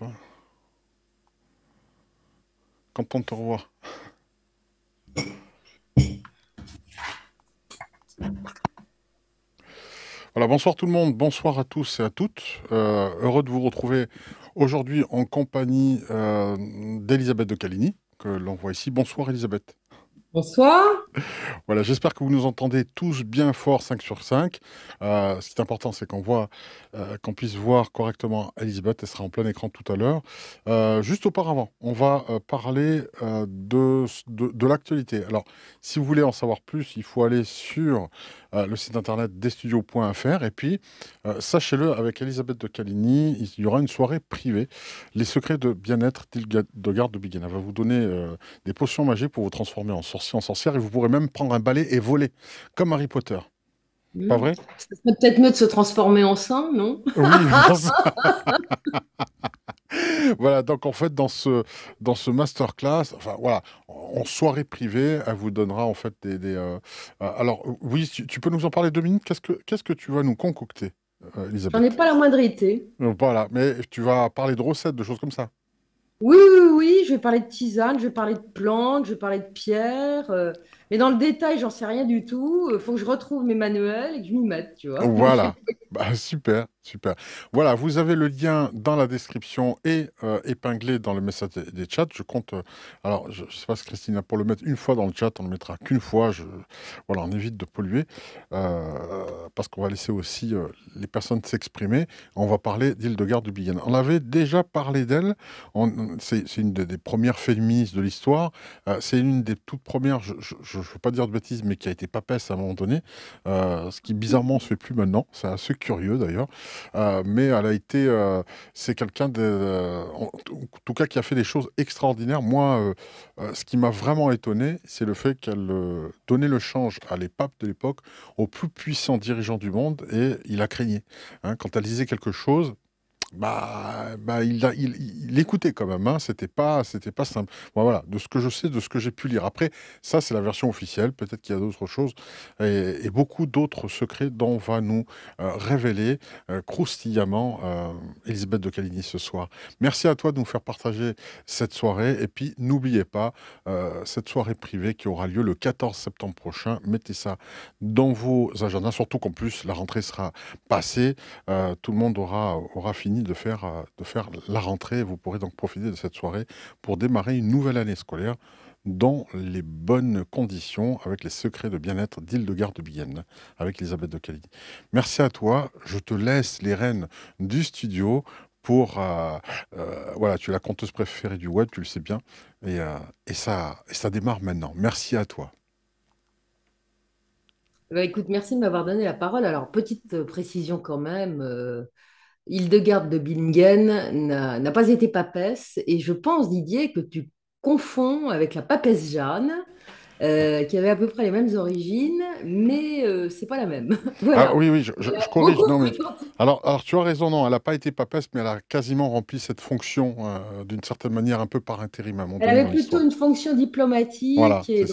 content Quand on te revoir Voilà, bonsoir tout le monde, bonsoir à tous et à toutes. Euh, heureux de vous retrouver aujourd'hui en compagnie euh, d'Elisabeth de Caligny, que l'on voit ici. Bonsoir Elisabeth. Bonsoir. voilà, j'espère que vous nous entendez tous bien fort 5 sur 5. Euh, ce qui est important, c'est qu'on voit, euh, qu'on puisse voir correctement Elisabeth. Elle sera en plein écran tout à l'heure. Euh, juste auparavant, on va parler de, de, l'actualité. Alors, si vous voulez en savoir plus, il faut aller sur le site internet destudio.fr Et puis, sachez-le, avec Elisabeth de Caligny, il y aura une soirée privée. Les secrets de bien-être de garde de Bigena Elle va vous donner des potions magiques pour vous transformer en sorcier, en sorcière et vous pourrait même prendre un balai et voler, comme Harry Potter. Pas hmm. vrai Ce serait peut-être mieux de se transformer en saint, non Oui, voilà, donc en fait, dans ce, dans ce masterclass, enfin voilà, en soirée privée, elle vous donnera en fait des. Euh, euh, alors, oui, tu, tu, peux nous en parler deux minutes Qu'est-ce que, qu'est-ce que tu vas nous concocter, euh, J'en ai pas la moindre idée. Euh, voilà, mais tu vas parler de recettes, de choses comme ça. Oui, oui, oui, je vais parler de tisane, je vais parler de plantes, je vais parler de pierres. Mais dans le détail, j'en sais rien du tout. Il euh, faut que je retrouve mes manuels et que je m'y mette, tu vois. Voilà. Bah, super, super. Voilà, vous avez le lien dans la description et euh, épinglé dans le message des, chats. Je compte. Euh, alors, je ne sais pas si Christina, hein, pour le mettre une fois dans le chat, on ne le mettra qu'une fois. Je, voilà, on évite de polluer parce qu'on va laisser aussi les personnes s'exprimer. On va parler d'île de Bigan. On avait déjà parlé d'elle. On- C'est une des, premières féministes de l'histoire. C'est une des toutes premières. je je ne veux pas dire de bêtises, mais qui a été papesse à un moment donné, euh, ce qui bizarrement se fait plus maintenant, c'est assez curieux d'ailleurs, euh, mais elle a été, euh, c'est quelqu'un de, en tout cas qui a fait des choses extraordinaires. Moi, ce qui m'a vraiment étonné, c'est le fait qu'elle donnait le change à les papes de l'époque, aux plus puissants dirigeants du monde, et il a craigné. Hein. quand elle disait quelque chose, bah, bah, il, a, écoutait quand même. Hein. C'était pas, pas simple. voilà, de ce que je sais, de ce que j'ai pu lire. Après, ça c'est la version officielle. Peut-être qu'il y a d'autres choses et, beaucoup d'autres secrets dont va nous euh, révéler euh, croustillamment euh, Elisabeth de Caligny ce soir. Merci à toi de nous faire partager cette soirée. Et puis n'oubliez pas cette soirée privée qui aura lieu le 14 septembre prochain. Mettez ça dans vos agendas, surtout qu'en plus la rentrée sera passée. tout le monde aura aura fini de faire, euh, de faire la rentrée. Vous pourrez donc profiter de cette soirée pour démarrer une nouvelle année scolaire dans les bonnes conditions avec les secrets de bien-être d'Île-de-Garde de Bienne avec Elisabeth de Cali. Merci à toi. Je te laisse les rênes du studio pour. Euh, euh, voilà, tu es la conteuse préférée du web, tu le sais bien. Et, et, ça, et ça démarre maintenant. Merci à toi. Bah écoute, merci de m'avoir donné la parole. Alors, petite précision quand même. Hildegarde de Bingen n'a pas été papesse, et je pense, Didier, que tu confonds avec la papesse Jeanne. Euh, qui avait à peu près les mêmes origines, mais euh, c'est pas la même. Ah oui, oui, je, je corrige. Alors, tu as raison, non, elle n'a pas été papesse, mais elle a quasiment rempli cette fonction euh, d'une certaine manière, un peu par intérim à mon Elle avait plutôt une fonction diplomatique qui et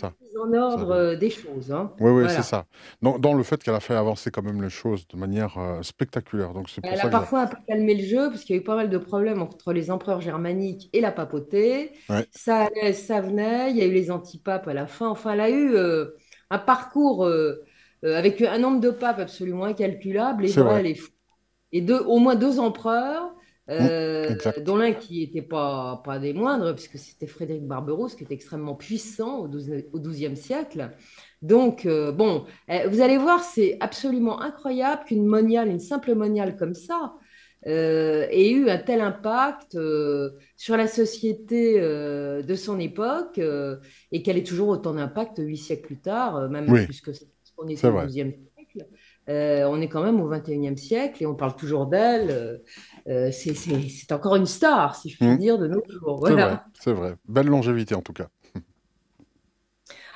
en ordre euh, des choses. Hein. Oui, oui, c'est ça. Dans, le fait qu'elle a fait avancer quand même les choses de manière euh, spectaculaire. Donc elle a parfois un peu calmé le jeu, parce qu'il y a eu pas mal de problèmes entre les empereurs germaniques et la papauté. Ça ça venait, il y a eu les antipapes à la fin. Enfin, elle a eu un parcours avec un nombre de papes absolument incalculable. Et voilà, elle fou et deux, au moins deux empereurs, euh, dont l'un qui n'était pas, pas des moindres, puisque c'était Frédéric Barberousse, qui était extrêmement puissant au XIIe siècle. Donc, euh, bon, euh, vous allez voir, c'est absolument incroyable qu'une moniale, une simple moniale comme ça, ait eu un tel impact sur la société de son époque et qu'elle ait toujours autant d'impact huit siècles plus tard, même puisque plus que ça, est, au XIIe siècle. Euh, on est quand même au 21e siècle et on parle toujours d'elle. Euh, euh, c'est encore une star, si je puis mmh. dire, de nos jours. C'est vrai, Belle longévité en tout cas.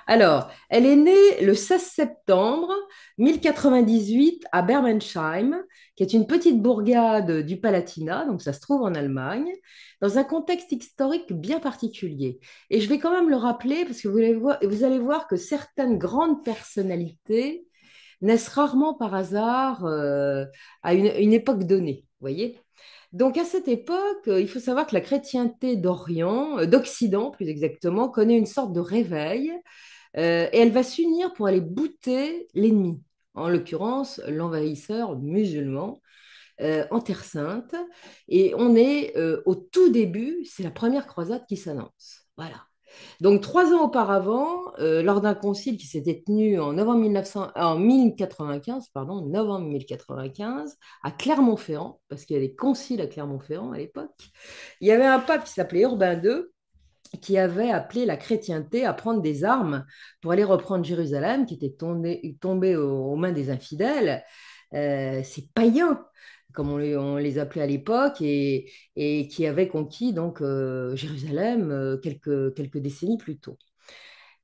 Alors, elle est née le 16 septembre 1098 à Bermensheim, qui est une petite bourgade du Palatinat, donc ça se trouve en Allemagne, dans un contexte historique bien particulier. Et je vais quand même le rappeler parce que vous allez voir que certaines grandes personnalités naissent rarement par hasard euh, à une, époque donnée, voyez donc à cette époque, euh, il faut savoir que la chrétienté d'Orient, euh, d'Occident plus exactement, connaît une sorte de réveil et elle va s'unir pour aller bouter l'ennemi, en l'occurrence l'envahisseur musulman, en Terre Sainte. Et on est au tout début, c'est la première croisade qui s'annonce. Voilà. Donc, trois ans auparavant, euh, lors d'un concile qui s'était tenu en, novembre 1900, 1095, pardon, novembre à Clermont-Ferrand, parce qu'il y avait des conciles à Clermont-Ferrand à l'époque, il y avait un pape qui s'appelait Urbain II qui avait appelé la chrétienté à prendre des armes pour aller reprendre Jérusalem, qui était tombée, aux, mains des infidèles. Euh, c'est païen comme on les, appelait à l'époque, et, qui avait conquis donc euh, Jérusalem euh, quelques, décennies plus tôt.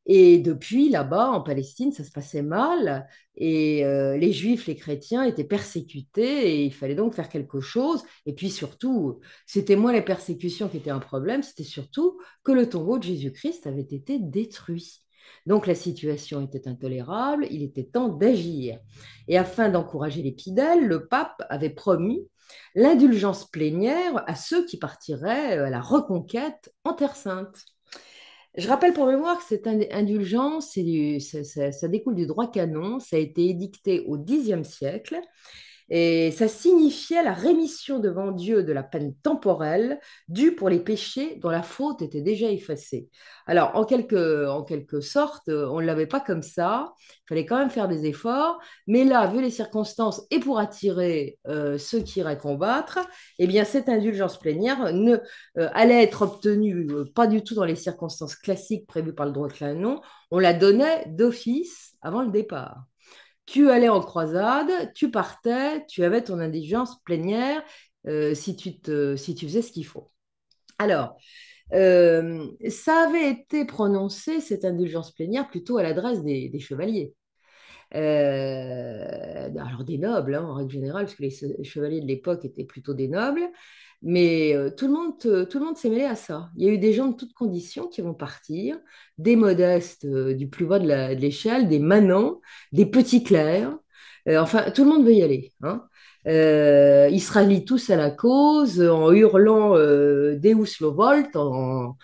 Et depuis, là-bas, en Palestine, ça se passait mal, et euh, les juifs, les chrétiens étaient persécutés, et il fallait donc faire quelque chose. Et puis surtout, c'était moins les persécutions qui étaient un problème, c'était surtout que le tombeau de Jésus-Christ avait été détruit. Donc la situation était intolérable, il était temps d'agir. Et afin d'encourager les fidèles, le pape avait promis l'indulgence plénière à ceux qui partiraient euh, à la reconquête en Terre Sainte. Je rappelle pour mémoire que cette indulgence, ça, ça, découle du droit canon, ça a été édicté au Xe siècle et ça signifiait la rémission devant Dieu de la peine temporelle due pour les péchés dont la faute était déjà effacée. Alors, en quelque, sorte, euh, on ne l'avait pas comme ça. Il fallait quand même faire des efforts. Mais là, vu les circonstances et pour attirer euh, ceux qui iraient combattre, eh bien, cette indulgence plénière ne, euh, allait être obtenue pas du tout dans les circonstances classiques prévues par le droit de canon. On la donnait d'office avant le départ tu allais en croisade, tu partais, tu avais ton indulgence plénière euh, si, tu faisais ce qu'il faut. Alors, euh, ça avait été prononcé, cette indulgence plénière, plutôt à l'adresse des, chevaliers. Euh, alors des nobles, hein, en règle générale, parce que les chevaliers de l'époque étaient plutôt des nobles. Mais euh, tout le monde, tout le monde s'est mêlé à ça. Il y a eu des gens de toutes conditions qui vont partir, des modestes euh, du plus bas de l'échelle, des manants, des petits clercs. Euh, enfin, tout le monde veut y aller. Hein. ils se rallient tous à la cause en hurlant Deus lo volt, en,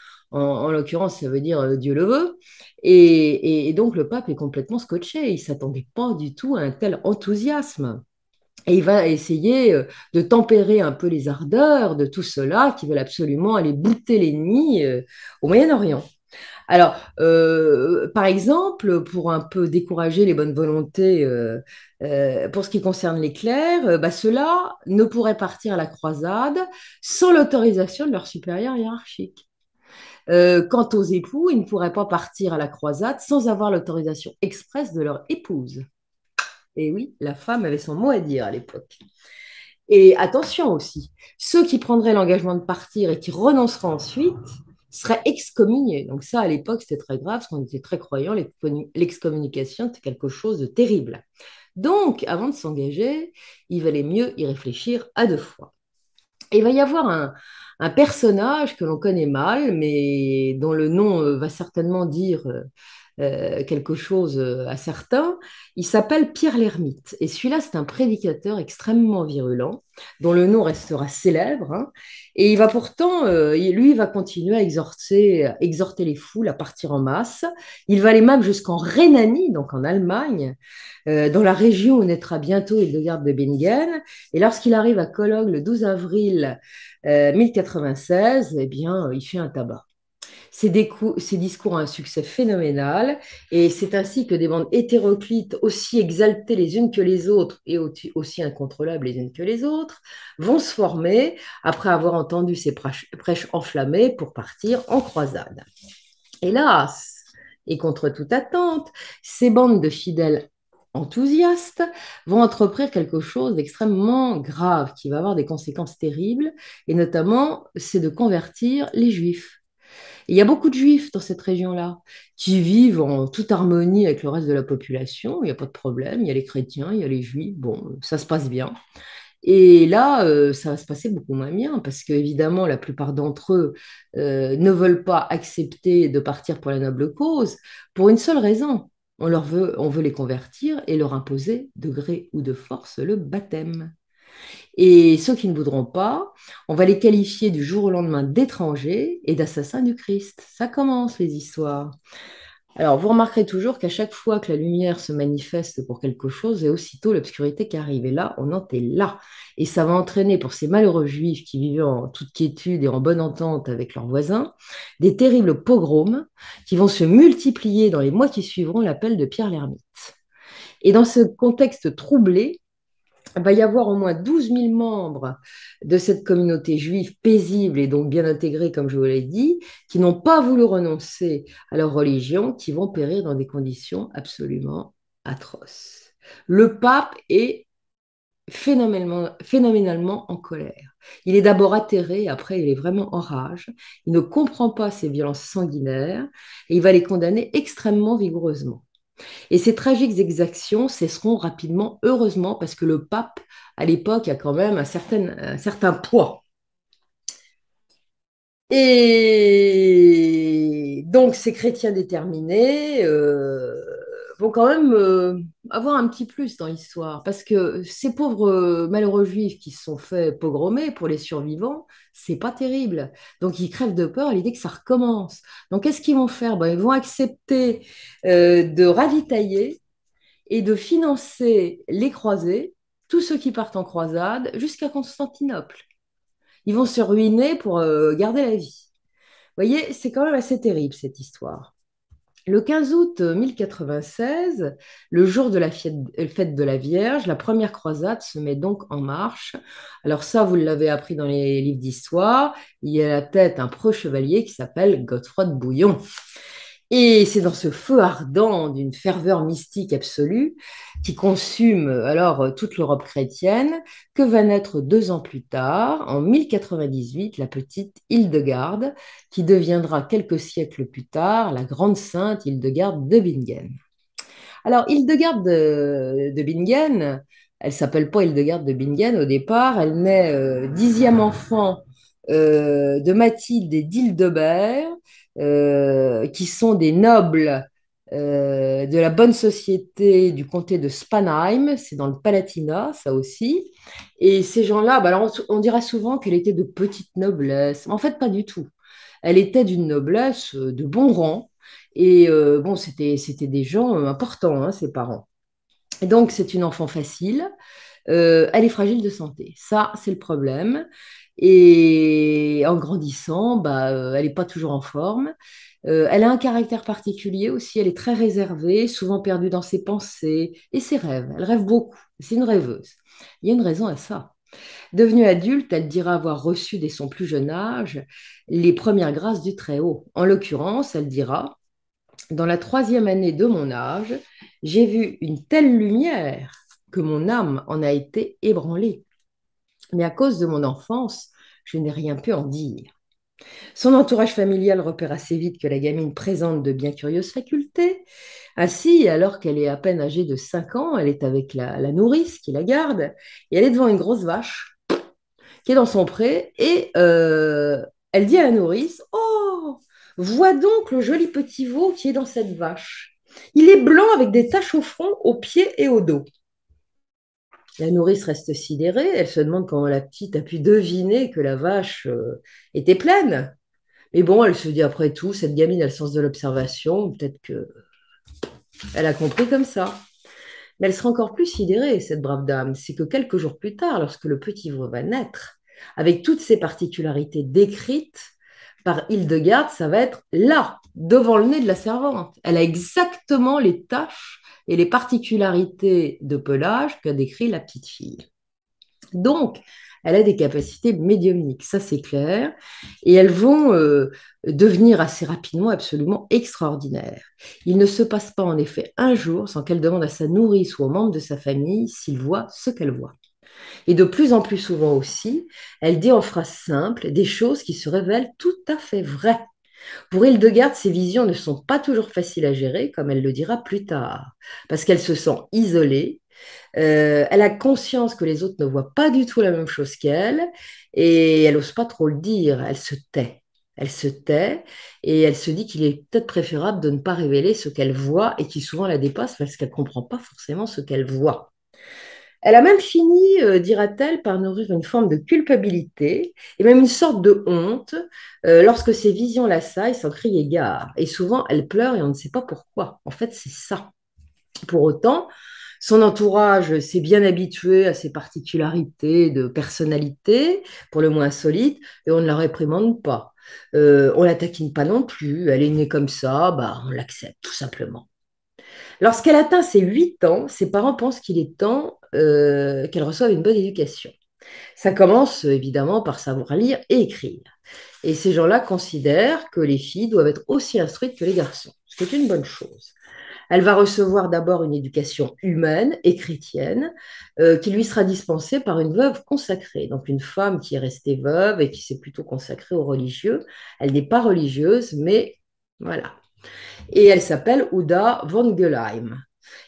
l'occurrence, ça veut dire Dieu le veut. Et, donc, le pape est complètement scotché. Il ne s'attendait pas du tout à un tel enthousiasme. Et il va essayer euh, de tempérer un peu les ardeurs de tout ceux-là qui veulent absolument aller bouter les euh, au Moyen-Orient. Alors, euh, par exemple, pour un peu décourager les bonnes volontés pour ce qui concerne les clercs, bah, ceux-là ne pourraient partir à la croisade sans l'autorisation de leur supérieur hiérarchique. quant aux époux, ils ne pourraient pas partir à la croisade sans avoir l'autorisation expresse de leur épouse. Et oui, la femme avait son mot à dire à l'époque. Et attention aussi, ceux qui prendraient l'engagement de partir et qui renonceraient ensuite seraient excommuniés. Donc ça, à l'époque, c'était très grave, parce qu'on était très croyants, l'excommunication, c'était quelque chose de terrible. Donc, avant de s'engager, il valait mieux y réfléchir à deux fois. Et il va y avoir un personnage que l'on connaît mal, mais dont le nom euh, va certainement dire euh, euh, quelque chose euh, à certains. Il s'appelle Pierre l'Ermite. Et celui-là, c'est un prédicateur extrêmement virulent, dont le nom restera célèbre. Hein. Et il va pourtant, euh, lui, va continuer à exhorter, exhorter les foules à partir en masse. Il va aller même jusqu'en Rhénanie, donc en Allemagne, dans la région où naîtra bientôt Hildegarde de Bingen. Et lorsqu'il arrive à Cologne le 12 avril 1096, eh bien, il fait un tabac. Ces, discours ont un succès phénoménal et c'est ainsi que des bandes hétéroclites, aussi exaltées les unes que les autres et aussi incontrôlables les unes que les autres, vont se former après avoir entendu ces prêches, prêches enflammées pour partir en croisade. Hélas, et contre toute attente, ces bandes de fidèles enthousiastes vont entreprendre quelque chose d'extrêmement grave qui va avoir des conséquences terribles, et notamment c'est de convertir les juifs il y a beaucoup de juifs dans cette région-là qui vivent en toute harmonie avec le reste de la population. Il n'y a pas de problème. Il y a les chrétiens, il y a les juifs. Bon, ça se passe bien. Et là, euh, ça va se passer beaucoup moins bien parce qu'évidemment, la plupart d'entre eux euh, ne veulent pas accepter de partir pour la noble cause pour une seule raison. On, leur veut, on veut les convertir et leur imposer, de gré ou de force, le baptême. Et ceux qui ne voudront pas, on va les qualifier du jour au lendemain d'étrangers et d'assassins du Christ. Ça commence les histoires. Alors, vous remarquerez toujours qu'à chaque fois que la lumière se manifeste pour quelque chose, et aussitôt l'obscurité qui arrive. Et là, on en est là. Et ça va entraîner pour ces malheureux juifs qui vivent en toute quiétude et en bonne entente avec leurs voisins, des terribles pogroms qui vont se multiplier dans les mois qui suivront l'appel de Pierre l'Ermite. Et dans ce contexte troublé, ah bah, va y avoir au moins 12 000 membres de cette communauté juive paisible et donc bien intégrée, comme je vous l'ai dit, qui n'ont pas voulu renoncer à leur religion, qui vont périr dans des conditions absolument atroces. Le pape est phénoménalement, phénoménalement en colère. Il est d'abord atterré, après il est vraiment en rage. Il ne comprend pas ces violences sanguinaires et il va les condamner extrêmement vigoureusement. Et ces tragiques exactions cesseront rapidement, heureusement, parce que le pape, à l'époque, a quand même un certain, poids. Et donc, ces chrétiens déterminés euh, quand même euh, avoir un petit plus dans l'histoire, parce que ces pauvres euh, malheureux juifs qui se sont fait pogromer pour les survivants, c'est pas terrible. Donc ils crèvent de peur à l'idée que ça recommence. Donc qu'est-ce qu'ils vont faire ben, Ils vont accepter euh, de ravitailler et de financer les croisés, tous ceux qui partent en croisade, jusqu'à Constantinople. Ils vont se ruiner pour garder la vie. voyez, c'est quand même assez terrible cette histoire. Le 15 août 1096, euh, le jour de la euh, fête de la Vierge, la première croisade se met donc en marche. Alors ça, vous l'avez appris dans les livres d'histoire, il y a à la tête un pro-chevalier qui s'appelle Godefroy de Bouillon. Et c'est dans ce feu ardent d'une ferveur mystique absolue qui consume alors toute l'Europe chrétienne que va naître deux ans plus tard, en 1098, la petite Hildegarde, qui deviendra quelques siècles plus tard la grande sainte Hildegarde de Bingen. Alors Hildegarde de, Bingen, elle s'appelle pas Hildegarde de Bingen au départ, elle naît euh, dixième enfant euh, de Mathilde et d'Hildebert. Euh, qui sont des nobles euh, de la bonne société du comté de Spanheim, c'est dans le Palatinat, ça aussi. Et ces gens-là, bah, on, dira souvent qu'elle était de petite noblesse. En fait, pas du tout. Elle était d'une noblesse euh, de bon rang. Et bon, c'était des gens importants, hein, ses parents. donc, c'est une enfant facile. elle est fragile de santé. Ça, c'est le problème. Et en grandissant, bah, euh, elle n'est pas toujours en forme. Euh, elle a un caractère particulier aussi, elle est très réservée, souvent perdue dans ses pensées et ses rêves. Elle rêve beaucoup, c'est une rêveuse. Il y a une raison à ça. Devenue adulte, elle dira avoir reçu dès son plus jeune âge les premières grâces du Très-Haut. En l'occurrence, elle dira, dans la troisième année de mon âge, j'ai vu une telle lumière que mon âme en a été ébranlée mais à cause de mon enfance, je n'ai rien pu en dire. Son entourage familial repère assez vite que la gamine présente de bien curieuses facultés. Ainsi, alors qu'elle est à peine âgée de 5 ans, elle est avec la, nourrice qui la garde, et elle est devant une grosse vache qui est dans son pré, et euh, elle dit à la nourrice, Oh, vois donc le joli petit veau qui est dans cette vache. Il est blanc avec des taches au front, aux pieds et au dos. La nourrice reste sidérée, elle se demande comment la petite a pu deviner que la vache euh, était pleine. Mais bon, elle se dit après tout, cette gamine a le sens de l'observation, peut-être que elle a compris comme ça. Mais elle sera encore plus sidérée, cette brave dame, c'est que quelques jours plus tard, lorsque le petit veau va naître, avec toutes ses particularités décrites par Hildegarde, ça va être là devant le nez de la servante. Elle a exactement les tâches et les particularités de pelage qu'a décrit la petite fille. Donc, elle a des capacités médiumniques, ça c'est clair, et elles vont euh, devenir assez rapidement absolument extraordinaires. Il ne se passe pas en effet un jour sans qu'elle demande à sa nourrice ou aux membres de sa famille s'il voit ce qu'elle voit. Et de plus en plus souvent aussi, elle dit en phrases simples des choses qui se révèlent tout à fait vraies. Pour Hildegarde, ses visions ne sont pas toujours faciles à gérer, comme elle le dira plus tard, parce qu'elle se sent isolée, euh, elle a conscience que les autres ne voient pas du tout la même chose qu'elle, et elle n'ose pas trop le dire, elle se tait. Elle se tait et elle se dit qu'il est peut-être préférable de ne pas révéler ce qu'elle voit et qui souvent la dépasse parce qu'elle ne comprend pas forcément ce qu'elle voit. Elle a même fini, euh, dira-t-elle, par nourrir une forme de culpabilité et même une sorte de honte euh, lorsque ses visions l'assaillent sans crier gare. Et souvent, elle pleure et on ne sait pas pourquoi. En fait, c'est ça. Pour autant, son entourage s'est bien habitué à ses particularités de personnalité, pour le moins solide, et on ne la réprimande pas. On euh, on la taquine pas non plus, elle est née comme ça, bah, on l'accepte tout simplement. Lorsqu'elle atteint ses 8 ans, ses parents pensent qu'il est temps euh, qu'elle reçoive une bonne éducation. Ça commence évidemment par savoir lire et écrire. Et ces gens-là considèrent que les filles doivent être aussi instruites que les garçons, ce qui est une bonne chose. Elle va recevoir d'abord une éducation humaine et chrétienne euh, qui lui sera dispensée par une veuve consacrée, donc une femme qui est restée veuve et qui s'est plutôt consacrée aux religieux. Elle n'est pas religieuse, mais voilà. Et elle s'appelle Huda von Gelheim.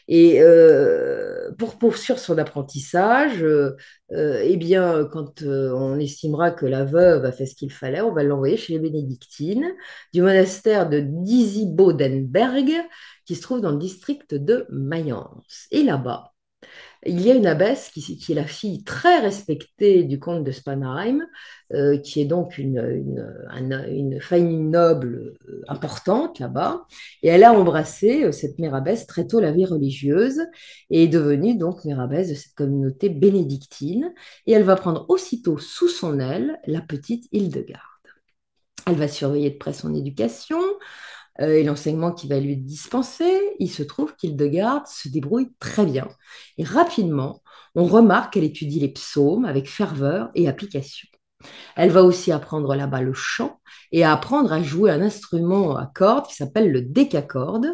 Et euh, pour poursuivre son apprentissage, euh, euh, eh bien, quand on estimera que la veuve a fait ce qu'il fallait, on va l'envoyer chez les bénédictines du monastère de Dizibodenberg, qui se trouve dans le district de Mayence. Et là-bas, il y a une abbesse qui, est la fille très respectée du comte de Spanheim, euh, qui est donc une, famille noble euh, importante là-bas, et elle a embrassé euh, cette mère abbesse très tôt la vie religieuse, et est devenue donc mère abbesse de cette communauté bénédictine, et elle va prendre aussitôt sous son aile la petite Hildegarde. Elle va surveiller de près son éducation, euh, et l'enseignement qui va lui dispenser, il se trouve qu'Hildegarde se débrouille très bien. Et rapidement, on remarque qu'elle étudie les psaumes avec ferveur et application. Elle va aussi apprendre là-bas le chant et apprendre à jouer un instrument à cordes qui s'appelle le décacorde.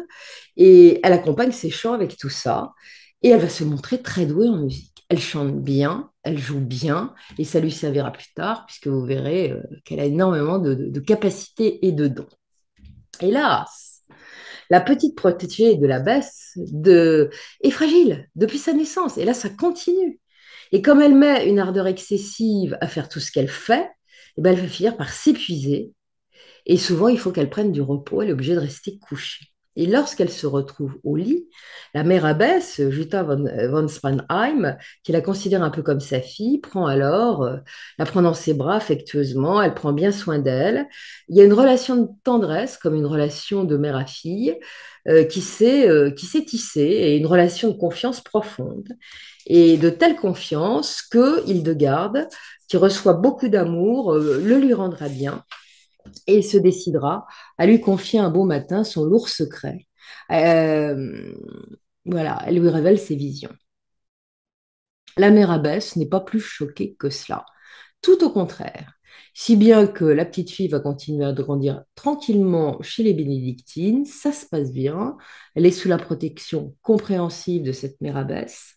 Et elle accompagne ses chants avec tout ça. Et elle va se montrer très douée en musique. Elle chante bien, elle joue bien, et ça lui servira plus tard, puisque vous verrez euh, qu'elle a énormément de, de capacités et de dons hélas, la petite protégée de la de... est fragile depuis sa naissance. Et là, ça continue. Et comme elle met une ardeur excessive à faire tout ce qu'elle fait, eh ben, elle va finir par s'épuiser. Et souvent, il faut qu'elle prenne du repos. Elle est obligée de rester couchée. Et lorsqu'elle se retrouve au lit, la mère abbesse, euh, Jutta von, euh, Spannheim qui la considère un peu comme sa fille, prend alors, euh, la prend dans ses bras affectueusement, elle prend bien soin d'elle. Il y a une relation de tendresse, comme une relation de mère à fille, qui s'est tissée, et une relation de confiance profonde. Et de telle confiance que garde, qui reçoit beaucoup d'amour, le lui rendra bien et il se décidera à lui confier un beau matin son lourd secret. Euh, voilà, elle lui révèle ses visions. La mère abbesse n'est pas plus choquée que cela. Tout au contraire, si bien que la petite fille va continuer à grandir tranquillement chez les bénédictines, ça se passe bien, elle est sous la protection compréhensive de cette mère abbesse,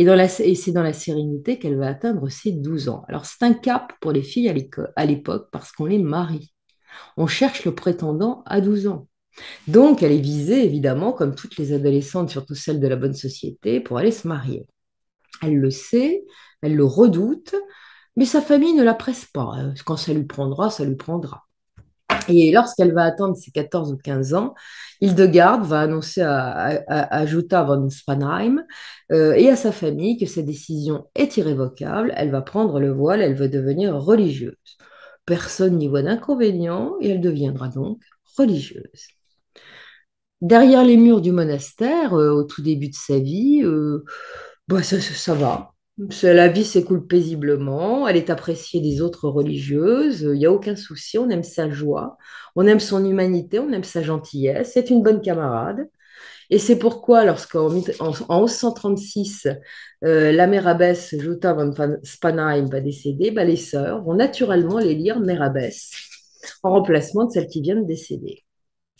et, c'est dans la sérénité qu'elle va atteindre ses 12 ans. Alors c'est un cap pour les filles à l'époque parce qu'on les marie. On cherche le prétendant à 12 ans. Donc elle est visée, évidemment, comme toutes les adolescentes, surtout celles de la bonne société, pour aller se marier. Elle le sait, elle le redoute, mais sa famille ne la presse pas. Quand ça lui prendra, ça lui prendra. Et lorsqu'elle va attendre ses 14 ou 15 ans, Hildegarde va annoncer à, Jutta von Spanheim euh, et à sa famille que sa décision est irrévocable, elle va prendre le voile, elle veut devenir religieuse. Personne n'y voit d'inconvénient et elle deviendra donc religieuse. Derrière les murs du monastère, euh, au tout début de sa vie, euh, bah, ça, va. La vie s'écoule paisiblement, elle est appréciée des autres religieuses, il n'y a aucun souci, on aime sa joie, on aime son humanité, on aime sa gentillesse, c'est une bonne camarade. Et c'est pourquoi, lorsqu'en en, 1136, euh, la mère abbesse Jutta von Spanheim va décéder, bah, les sœurs vont naturellement les lire mère abbesse en remplacement de celle qui vient de décéder.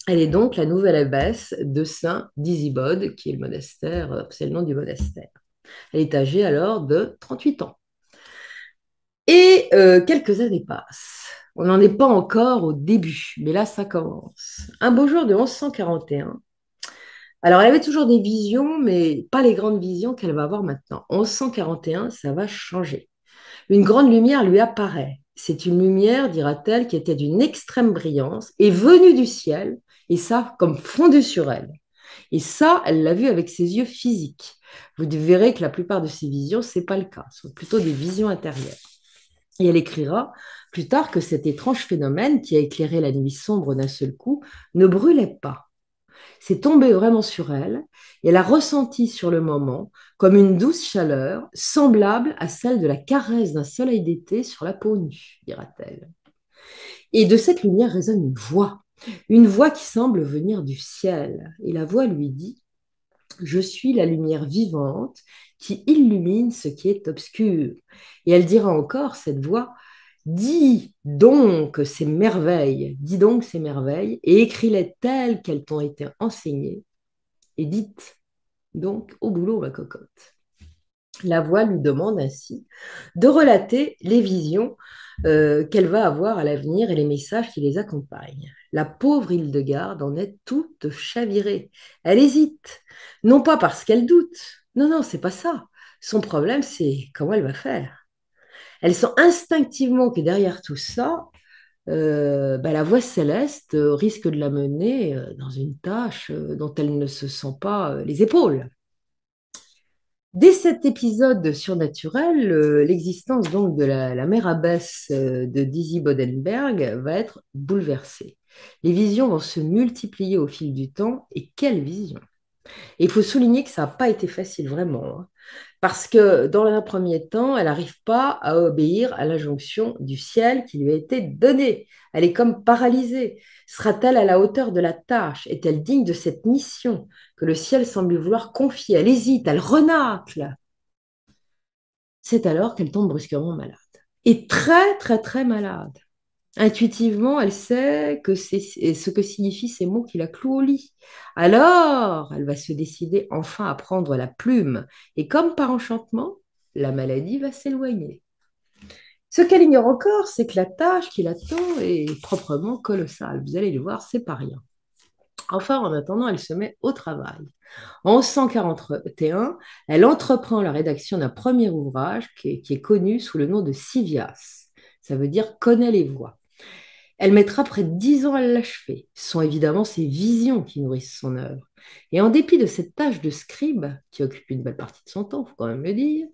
Elle est donc la nouvelle abbesse de Saint Disibode, qui est le monastère, euh, c'est le nom du monastère. Elle est âgée alors de 38 ans. Et euh, quelques années passent. On n'en est pas encore au début, mais là, ça commence. Un beau jour de 1141. Alors, elle avait toujours des visions, mais pas les grandes visions qu'elle va avoir maintenant. 1141, ça va changer. Une grande lumière lui apparaît. C'est une lumière, dira-t-elle, qui était d'une extrême brillance et venue du ciel, et ça comme fondu sur elle. Et ça, elle l'a vu avec ses yeux physiques. Vous verrez que la plupart de ses visions, ce n'est pas le cas. Ce sont plutôt des visions intérieures. Et elle écrira plus tard que cet étrange phénomène qui a éclairé la nuit sombre d'un seul coup ne brûlait pas. C'est tombé vraiment sur elle et elle a ressenti sur le moment comme une douce chaleur semblable à celle de la caresse d'un soleil d'été sur la peau nue, dira-t-elle. Et de cette lumière résonne une voix une voix qui semble venir du ciel. Et la voix lui dit, Je suis la lumière vivante qui illumine ce qui est obscur. Et elle dira encore, cette voix, Dis donc ces merveilles, dis donc ces merveilles, et écris-les telles qu'elles t'ont été enseignées, et dites donc au boulot la cocotte. La voix lui demande ainsi de relater les visions euh, qu'elle va avoir à l'avenir et les messages qui les accompagnent. La pauvre Hildegarde en est toute chavirée. Elle hésite, non pas parce qu'elle doute, non, non, c'est pas ça. Son problème, c'est comment elle va faire. Elle sent instinctivement que derrière tout ça, euh, bah, la voix céleste risque de la mener euh, dans une tâche dont elle ne se sent pas les épaules. Dès cet épisode surnaturel, euh, l'existence donc de la, la mère euh, de Dizzy Bodenberg va être bouleversée. Les visions vont se multiplier au fil du temps, et quelles visions il faut souligner que ça n'a pas été facile vraiment, hein. parce que dans un premier temps, elle n'arrive pas à obéir à l'injonction du ciel qui lui a été donnée. Elle est comme paralysée. Sera-t-elle à la hauteur de la tâche Est-elle digne de cette mission que le ciel semble lui vouloir confier Elle hésite, elle renâcle. C'est alors qu'elle tombe brusquement malade. Et très, très, très malade. Intuitivement, elle sait que c'est ce que signifient ces mots qui la clouent au lit. Alors, elle va se décider enfin à prendre la plume. Et comme par enchantement, la maladie va s'éloigner. Ce qu'elle ignore encore, c'est que la tâche qui l'attend est proprement colossale. Vous allez le voir, c'est pas rien. Enfin, en attendant, elle se met au travail. En 141, elle entreprend la rédaction d'un premier ouvrage qui est, connu sous le nom de Sivias. Ça veut dire connaît les voix. Elle mettra près de dix ans à l'achever. Ce sont évidemment ses visions qui nourrissent son œuvre. Et en dépit de cette tâche de scribe, qui occupe une belle partie de son temps, faut quand même le dire,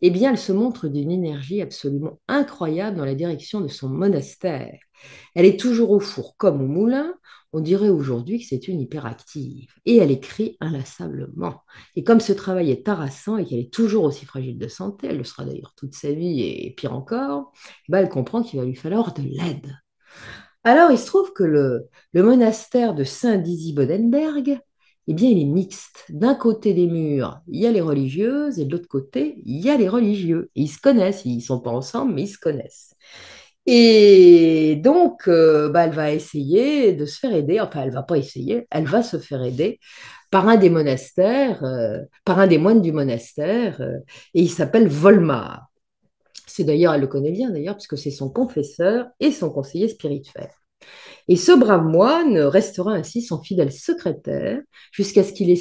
eh bien, elle se montre d'une énergie absolument incroyable dans la direction de son monastère. Elle est toujours au four comme au moulin. On dirait aujourd'hui que c'est une hyperactive. Et elle écrit inlassablement. Et comme ce travail est harassant et qu'elle est toujours aussi fragile de santé, elle le sera d'ailleurs toute sa vie et pire encore, eh ben, elle comprend qu'il va lui falloir de l'aide. Alors, il se trouve que le, monastère de Saint-Dizy-Bodenberg, eh bien, il est mixte. D'un côté des murs, il y a les religieuses, et de l'autre côté, il y a les religieux. ils se connaissent, ils ne sont pas ensemble, mais ils se connaissent. Et donc, euh, bah, elle va essayer de se faire aider, enfin, elle va pas essayer, elle va se faire aider par un des monastères, euh, par un des moines du monastère, euh, et il s'appelle Volmar d'ailleurs, elle le connaît bien d'ailleurs, puisque c'est son confesseur et son conseiller spirituel. Et ce brave moine restera ainsi son fidèle secrétaire jusqu'à ce qu'il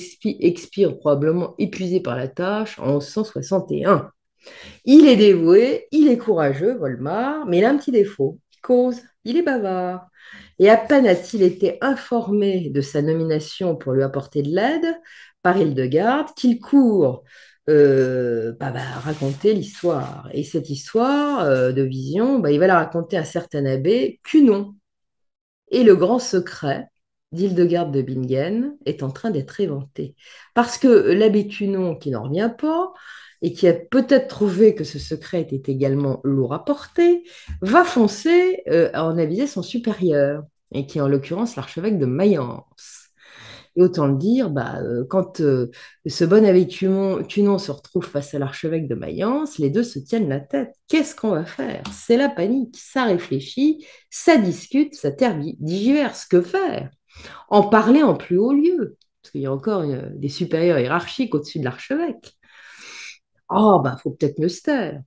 expire probablement épuisé par la tâche en 161. Il est dévoué, il est courageux, Volmar, mais il a un petit défaut. cause, il est bavard. Et à peine a-t-il été informé de sa nomination pour lui apporter de l'aide par Hildegarde qu'il court euh, bah, bah, raconter l'histoire. Et cette histoire euh, de vision, bah, il va la raconter à un certain abbé, Cunon. Et le grand secret d'Hildegarde de Bingen est en train d'être éventé. Parce que l'abbé Cunon, qui n'en revient pas, et qui a peut-être trouvé que ce secret était également lourd à porter, va foncer euh, en aviser son supérieur, et qui en l'occurrence l'archevêque de Mayence autant le dire, bah, euh, quand euh, ce bon abbé Cunon, se retrouve face à l'archevêque de Mayence, les deux se tiennent la tête. Qu'est-ce qu'on va faire C'est la panique, ça réfléchit, ça discute, ça tergiverse. Que faire En parler en plus haut lieu, parce qu'il y a encore des supérieurs hiérarchiques au-dessus de l'archevêque. Oh, bah, faut peut-être me taire.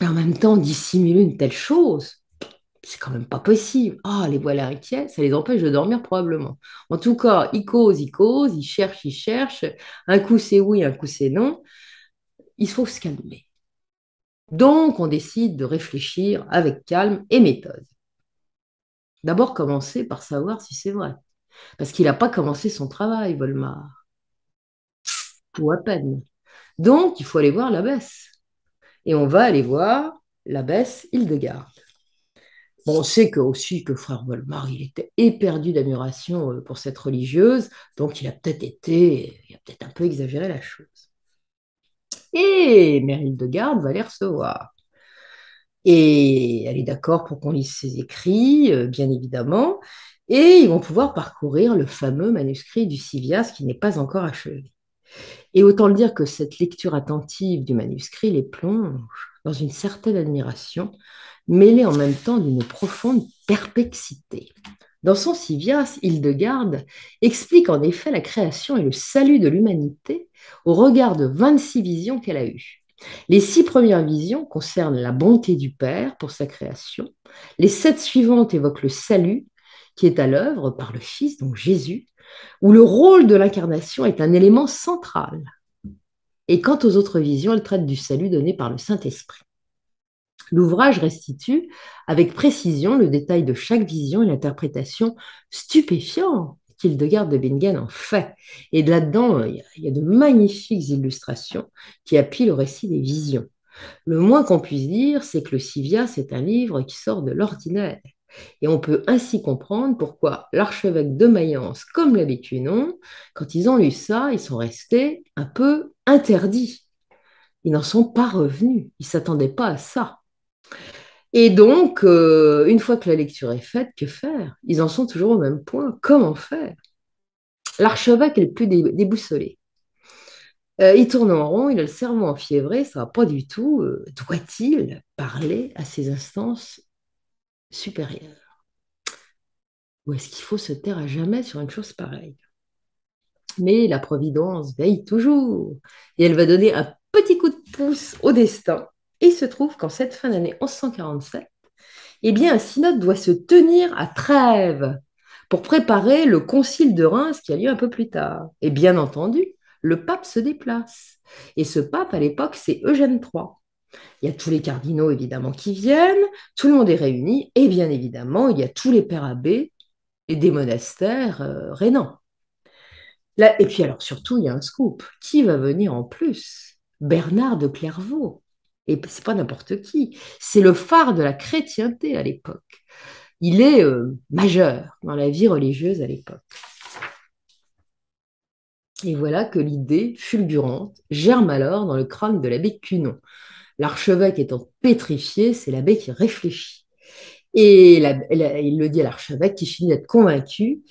Et en même temps, dissimuler une telle chose, c'est quand même pas possible. Ah, les voilà inquiets, ça les empêche de dormir probablement. En tout cas, ils causent, ils causent, ils cherchent, ils cherchent. Un coup c'est oui, un coup c'est non. Il faut se calmer. Donc, on décide de réfléchir avec calme et méthode. D'abord, commencer par savoir si c'est vrai. Parce qu'il n'a pas commencé son travail, Volmar. Ou à peine. Donc, il faut aller voir la baisse. Et on va aller voir la baisse Hildegarde on sait que, aussi que frère Volmar, il était éperdu d'admiration euh, pour cette religieuse, donc il a peut-être été, peut-être un peu exagéré la chose. Et Mère de va les recevoir. Et elle est d'accord pour qu'on lise ses écrits, euh, bien évidemment, et ils vont pouvoir parcourir le fameux manuscrit du Civias qui n'est pas encore achevé. Et autant le dire que cette lecture attentive du manuscrit les plonge dans une certaine admiration mêlée en même temps d'une profonde perplexité. Dans son Sivias, Hildegarde explique en effet la création et le salut de l'humanité au regard de 26 visions qu'elle a eues. Les six premières visions concernent la bonté du Père pour sa création. Les sept suivantes évoquent le salut qui est à l'œuvre par le Fils, donc Jésus, où le rôle de l'incarnation est un élément central. Et quant aux autres visions, elles traitent du salut donné par le Saint-Esprit l'ouvrage restitue avec précision le détail de chaque vision et l'interprétation stupéfiante qu'il de Bingen en fait. Et là-dedans, il y, a de magnifiques illustrations qui appuient le récit des visions. Le moins qu'on puisse dire, c'est que le Civia, c'est un livre qui sort de l'ordinaire. Et on peut ainsi comprendre pourquoi l'archevêque de Mayence, comme l'habitue non, quand ils ont lu ça, ils sont restés un peu interdits. Ils n'en sont pas revenus. Ils ne s'attendaient pas à ça. Et donc, euh, une fois que la lecture est faite, que faire Ils en sont toujours au même point. Comment faire L'archevêque est le plus déboussolé. Euh, il tourne en rond, il a le cerveau enfiévré, ça va pas du tout. Euh, doit-il parler à ses instances supérieures Ou est-ce qu'il faut se taire à jamais sur une chose pareille Mais la Providence veille toujours et elle va donner un petit coup de pouce au destin et il se trouve qu'en cette fin d'année 1147, eh bien, un synode doit se tenir à Trèves pour préparer le concile de Reims qui a lieu un peu plus tard. Et bien entendu, le pape se déplace. Et ce pape, à l'époque, c'est Eugène III. Il y a tous les cardinaux, évidemment, qui viennent, tout le monde est réuni, et bien évidemment, il y a tous les pères abbés et des monastères euh, Là, et puis alors, surtout, il y a un scoop. Qui va venir en plus Bernard de Clairvaux, et n'est pas n'importe qui. C'est le phare de la chrétienté à l'époque. Il est euh, majeur dans la vie religieuse à l'époque. Et voilà que l'idée fulgurante germe alors dans le crâne de l'abbé Cunon. L'archevêque étant pétrifié, c'est l'abbé qui réfléchit. Et il le dit à l'archevêque qui finit d'être convaincu.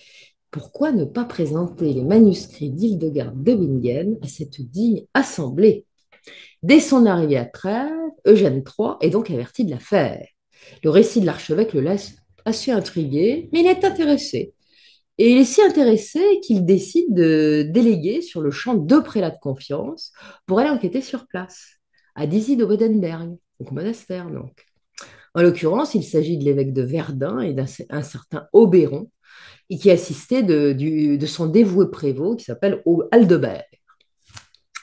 Pourquoi ne pas présenter les manuscrits d'Hildegarde de Bingen à cette digne assemblée Dès son arrivée à Trèves, Eugène III est donc averti de l'affaire. Le récit de l'archevêque le laisse assez intrigué, mais il est intéressé. Et il est si intéressé qu'il décide de déléguer sur le champ deux prélats de confiance pour aller enquêter sur place, à Dizy de Bodenberg, au monastère donc. En l'occurrence, il s'agit de l'évêque de Verdun et d'un certain Obéron, et qui assistait de, de son dévoué prévôt qui s'appelle Aldebert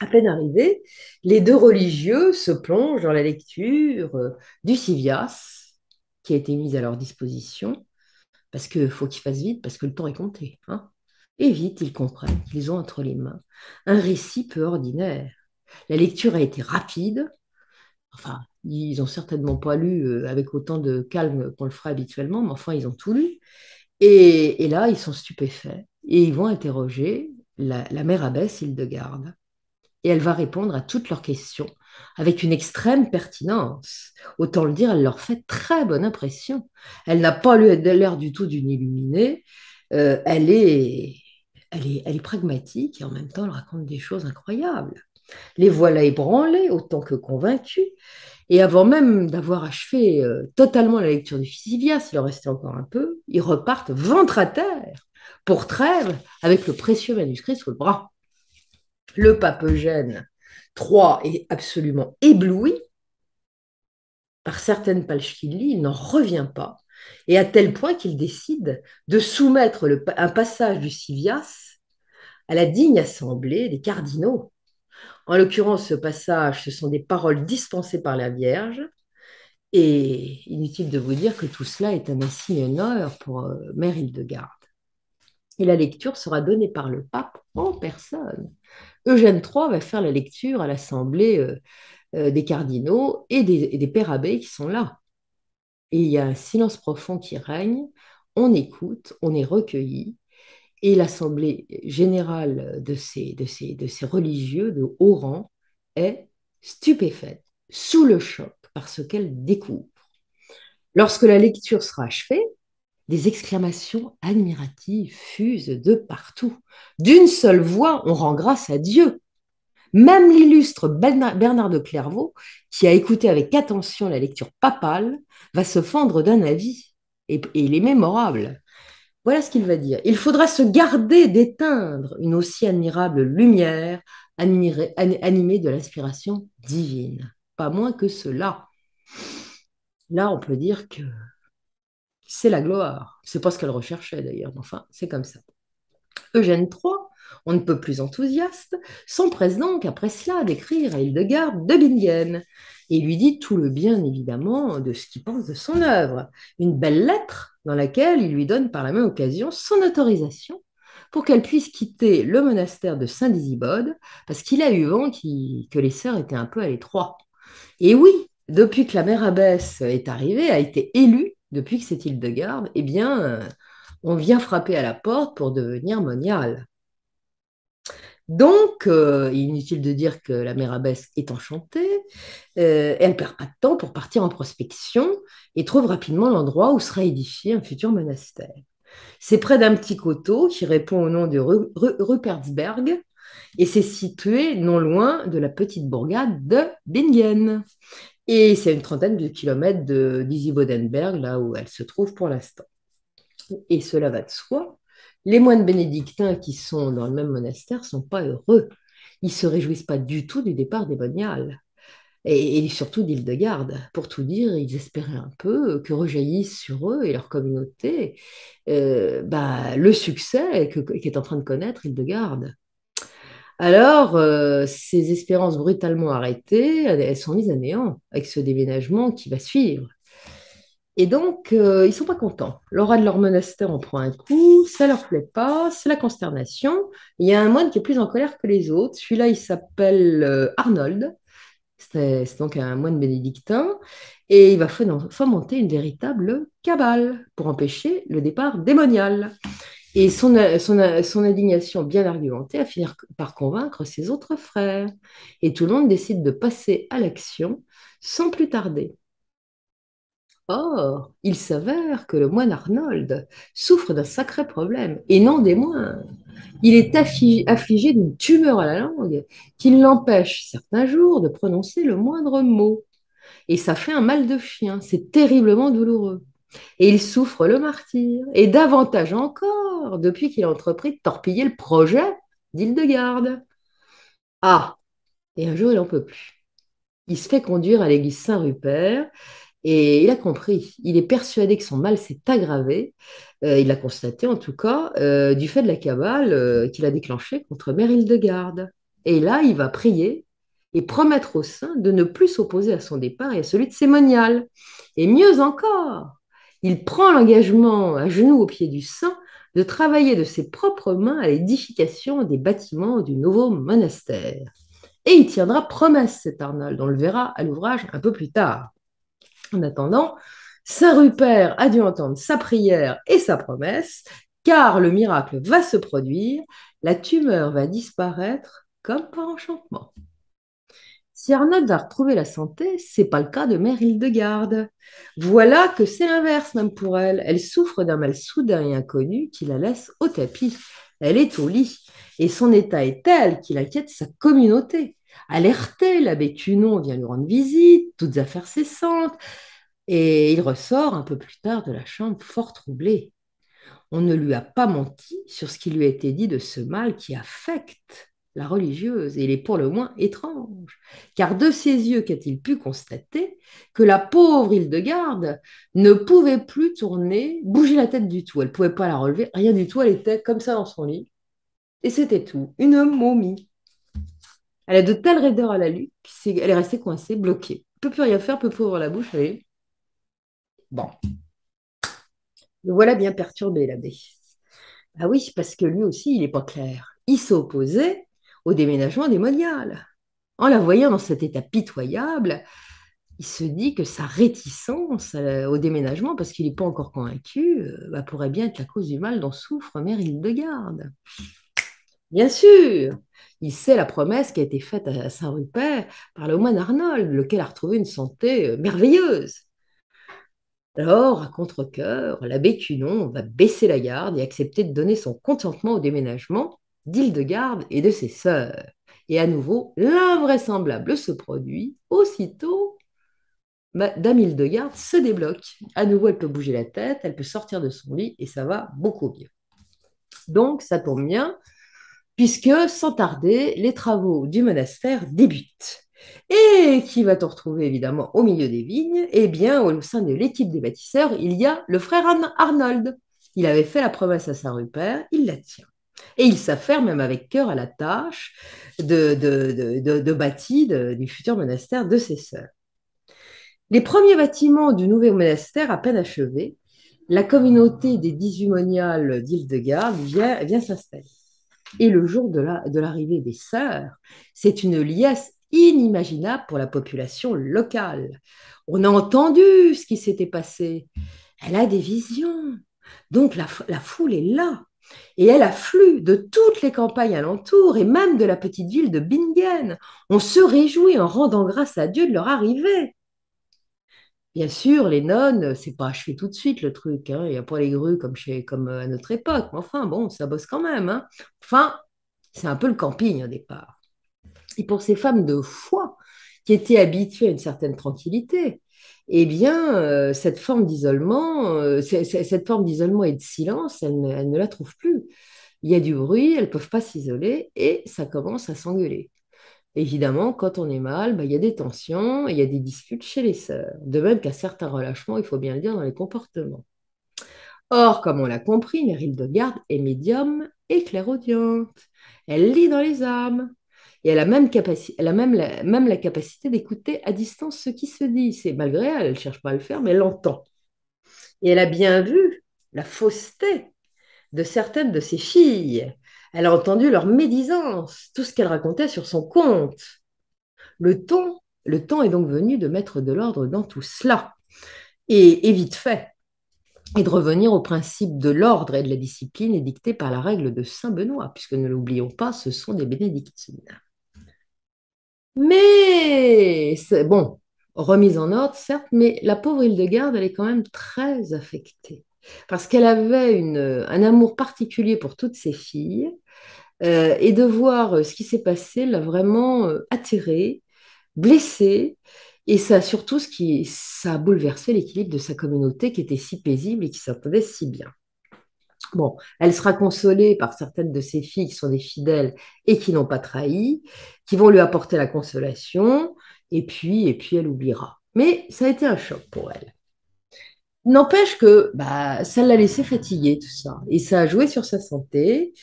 à peine arrivés, les deux religieux se plongent dans la lecture euh, du Civias qui a été mise à leur disposition, parce qu'il faut qu'ils fassent vite, parce que le temps est compté. Hein. et vite, ils comprennent ils ont entre les mains un récit peu ordinaire. La lecture a été rapide, enfin, ils n'ont certainement pas lu euh, avec autant de calme qu'on le ferait habituellement, mais enfin, ils ont tout lu. Et, là, ils sont stupéfaits. Et ils vont interroger la, la mère abbesse Hildegarde et elle va répondre à toutes leurs questions avec une extrême pertinence. Autant le dire, elle leur fait très bonne impression. Elle n'a pas l'air du tout d'une illuminée. Euh, elle, est, elle, est, pragmatique et en même temps, elle raconte des choses incroyables. Les voilà ébranlés autant que convaincus. Et avant même d'avoir achevé euh, totalement la lecture du fisivia il en restait encore un peu, ils repartent ventre à terre pour trêve avec le précieux manuscrit sous le bras. Le pape Eugène III est absolument ébloui par certaines pages qu'il lit, il n'en revient pas, et à tel point qu'il décide de soumettre un passage du Civias à la digne assemblée des cardinaux. En l'occurrence, ce passage, ce sont des paroles dispensées par la Vierge, et inutile de vous dire que tout cela est un signe honneur pour euh, Mère Hildegarde. Et la lecture sera donnée par le pape en personne. Eugène III va faire la lecture à l'Assemblée euh, euh, des cardinaux et des, pères abbés qui sont là. Et il y a un silence profond qui règne. On écoute, on est recueilli. Et l'Assemblée générale de ces, de ces religieux de haut rang est stupéfaite, sous le choc parce qu'elle découvre. Lorsque la lecture sera achevée, des exclamations admiratives fusent de partout. D'une seule voix, on rend grâce à Dieu. Même l'illustre Bernard de Clairvaux, qui a écouté avec attention la lecture papale, va se fendre d'un avis. Et, il est mémorable. Voilà ce qu'il va dire. Il faudra se garder d'éteindre une aussi admirable lumière animée, animée de l'inspiration divine. Pas moins que cela. Là, on peut dire que c'est la gloire. C'est pas ce qu'elle recherchait d'ailleurs, enfin, c'est comme ça. Eugène III, on ne peut plus enthousiaste, s'empresse donc après cela d'écrire à Hildegarde de Bingen et lui dit tout le bien évidemment de ce qu'il pense de son œuvre. Une belle lettre dans laquelle il lui donne par la même occasion son autorisation pour qu'elle puisse quitter le monastère de Saint-Dizibode parce qu'il a eu vent que les sœurs étaient un peu à l'étroit. Et oui, depuis que la mère abbesse est arrivée, a été élue depuis que c'est île de garde, eh bien, euh, on vient frapper à la porte pour devenir monial. Donc, euh, inutile de dire que la mère abbesse est enchantée, euh, elle ne perd pas de temps pour partir en prospection et trouve rapidement l'endroit où sera édifié un futur monastère. C'est près d'un petit coteau qui répond au nom de Rupertsberg et c'est situé non loin de la petite bourgade de Bingen. Et c'est une trentaine de kilomètres d'Isibodenberg, là où elle se trouve pour l'instant. Et cela va de soi. Les moines bénédictins qui sont dans le même monastère ne sont pas heureux. Ils ne se réjouissent pas du tout du départ des Boniales. et, surtout dîle garde Pour tout dire, ils espéraient un peu que rejaillisse sur eux et leur communauté euh, bah, le succès qu'est en train de connaître ile alors, euh, ces espérances brutalement arrêtées, elles sont mises à néant avec ce déménagement qui va suivre. Et donc, euh, ils sont pas contents. L'aura de leur monastère en prend un coup, ça leur plaît pas, c'est la consternation. Il y a un moine qui est plus en colère que les autres. Celui-là, il s'appelle euh, Arnold. C'est donc un moine bénédictin. Et il va fomenter une véritable cabale pour empêcher le départ démonial. Et son, indignation bien argumentée a fini par convaincre ses autres frères. Et tout le monde décide de passer à l'action sans plus tarder. Or, il s'avère que le moine Arnold souffre d'un sacré problème, et non des moins, Il est affligé d'une tumeur à la langue qui l'empêche certains jours de prononcer le moindre mot. Et ça fait un mal de chien, c'est terriblement douloureux. Et il souffre le martyr, et davantage encore depuis qu'il a entrepris de torpiller le projet dîle Ah Et un jour, il n'en peut plus. Il se fait conduire à l'église Saint-Rupert et il a compris. Il est persuadé que son mal s'est aggravé, euh, il l'a constaté en tout cas, euh, du fait de la cabale euh, qu'il a déclenchée contre Mère Hildegarde. Et là, il va prier et promettre au saint de ne plus s'opposer à son départ et à celui de Sémonial. Et mieux encore, il prend l'engagement à genoux au pied du saint de travailler de ses propres mains à l'édification des bâtiments du nouveau monastère. Et il tiendra promesse, cet Arnold, on le verra à l'ouvrage un peu plus tard. En attendant, Saint Rupert a dû entendre sa prière et sa promesse, car le miracle va se produire, la tumeur va disparaître comme par enchantement. Si Arnold va retrouver la santé, c'est pas le cas de Mère Hildegarde. Voilà que c'est l'inverse même pour elle. Elle souffre d'un mal soudain et inconnu qui la laisse au tapis. Elle est au lit et son état est tel qu'il inquiète sa communauté. Alerté, l'abbé Cunon vient lui rendre visite, toutes affaires cessantes, et il ressort un peu plus tard de la chambre fort troublé. On ne lui a pas menti sur ce qui lui a été dit de ce mal qui affecte la religieuse, et il est pour le moins étrange, car de ses yeux qu'a-t-il pu constater que la pauvre Hildegarde ne pouvait plus tourner, bouger la tête du tout, elle ne pouvait pas la relever, rien du tout, elle était comme ça dans son lit, et c'était tout, une momie. Elle a de telles raideurs à la nuque, qu'elle est restée coincée, bloquée, elle peut plus rien faire, peut plus ouvrir la bouche, Bon. Le voilà bien perturbé, l'abbé. Ah oui, parce que lui aussi, il n'est pas clair. Il s'opposait au déménagement démonial. En la voyant dans cet état pitoyable, il se dit que sa réticence euh, au déménagement, parce qu'il n'est pas encore convaincu, euh, bah, pourrait bien être la cause du mal dont souffre Mère Hildegarde. Bien sûr, il sait la promesse qui a été faite à Saint-Rupert par le moine Arnold, lequel a retrouvé une santé euh, merveilleuse. Alors, à contre-coeur, l'abbé Cunon va baisser la garde et accepter de donner son consentement au déménagement, Dildegarde et de ses sœurs. Et à nouveau, l'invraisemblable se produit. Aussitôt, bah, Dame Hildegarde se débloque. À nouveau, elle peut bouger la tête, elle peut sortir de son lit et ça va beaucoup mieux. Donc, ça tombe bien, puisque sans tarder, les travaux du monastère débutent. Et qui va te retrouver évidemment au milieu des vignes Eh bien, au sein de l'équipe des bâtisseurs, il y a le frère Arnold. Il avait fait la promesse à Saint-Rupert, il la tient. Et il s'affaire même avec cœur à la tâche de, de, du futur monastère de ses sœurs. Les premiers bâtiments du nouveau monastère, à peine achevés, la communauté des 18 moniales d'Île-de-Garde vient, s'installer. Et le jour de l'arrivée des sœurs, c'est une liesse inimaginable pour la population locale. On a entendu ce qui s'était passé. Elle a des visions. Donc la foule est là. Et elle afflue de toutes les campagnes alentour, et même de la petite ville de Bingen. On se réjouit en rendant grâce à Dieu de leur arrivée. Bien sûr, les nonnes, c'est pas achevé tout de suite le truc. Hein. Il n'y a pas les grues comme, à notre époque. Mais enfin, bon, ça bosse quand même. Hein. Enfin, c'est un peu le camping hein, au départ. Et pour ces femmes de foi qui étaient habituées à une certaine tranquillité, eh bien, euh, cette forme d'isolement, euh, cette forme d'isolement et de silence, elle ne, la trouve plus. Il y a du bruit, elles ne peuvent pas s'isoler et ça commence à s'engueuler. Évidemment, quand on est mal, bah, il y a des tensions, il y a des disputes chez les sœurs. De même qu'à certains relâchements, il faut bien le dire, dans les comportements. Or, comme on l'a compris, Meryl de est médium et clairaudiente. Elle lit dans les âmes. Et elle a même, elle a même, la, même la capacité d'écouter à distance ce qui se dit. C'est malgré elle, elle ne cherche pas à le faire, mais elle l'entend. Et elle a bien vu la fausseté de certaines de ses filles. Elle a entendu leur médisance, tout ce qu'elle racontait sur son compte. Le temps, le temps est donc venu de mettre de l'ordre dans tout cela. Et, vite fait, et de revenir au principe de l'ordre et de la discipline édicté par la règle de Saint Benoît, puisque ne l'oublions pas, ce sont des bénédictines. Mais c'est bon, remise en ordre, certes, mais la pauvre Hildegarde, elle est quand même très affectée. Parce qu'elle avait un amour particulier pour toutes ses filles. Euh, et de voir euh, ce qui s'est passé l'a vraiment euh, atterrée, blessée. Et ça, surtout, ce qui, ça a bouleversé l'équilibre de sa communauté qui était si paisible et qui s'entendait si bien. Bon, elle sera consolée par certaines de ses filles qui sont des fidèles et qui n'ont pas trahi, qui vont lui apporter la consolation, et puis, et puis elle oubliera. Mais ça a été un choc pour elle. N'empêche que bah, ça l'a laissé fatiguée, tout ça. Et ça a joué sur sa santé,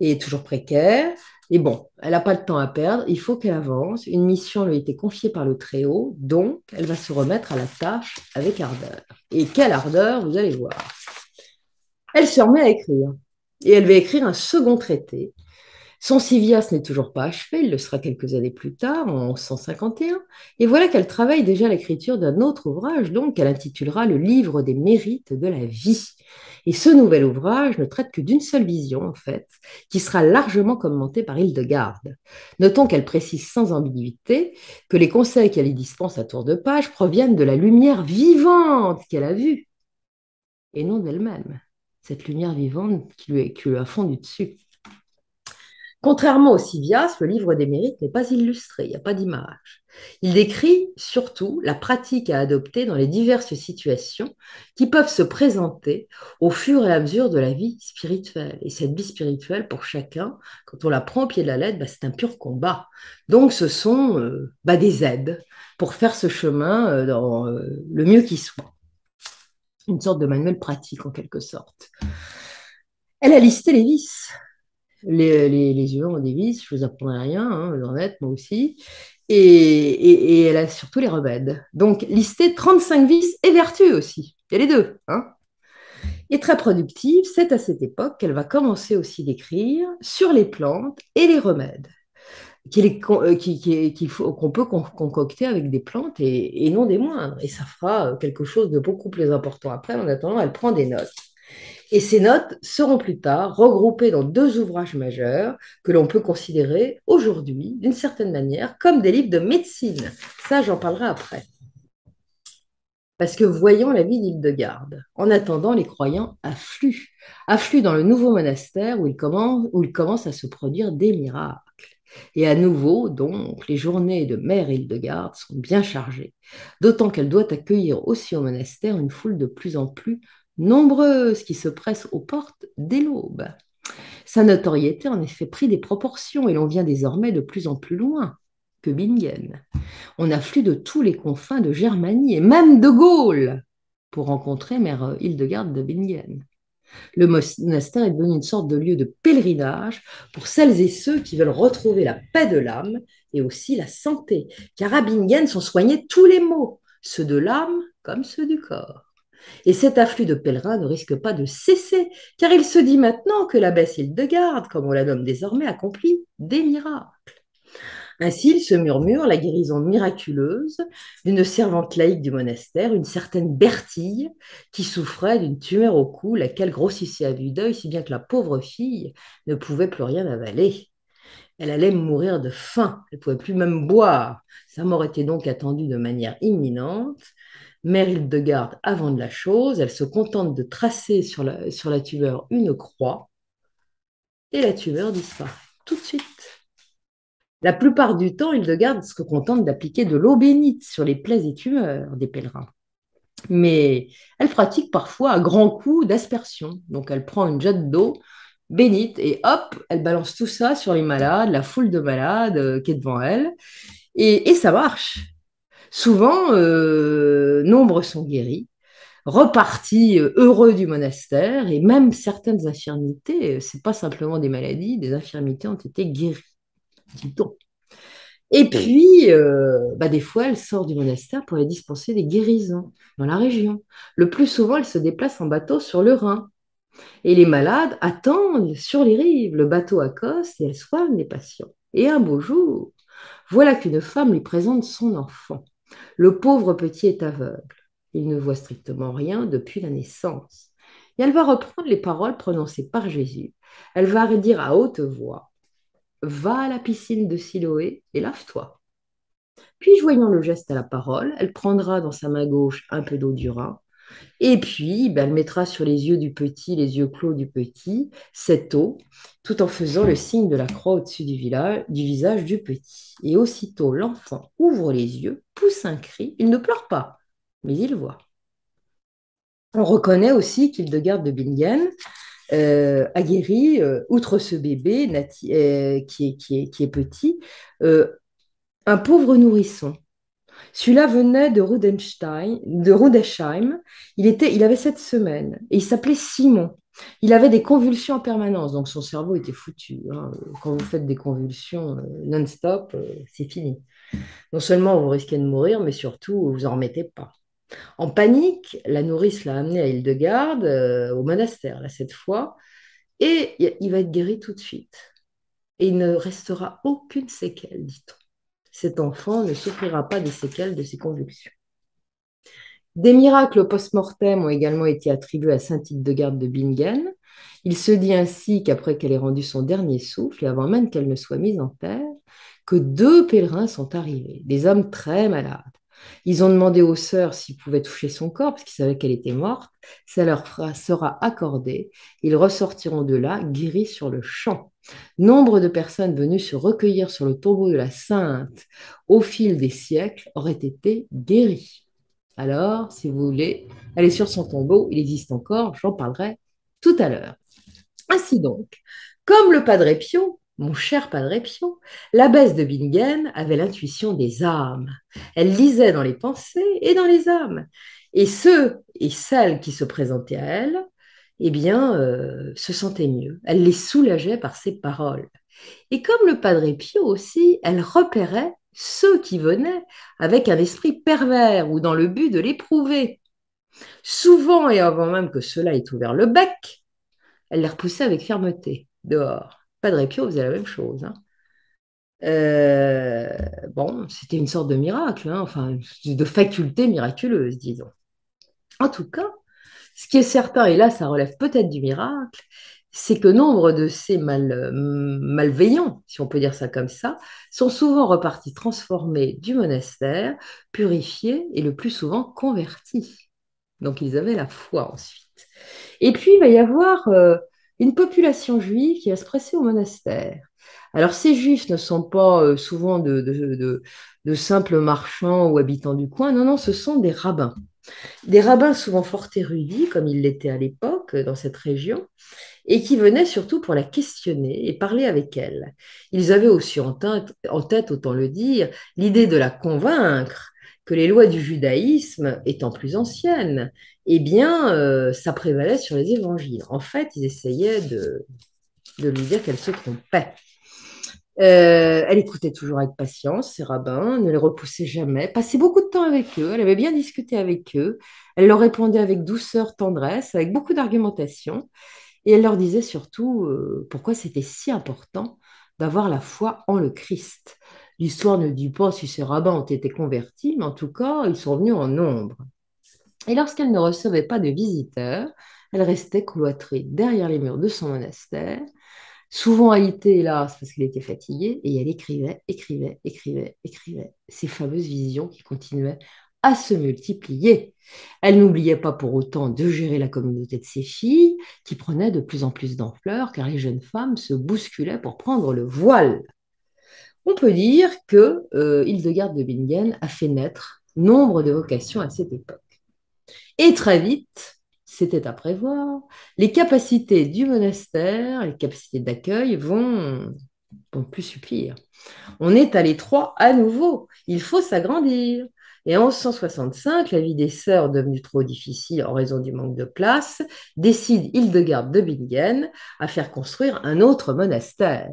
et toujours précaire. Et bon, elle n'a pas le temps à perdre, il faut qu'elle avance. Une mission lui a été confiée par le Très-Haut, donc elle va se remettre à la tâche avec ardeur. Et quelle ardeur, vous allez voir. Elle se remet à écrire. Et elle va écrire un second traité. Son civias n'est toujours pas achevé, il le sera quelques années plus tard, en 151, Et voilà qu'elle travaille déjà l'écriture d'un autre ouvrage, donc qu'elle intitulera Le livre des mérites de la vie. Et ce nouvel ouvrage ne traite que d'une seule vision, en fait, qui sera largement commentée par Hildegarde. Notons qu'elle précise sans ambiguïté que les conseils qu'elle y dispense à tour de page proviennent de la lumière vivante qu'elle a vue, et non d'elle-même cette lumière vivante qui lui, a fondu dessus. Contrairement au Sivias, le livre des mérites n'est pas illustré, il n'y a pas d'image. Il décrit surtout la pratique à adopter dans les diverses situations qui peuvent se présenter au fur et à mesure de la vie spirituelle. Et cette vie spirituelle, pour chacun, quand on la prend au pied de la lettre, bah, c'est un pur combat. Donc ce sont euh, bah, des aides pour faire ce chemin euh, dans, euh, le mieux qui soit une sorte de manuel pratique en quelque sorte. Elle a listé les vices. Les, les, humains ont des vices, je vous apprends rien, hein, vous en êtes, moi aussi. Et, elle a surtout les remèdes. Donc, listé 35 vices et vertus aussi. Il y a les deux. Hein et très productive, c'est à cette époque qu'elle va commencer aussi d'écrire sur les plantes et les remèdes qu'on qui, qui, qu'on peut concocter avec des plantes et, non des moindres. Et ça fera euh, quelque chose de beaucoup plus important. Après, en attendant, elle prend des notes. Et ces notes seront plus tard regroupées dans deux ouvrages majeurs que l'on peut considérer aujourd'hui, d'une certaine manière, comme des livres de médecine. Ça, j'en parlerai après. Parce que voyons la vie d'Ile-de-Garde. en attendant, les croyants affluent, affluent dans le nouveau monastère où il commence, où il commence à se produire des miracles. Et à nouveau, donc, les journées de mère Hildegarde sont bien chargées, d'autant qu'elle doit accueillir aussi au monastère une foule de plus en plus nombreuse qui se presse aux portes dès l'aube. Sa notoriété en effet pris des proportions et l'on vient désormais de plus en plus loin que Bingen. On afflue de tous les confins de Germanie et même de Gaulle pour rencontrer mère Hildegarde de Bingen. Le monastère est devenu une sorte de lieu de pèlerinage pour celles et ceux qui veulent retrouver la paix de l'âme et aussi la santé, car à Bingen sont soignés tous les maux, ceux de l'âme comme ceux du corps. Et cet afflux de pèlerins ne risque pas de cesser, car il se dit maintenant que de Garde, comme on la nomme désormais, accomplit des miracles. Ainsi, il se murmure la guérison miraculeuse d'une servante laïque du monastère, une certaine Bertille, qui souffrait d'une tumeur au cou, laquelle grossissait à vue d'œil, si bien que la pauvre fille ne pouvait plus rien avaler. Elle allait mourir de faim, elle ne pouvait plus même boire. Sa mort était donc attendue de manière imminente. Mère Hildegarde avant de la chose, elle se contente de tracer sur la, sur la tumeur une croix et la tumeur disparaît tout de suite. La plupart du temps, ce se contente d'appliquer de l'eau bénite sur les plaies et tumeurs des pèlerins. Mais elle pratique parfois à grands coups d'aspersion. Donc elle prend une jatte d'eau bénite et hop, elle balance tout ça sur les malades, la foule de malades euh, qui est devant elle. Et, ça marche. Souvent, euh, nombre sont guéris, repartis euh, heureux du monastère, et même certaines infirmités, ce n'est pas simplement des maladies, des infirmités ont été guéries. Et puis, euh, bah des fois, elle sort du monastère pour aller dispenser des guérisons dans la région. Le plus souvent, elle se déplace en bateau sur le Rhin. Et les malades attendent sur les rives. Le bateau accoste et elle soigne les patients. Et un beau jour, voilà qu'une femme lui présente son enfant. Le pauvre petit est aveugle. Il ne voit strictement rien depuis la naissance. Et elle va reprendre les paroles prononcées par Jésus. Elle va dire à haute voix va à la piscine de Siloé et lave-toi. Puis, joignant le geste à la parole, elle prendra dans sa main gauche un peu d'eau du Rhin, et puis ben, elle mettra sur les yeux du petit, les yeux clos du petit, cette eau, tout en faisant le signe de la croix au-dessus du, visage du petit. Et aussitôt, l'enfant ouvre les yeux, pousse un cri, il ne pleure pas, mais il voit. On reconnaît aussi qu'il garde de Bingen a euh, aguerri, euh, outre ce bébé nati euh, qui, est, qui, est, petit, un pauvre nourrisson. Celui-là venait de, Rodenstein, de Il, était, il avait sept semaines et il s'appelait Simon. Il avait des convulsions en permanence, donc son cerveau était foutu. Hein. Quand vous faites des convulsions non-stop, c'est fini. Non seulement vous risquez de mourir, mais surtout, vous en remettez pas. En panique, la nourrice l'a amené à de euh, au monastère, là, cette fois, et il va être guéri tout de suite. Et il ne restera aucune séquelle, dit-on. Cet enfant ne souffrira pas des séquelles de ses convulsions. Des miracles post-mortem ont également été attribués à saint Hildegarde de Bingen. Il se dit ainsi qu'après qu'elle ait rendu son dernier souffle et avant même qu'elle ne soit mise en terre, que deux pèlerins sont arrivés, des hommes très malades. Ils ont demandé aux sœurs s'ils pouvaient toucher son corps, parce qu'ils savaient qu'elle était morte. Ça leur sera accordé. Ils ressortiront de là, guéris sur le champ. Nombre de personnes venues se recueillir sur le tombeau de la sainte au fil des siècles auraient été guéries. Alors, si vous voulez aller sur son tombeau, il existe encore, j'en parlerai tout à l'heure. Ainsi donc, comme le Padre Pio, mon cher Padre Pio, l'abbesse de Bingen avait l'intuition des âmes. Elle lisait dans les pensées et dans les âmes. Et ceux et celles qui se présentaient à elle, eh bien, euh, se sentaient mieux. Elle les soulageait par ses paroles. Et comme le Padre Pio aussi, elle repérait ceux qui venaient avec un esprit pervers ou dans le but de l'éprouver. Souvent, et avant même que cela ait ouvert le bec, elle les repoussait avec fermeté, dehors. Padre Pio faisait la même chose. Hein. Euh, bon, c'était une sorte de miracle, hein, enfin, de faculté miraculeuse, disons. En tout cas, ce qui est certain, et là ça relève peut-être du miracle, c'est que nombre de ces mal, euh, malveillants, si on peut dire ça comme ça, sont souvent repartis transformés du monastère, purifiés et le plus souvent convertis. Donc ils avaient la foi ensuite. Et puis il va y avoir euh, une population juive qui va se presser au monastère. Alors ces juifs ne sont pas euh, souvent de, simples marchands ou habitants du coin, non, non, ce sont des rabbins. Des rabbins souvent fort érudits, comme ils l'étaient à l'époque dans cette région, et qui venaient surtout pour la questionner et parler avec elle. Ils avaient aussi en tête autant le dire, l'idée de la convaincre que les lois du judaïsme étant plus anciennes, eh bien, euh, ça prévalait sur les évangiles. En fait, ils essayaient de, lui dire qu'elle se trompait. Euh, elle écoutait toujours avec patience ces rabbins, ne les repoussait jamais, passait beaucoup de temps avec eux, elle avait bien discuté avec eux, elle leur répondait avec douceur, tendresse, avec beaucoup d'argumentation, et elle leur disait surtout euh, pourquoi c'était si important d'avoir la foi en le Christ. L'histoire ne dit pas si ces rabbins ont été convertis, mais en tout cas, ils sont venus en nombre. Et lorsqu'elle ne recevait pas de visiteurs, elle restait cloîtrée derrière les murs de son monastère, souvent alitée, hélas, parce qu'elle était fatiguée, et elle écrivait, écrivait, écrivait, écrivait ses fameuses visions qui continuaient à se multiplier. Elle n'oubliait pas pour autant de gérer la communauté de ses filles, qui prenait de plus en plus d'ampleur, car les jeunes femmes se bousculaient pour prendre le voile. On peut dire que euh, Hildegard de Bingen a fait naître nombre de vocations à cette époque. Et très vite, c'était à prévoir, les capacités du monastère, les capacités d'accueil vont, plus suffire. On est à l'étroit à nouveau. Il faut s'agrandir. Et en 1165, la vie des sœurs, devenue trop difficile en raison du manque de place, décide Hildegarde de Bingen à faire construire un autre monastère.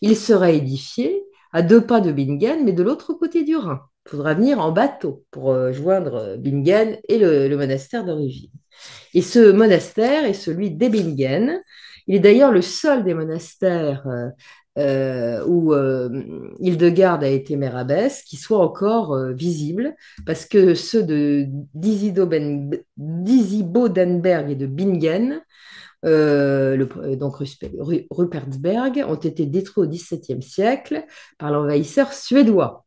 Il sera édifié à deux pas de Bingen, mais de l'autre côté du Rhin. Il faudra venir en bateau pour euh, joindre euh, Bingen et le, monastère d'origine. Et ce monastère est celui d'Ebingen. Il est d'ailleurs le seul des monastères euh, où Hildegarde a été mère abbesse, qui soit encore visible, parce que ceux de ben, d'Isibodenberg et de Bingen, donc Rupertsberg, ont été détruits au XVIIe siècle par l'envahisseur suédois.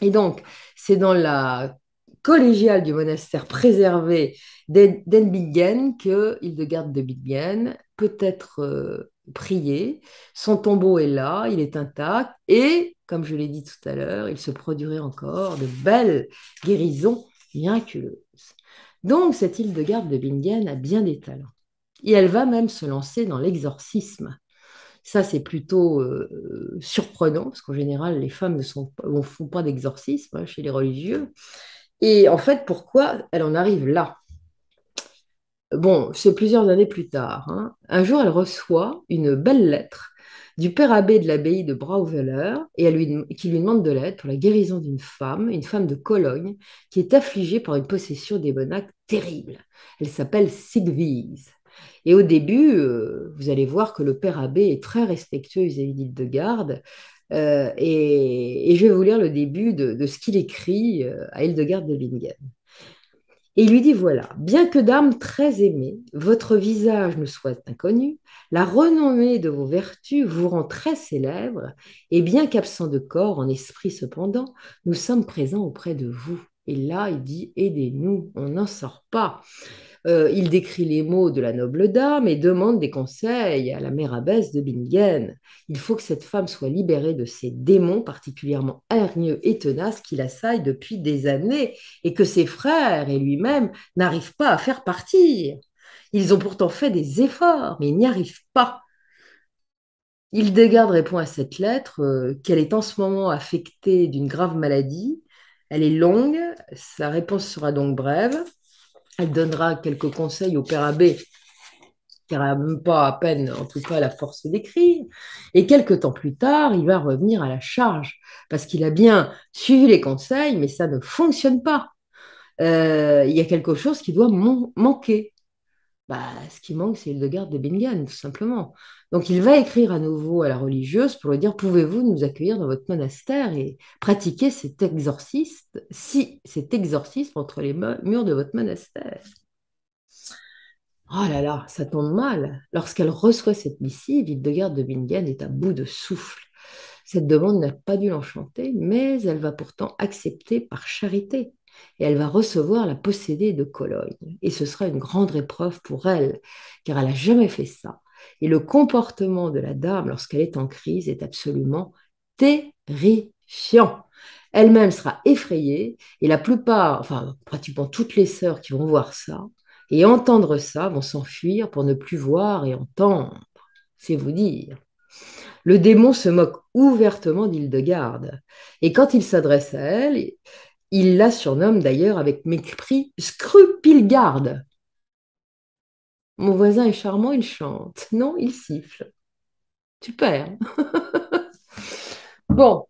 Et donc, c'est dans la collégiale du monastère préservé d'Enbingen que Hildegarde de Bingen peut être euh, priée. Son tombeau est là, il est intact et, comme je l'ai dit tout à l'heure, il se produirait encore de belles guérisons miraculeuses. Donc, cette Hildegarde de Bingen a bien des talents. Et elle va même se lancer dans l'exorcisme. Ça, c'est plutôt euh, surprenant, parce qu'en général, les femmes ne font pas d'exorcisme hein, chez les religieux. Et en fait, pourquoi elle en arrive là Bon, c'est plusieurs années plus tard. Hein. Un jour, elle reçoit une belle lettre du père abbé de l'abbaye de Brauweiler et lui, qui lui demande de l'aide pour la guérison d'une femme, une femme de Cologne, qui est affligée par une possession démoniaque terrible. Elle s'appelle Sigvise. Et au début, euh, vous allez voir que le père abbé est très respectueux vis-à-vis d'Hildegarde. Euh, et, je vais vous lire le début de, ce qu'il écrit euh, à Hildegarde de Bingen. Et il lui dit voilà, bien que d'âme très aimée, votre visage nous soit inconnu, la renommée de vos vertus vous rend très célèbre, et bien qu'absent de corps, en esprit cependant, nous sommes présents auprès de vous. Et là, il dit Aidez-nous, on n'en sort pas. Euh, il décrit les mots de la noble dame et demande des conseils à la mère abbesse de Bingen. Il faut que cette femme soit libérée de ces démons particulièrement hergneux et tenaces qui l'assaillent depuis des années et que ses frères et lui-même n'arrivent pas à faire partir. Ils ont pourtant fait des efforts, mais ils n'y arrivent pas. Il dégarde, répond à cette lettre euh, qu'elle est en ce moment affectée d'une grave maladie elle est longue, sa réponse sera donc brève. Elle donnera quelques conseils au père abbé, qui n'a même pas à peine, en tout cas, la force d'écrire. Et quelques temps plus tard, il va revenir à la charge, parce qu'il a bien suivi les conseils, mais ça ne fonctionne pas. Euh, il y a quelque chose qui doit manquer. Bah, ce qui manque, c'est Hildegarde de Bingen, tout simplement. Donc il va écrire à nouveau à la religieuse pour lui dire Pouvez-vous nous accueillir dans votre monastère et pratiquer cet exorcisme, si, cet exorcisme entre les murs de votre monastère Oh là là, ça tombe mal. Lorsqu'elle reçoit cette missive, Hildegarde de Bingen est à bout de souffle. Cette demande n'a pas dû l'enchanter, mais elle va pourtant accepter par charité et elle va recevoir la possédée de Cologne. Et ce sera une grande épreuve pour elle, car elle n'a jamais fait ça. Et le comportement de la dame lorsqu'elle est en crise est absolument terrifiant. Elle-même sera effrayée et la plupart, enfin pratiquement toutes les sœurs qui vont voir ça et entendre ça vont s'enfuir pour ne plus voir et entendre. C'est vous dire. Le démon se moque ouvertement d'Hildegarde. Et quand il s'adresse à elle, il la surnomme d'ailleurs avec mépris Scrupilgarde. Mon voisin est charmant, il chante. Non, il siffle. Tu perds. bon,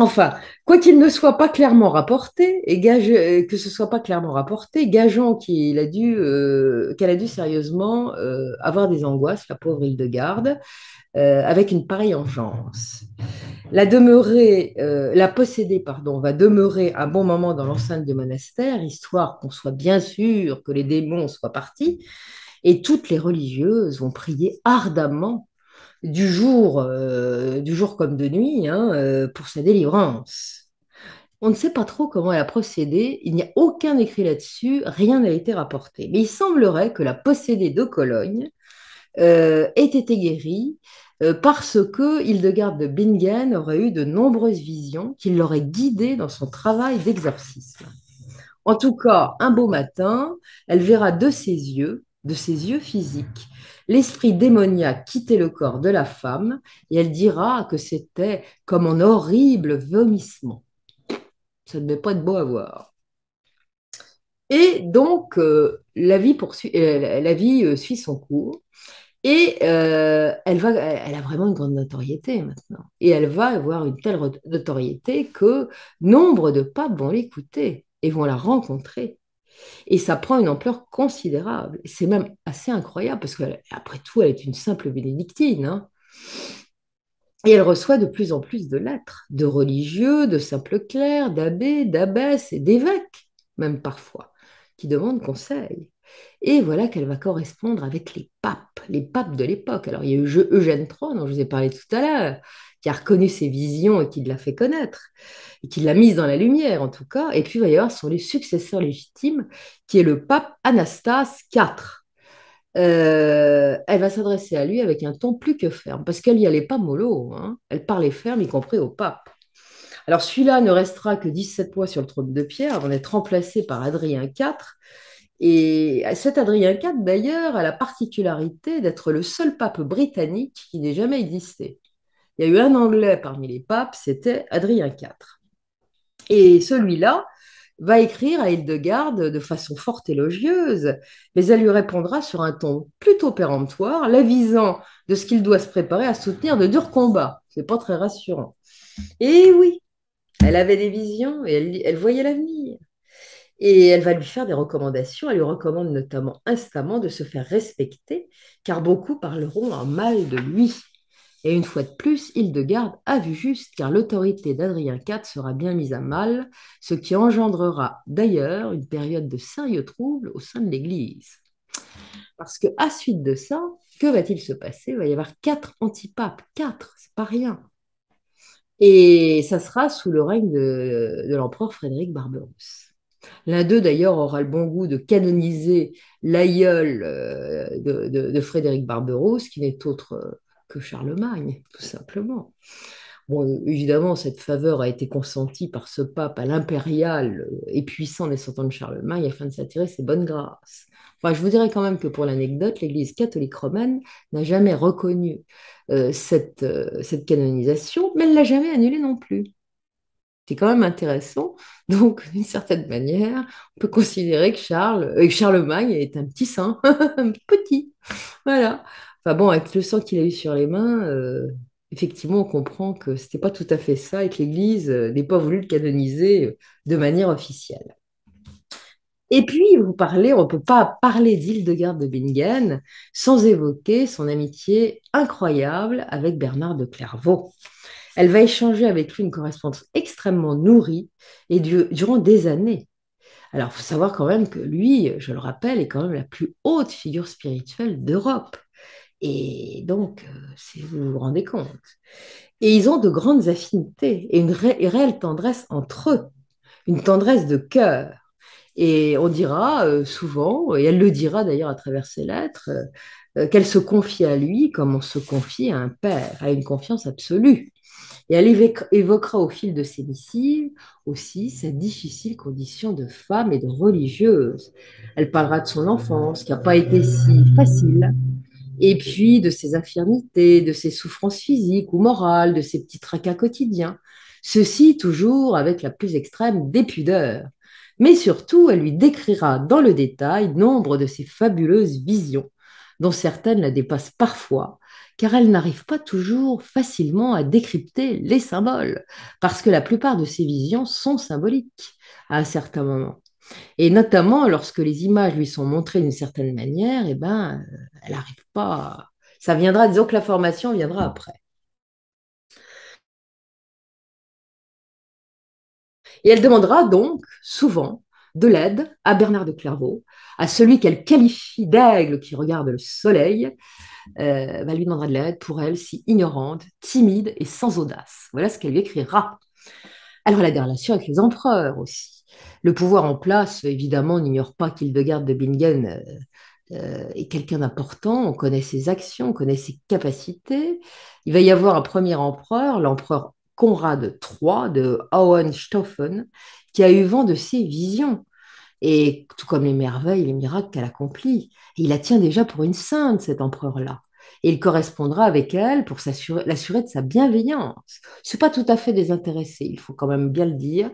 Enfin, quoi qu'il ne soit pas clairement rapporté, et euh, que ce soit pas clairement rapporté, gageons qu'il a euh, qu'elle a dû sérieusement euh, avoir des angoisses, la pauvre Ile-de-Garde, avec une pareille engeance. La demeurer, la posséder pardon, va demeurer un bon moment dans l'enceinte du monastère, histoire qu'on soit bien sûr que les démons soient partis, et toutes les religieuses vont prier ardemment euh, du jour, comme de nuit, hein, euh, pour sa délivrance. On ne sait pas trop comment elle a procédé, il n'y a aucun écrit là-dessus, rien n'a été rapporté. Mais il semblerait que la possédée de Cologne euh, ait été guérie parce que Hildegarde de Bingen aurait eu de nombreuses visions qui l'auraient guidée dans son travail d'exorcisme. En tout cas, un beau matin, elle verra de ses yeux, de ses yeux physiques, l'esprit démoniaque quittait le corps de la femme et elle dira que c'était comme un horrible vomissement. Ça ne devait pas être beau à voir. Et donc, euh, la vie, poursuit, euh, la vie euh, suit son cours. Et elle, va, elle a vraiment une grande notoriété maintenant. Et elle va avoir une telle notoriété que nombre de papes vont l'écouter et vont la rencontrer et ça prend une ampleur considérable. C'est même assez incroyable parce qu'après tout, elle est une simple bénédictine. Hein. Et elle reçoit de plus en plus de lettres, de religieux, de simples clercs, d'abbés, d'abbesses et d'évêques, même parfois, qui demandent conseil. Et voilà qu'elle va correspondre avec les papes, les papes de l'époque. Alors, il y a eu Eugène III, dont je vous ai parlé tout à l'heure, qui a reconnu ses visions et qui l'a fait connaître, et qui l'a mise dans la lumière en tout cas. Et puis il va y avoir son successeur légitime, qui est le pape Anastase IV. Euh, elle va s'adresser à lui avec un ton plus que ferme, parce qu'elle n'y allait pas mollo, hein. elle parlait ferme, y compris au pape. Alors celui-là ne restera que 17 mois sur le trône de pierre avant d'être remplacé par Adrien IV. Et cet Adrien IV, d'ailleurs, a la particularité d'être le seul pape britannique qui n'ait jamais existé il y a eu un Anglais parmi les papes, c'était Adrien IV. Et celui-là va écrire à Hildegarde de façon fort élogieuse, mais elle lui répondra sur un ton plutôt péremptoire, l'avisant de ce qu'il doit se préparer à soutenir de durs combats. Ce n'est pas très rassurant. Et oui, elle avait des visions et elle, elle voyait l'avenir. Et elle va lui faire des recommandations. Elle lui recommande notamment instamment de se faire respecter, car beaucoup parleront en mal de lui. Et une fois de plus, Hildegarde a vu juste, car l'autorité d'Adrien IV sera bien mise à mal, ce qui engendrera d'ailleurs une période de sérieux troubles au sein de l'Église. Parce que à suite de ça, que va-t-il se passer Il va y avoir quatre antipapes, quatre, c'est pas rien. Et ça sera sous le règne de, l'empereur Frédéric Barberousse. L'un d'eux, d'ailleurs, aura le bon goût de canoniser l'aïeul euh, de, de Frédéric Barberousse, qui n'est autre que Charlemagne, tout simplement. Bon, évidemment, cette faveur a été consentie par ce pape à l'impérial et euh, puissant descendant de Charlemagne afin de s'attirer ses bonnes grâces. Enfin, je vous dirais quand même que pour l'anecdote, l'Église catholique romaine n'a jamais reconnu euh, cette, euh, cette canonisation, mais elle ne l'a jamais annulée non plus. C'est quand même intéressant. Donc, d'une certaine manière, on peut considérer que Charles, et Charlemagne est un petit saint, un petit. Voilà bon, avec le sang qu'il a eu sur les mains, euh, effectivement, on comprend que ce n'était pas tout à fait ça et que l'Église euh, n'est pas voulu le canoniser euh, de manière officielle. Et puis, vous parlez, on ne peut pas parler d'île de Bingen sans évoquer son amitié incroyable avec Bernard de Clairvaux. Elle va échanger avec lui une correspondance extrêmement nourrie et durant des années. Alors, il faut savoir quand même que lui, je le rappelle, est quand même la plus haute figure spirituelle d'Europe. Et donc, euh, vous vous rendez compte. Et ils ont de grandes affinités et une réelle tendresse entre eux, une tendresse de cœur. Et on dira euh, souvent, et elle le dira d'ailleurs à travers ses lettres, euh, qu'elle se confie à lui comme on se confie à un père, à une confiance absolue. Et elle évoquera au fil de ses missives aussi cette difficile condition de femme et de religieuse. Elle parlera de son enfance qui n'a pas été si facile, et puis de ses infirmités, de ses souffrances physiques ou morales, de ses petits tracas quotidiens. Ceci toujours avec la plus extrême dépudeur. Mais surtout, elle lui décrira dans le détail nombre de ses fabuleuses visions, dont certaines la dépassent parfois, car elle n'arrive pas toujours facilement à décrypter les symboles, parce que la plupart de ses visions sont symboliques à un certain moment. Et notamment, lorsque les images lui sont montrées d'une certaine manière, eh ben, euh, elle n'arrive pas. Ça viendra, disons que la formation viendra après. Et elle demandera donc souvent de l'aide à Bernard de Clairvaux, à celui qu'elle qualifie d'aigle qui regarde le soleil, euh, bah, lui demandera de l'aide pour elle, si ignorante, timide et sans audace. Voilà ce qu'elle lui écrira. Alors elle a des relations avec les empereurs aussi. Le pouvoir en place, évidemment, n'ignore pas qu'Hildegarde de Bingen euh, euh, est quelqu'un d'important, on connaît ses actions, on connaît ses capacités. Il va y avoir un premier empereur, l'empereur Conrad III de Hohenstaufen, qui a eu vent de ses visions. Et tout comme les merveilles, les miracles qu'elle accomplit. il la tient déjà pour une sainte, cet empereur-là et il correspondra avec elle pour l'assurer de sa bienveillance. Ce n'est pas tout à fait désintéressé, il faut quand même bien le dire.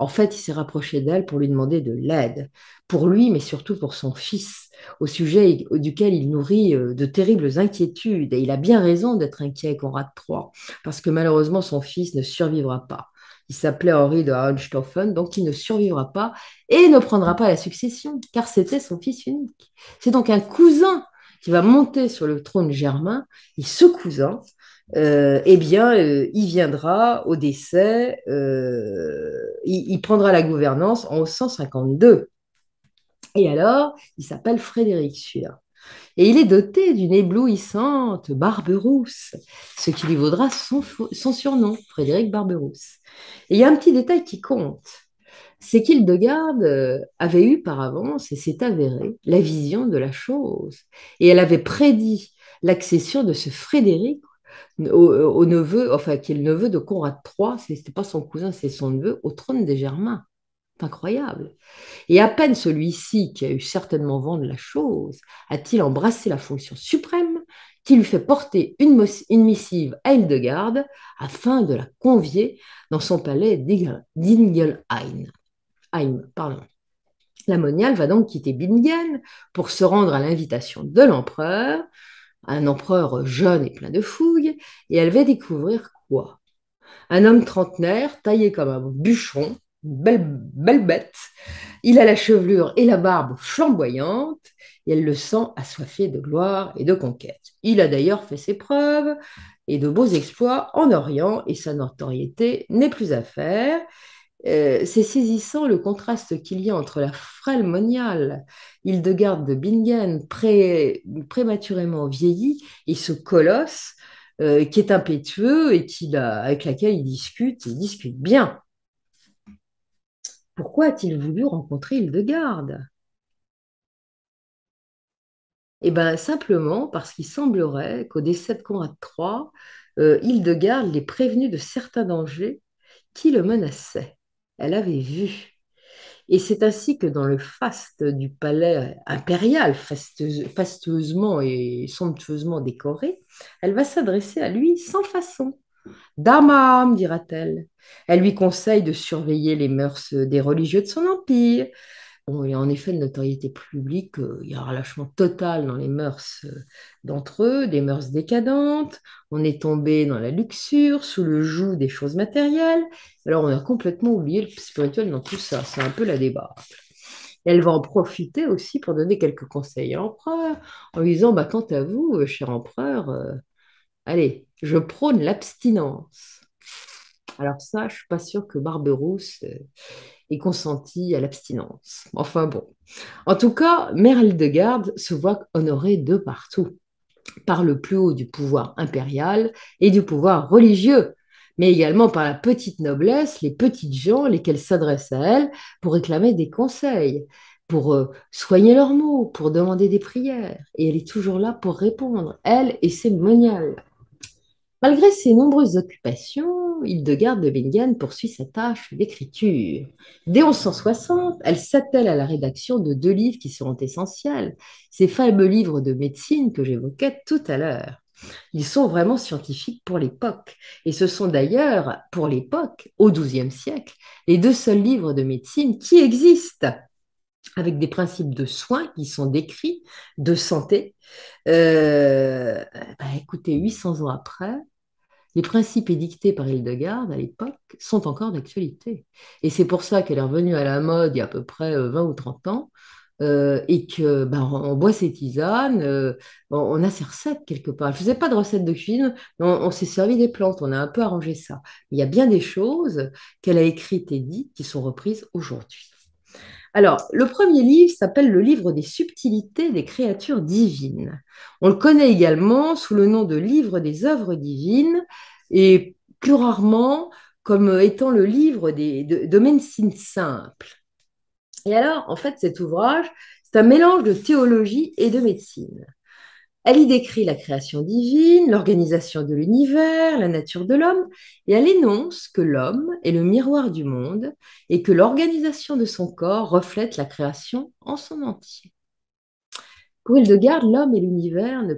En fait, il s'est rapproché d'elle pour lui demander de l'aide, pour lui, mais surtout pour son fils, au sujet duquel il nourrit euh, de terribles inquiétudes, et il a bien raison d'être inquiet, rate III, parce que malheureusement, son fils ne survivra pas. Il s'appelait Henri de Hohenstaufen, donc il ne survivra pas et ne prendra pas la succession, car c'était son fils unique. C'est donc un cousin qui va monter sur le trône germain, et ce cousin, euh, eh bien, euh, il viendra au décès, euh, il, prendra la gouvernance en 152. Et alors, il s'appelle Frédéric celui Et il est doté d'une éblouissante barbe rousse, ce qui lui vaudra son, son surnom, Frédéric Barberousse. Et il y a un petit détail qui compte c'est qu'Hildegarde euh, avait eu par avance, et s'est avéré, la vision de la chose. Et elle avait prédit l'accession de ce Frédéric au, euh, neveu, enfin, qui est le neveu de Conrad III, ce n'était pas son cousin, c'est son neveu, au trône des Germains. C'est incroyable. Et à peine celui-ci, qui a eu certainement vent de la chose, a-t-il embrassé la fonction suprême qui lui fait porter une, une missive à Hildegarde afin de la convier dans son palais d'Ingelheim va donc quitter Bingen pour se rendre à l'invitation de l'empereur, un empereur jeune et plein de fougue, et elle va découvrir quoi Un homme trentenaire, taillé comme un bûcheron, belle, belle bête. Il a la chevelure et la barbe flamboyantes, et elle le sent assoiffé de gloire et de conquête. Il a d'ailleurs fait ses preuves et de beaux exploits en Orient, et sa notoriété n'est plus à faire. Euh, c'est saisissant le contraste qu'il y a entre la frêle moniale, Hildegarde de Bingen, prématurément vieillie, et ce colosse euh, qui est impétueux et avec laquelle il discute, il discute bien. Pourquoi a-t-il voulu rencontrer Hildegarde Eh bien, simplement parce qu'il semblerait qu'au décès euh, de Conrad III, Hildegarde l'ait prévenu de certains dangers qui le menaçaient elle avait vu. Et c'est ainsi que dans le faste du palais impérial, fastueusement fasteusement et somptueusement décoré, elle va s'adresser à lui sans façon. Damam, dira-t-elle. Elle lui conseille de surveiller les mœurs des religieux de son empire, il y a en effet une notoriété publique, euh, il y a un relâchement total dans les mœurs euh, d'entre eux, des mœurs décadentes, on est tombé dans la luxure, sous le joug des choses matérielles, alors on a complètement oublié le spirituel dans tout ça, c'est un peu la débâcle. elle va en profiter aussi pour donner quelques conseils à l'empereur, en lui disant, bah, quant à vous, euh, cher empereur, allez, je prône l'abstinence. Alors ça, je ne suis pas sûre que Barberousse et consenti à l'abstinence. Enfin bon. En tout cas, Mère Hildegarde se voit honorée de partout, par le plus haut du pouvoir impérial et du pouvoir religieux, mais également par la petite noblesse, les petites gens, lesquels s'adressent à elle pour réclamer des conseils pour euh, soigner leurs maux, pour demander des prières. Et elle est toujours là pour répondre, elle et ses moniales. Malgré ses nombreuses occupations, Hildegarde de Bingen poursuit sa tâche d'écriture. Dès 1160, elle s'attelle à la rédaction de deux livres qui seront essentiels, ces fameux livres de médecine que j'évoquais tout à l'heure. Ils sont vraiment scientifiques pour l'époque. Et ce sont d'ailleurs, pour l'époque, au XIIe siècle, les deux seuls livres de médecine qui existent, avec des principes de soins qui sont décrits, de santé. Euh, bah, écoutez, 800 ans après, les principes édictés par Hildegarde à l'époque sont encore d'actualité. Et c'est pour ça qu'elle est revenue à la mode il y a à peu près 20 euh, ou 30 ans. Euh, et que bah, on boit ses tisanes, euh, on, a ses recettes quelque part. Je ne faisais pas de recettes de cuisine, on, on s'est servi des plantes, on a un peu arrangé ça. Il y a bien des choses qu'elle a écrites et dites qui sont reprises aujourd'hui. Alors, le premier livre s'appelle Le livre des subtilités des créatures divines. On le connaît également sous le nom de Livre des œuvres divines et plus rarement comme étant le livre des, de, de médecine simple. Et alors, en fait, cet ouvrage, c'est un mélange de théologie et de médecine. Elle y décrit la création divine, l'organisation de l'univers, la nature de l'homme, et elle énonce que l'homme est le miroir du monde et que l'organisation de son corps reflète la création en son entier. Pour Hildegarde, l'homme et l'univers ne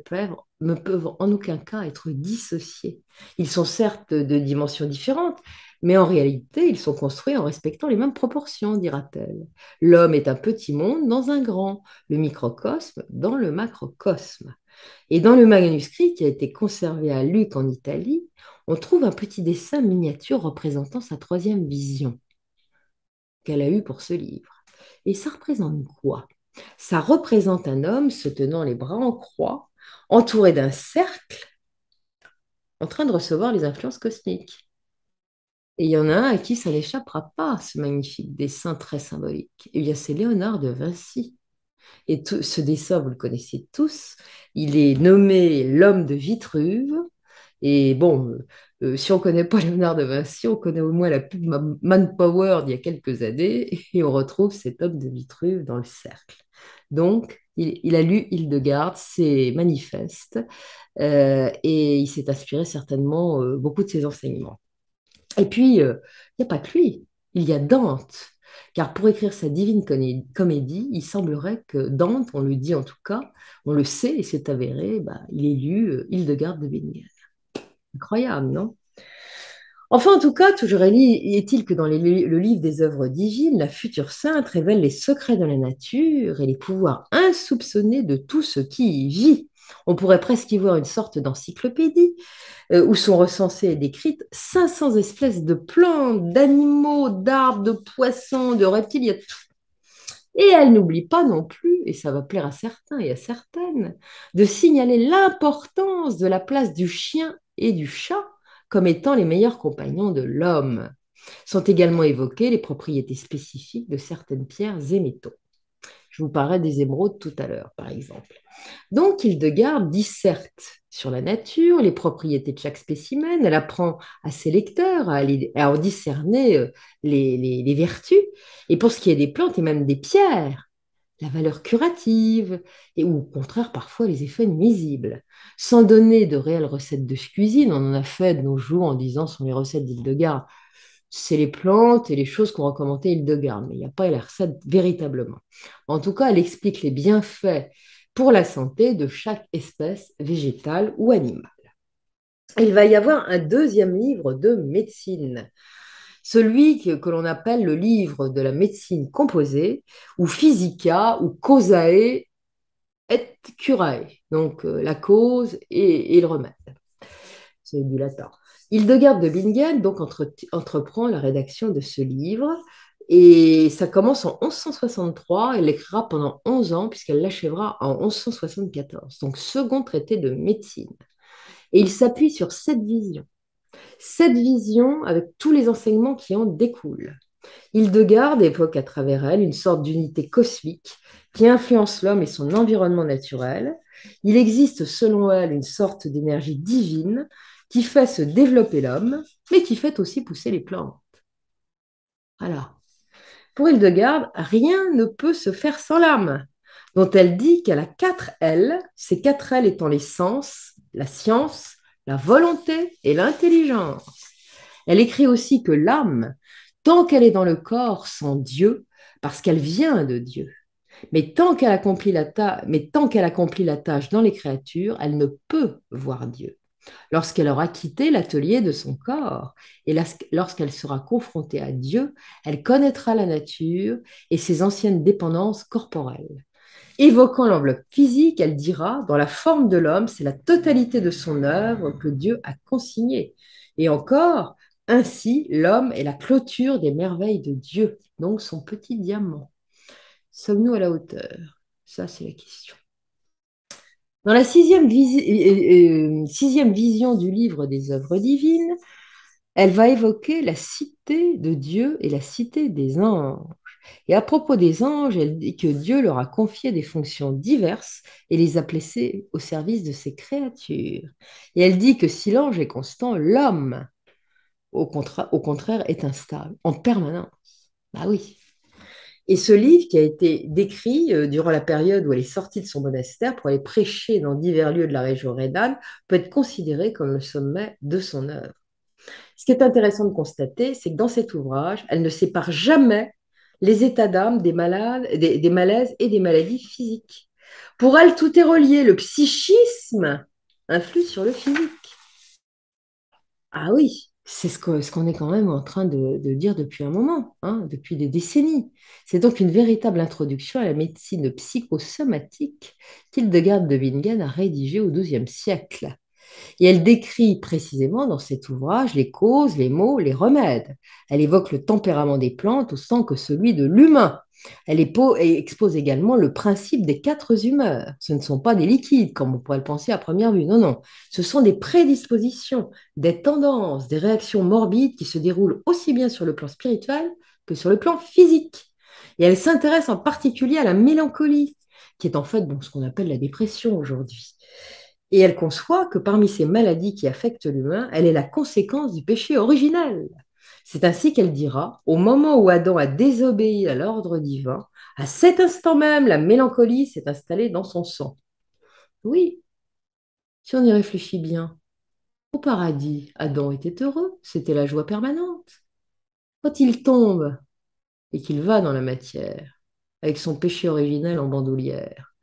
peuvent en aucun cas être dissociés. Ils sont certes de dimensions différentes, mais en réalité, ils sont construits en respectant les mêmes proportions, dira-t-elle. L'homme est un petit monde dans un grand, le microcosme dans le macrocosme. Et dans le manuscrit qui a été conservé à Luc en Italie, on trouve un petit dessin miniature représentant sa troisième vision qu'elle a eue pour ce livre. Et ça représente quoi Ça représente un homme se tenant les bras en croix, entouré d'un cercle, en train de recevoir les influences cosmiques. Et il y en a un à qui ça n'échappera pas, ce magnifique dessin très symbolique. Eh bien, c'est Léonard de Vinci. Et ce dessin, vous le connaissez tous. Il est nommé l'homme de Vitruve. Et bon, euh, si on ne connaît pas Léonard de Vinci, on connaît au moins la pub Manpower d'il y a quelques années, et on retrouve cet homme de Vitruve dans le cercle. Donc, il, a lu Hildegarde, ses manifestes, euh, et il s'est inspiré certainement euh, beaucoup de ses enseignements. Et puis, il n'y a pas que lui, il y a Dante car pour écrire sa divine comédie, il semblerait que Dante, on le dit en tout cas, on le sait et c'est avéré, bah, il est lu euh, Hildegarde de Bingen. Incroyable, non Enfin, en tout cas, toujours est-il que dans le livre des œuvres divines, la future sainte révèle les secrets de la nature et les pouvoirs insoupçonnés de tout ce qui vit. On pourrait presque y voir une sorte d'encyclopédie euh, où sont recensées et décrites 500 espèces de plantes, d'animaux, d'arbres, de poissons, de reptiles, Et elle n'oublie pas non plus, et ça va plaire à certains et à certaines, de signaler l'importance de la place du chien et du chat comme étant les meilleurs compagnons de l'homme. Sont également évoquées les propriétés spécifiques de certaines pierres et métaux. Je vous parlais des émeraudes tout à l'heure, par exemple. Donc, Hildegarde disserte sur la nature, les propriétés de chaque spécimen. Elle apprend à ses lecteurs à, en discerner euh, les, vertus. Et pour ce qui est des plantes et même des pierres, la valeur curative, et, au contraire parfois les effets nuisibles. Sans donner de réelles recettes de cuisine, on en a fait de nos jours en disant sont les recettes d'Hildegarde c'est les plantes et les choses qu'on recommandait Hildegard, mais il n'y a pas la recette véritablement. En tout cas, elle explique les bienfaits pour la santé de chaque espèce végétale ou animale. Il va y avoir un deuxième livre de médecine, celui que, l'on appelle le livre de la médecine composée, ou physica, ou causae et curae, donc euh, la cause et, et le remède. C'est du latin. Hildegard de Bingen donc entreprend la rédaction de ce livre et ça commence en 1163. Elle l'écrira pendant 11 ans puisqu'elle l'achèvera en 1174, donc second traité de médecine. Et il s'appuie sur cette vision. Cette vision avec tous les enseignements qui en découlent. Hildegard évoque à travers elle une sorte d'unité cosmique qui influence l'homme et son environnement naturel. Il existe selon elle une sorte d'énergie divine qui fait se développer l'homme, mais qui fait aussi pousser les plantes. Alors, Pour Hildegarde, rien ne peut se faire sans l'âme, dont elle dit qu'elle a quatre ailes, ces quatre ailes étant les sens, la science, la volonté et l'intelligence. Elle écrit aussi que l'âme, tant qu'elle est dans le corps sans Dieu, parce qu'elle vient de Dieu, mais tant qu'elle accomplit, la tâche, Mais tant qu'elle accomplit la tâche dans les créatures, elle ne peut voir Dieu lorsqu'elle aura quitté l'atelier de son corps et lorsqu'elle sera confrontée à Dieu, elle connaîtra la nature et ses anciennes dépendances corporelles. Évoquant l'enveloppe physique, elle dira, dans la forme de l'homme, c'est la totalité de son œuvre que Dieu a consignée. Et encore, ainsi, l'homme est la clôture des merveilles de Dieu, donc son petit diamant. Sommes-nous à la hauteur Ça, c'est la question. Dans la euh, euh, euh, sixième, vision du livre des œuvres divines, elle va évoquer la cité de Dieu et la cité des anges. Et à propos des anges, elle dit que Dieu leur a confié des fonctions diverses et les a placés au service de ses créatures. Et elle dit que si l'ange est constant, l'homme, au, contraire, est instable en permanence. Bah oui. Et ce livre, qui a été décrit euh, durant la période où elle est sortie de son monastère pour aller prêcher dans divers lieux de la région rhénane, peut être considéré comme le sommet de son œuvre. Ce qui est intéressant de constater, c'est que dans cet ouvrage, elle ne sépare jamais les états d'âme des, malades, des, des malaises et des maladies physiques. Pour elle, tout est relié. Le psychisme influe sur le physique. Ah oui, c'est ce qu'on est quand même en train de, dire depuis un moment, hein, depuis des décennies. C'est donc une véritable introduction à la médecine psychosomatique qu'Hildegard de Wingen a rédigée au XIIe siècle. Et elle décrit précisément dans cet ouvrage les causes, les maux, les remèdes. Elle évoque le tempérament des plantes au sens que celui de l'humain. Elle expose également le principe des quatre humeurs. Ce ne sont pas des liquides, comme on pourrait le penser à première vue. Non, non. Ce sont des prédispositions, des tendances, des réactions morbides qui se déroulent aussi bien sur le plan spirituel que sur le plan physique. Et elle s'intéresse en particulier à la mélancolie, qui est en fait bon, ce qu'on appelle la dépression aujourd'hui. Et elle conçoit que parmi ces maladies qui affectent l'humain, elle est la conséquence du péché original. C'est ainsi qu'elle dira, au moment où Adam a désobéi à l'ordre divin, à cet instant même, la mélancolie s'est installée dans son sang. Oui, si on y réfléchit bien, au paradis, Adam était heureux, c'était la joie permanente. Quand il tombe et qu'il va dans la matière, avec son péché originel en bandoulière,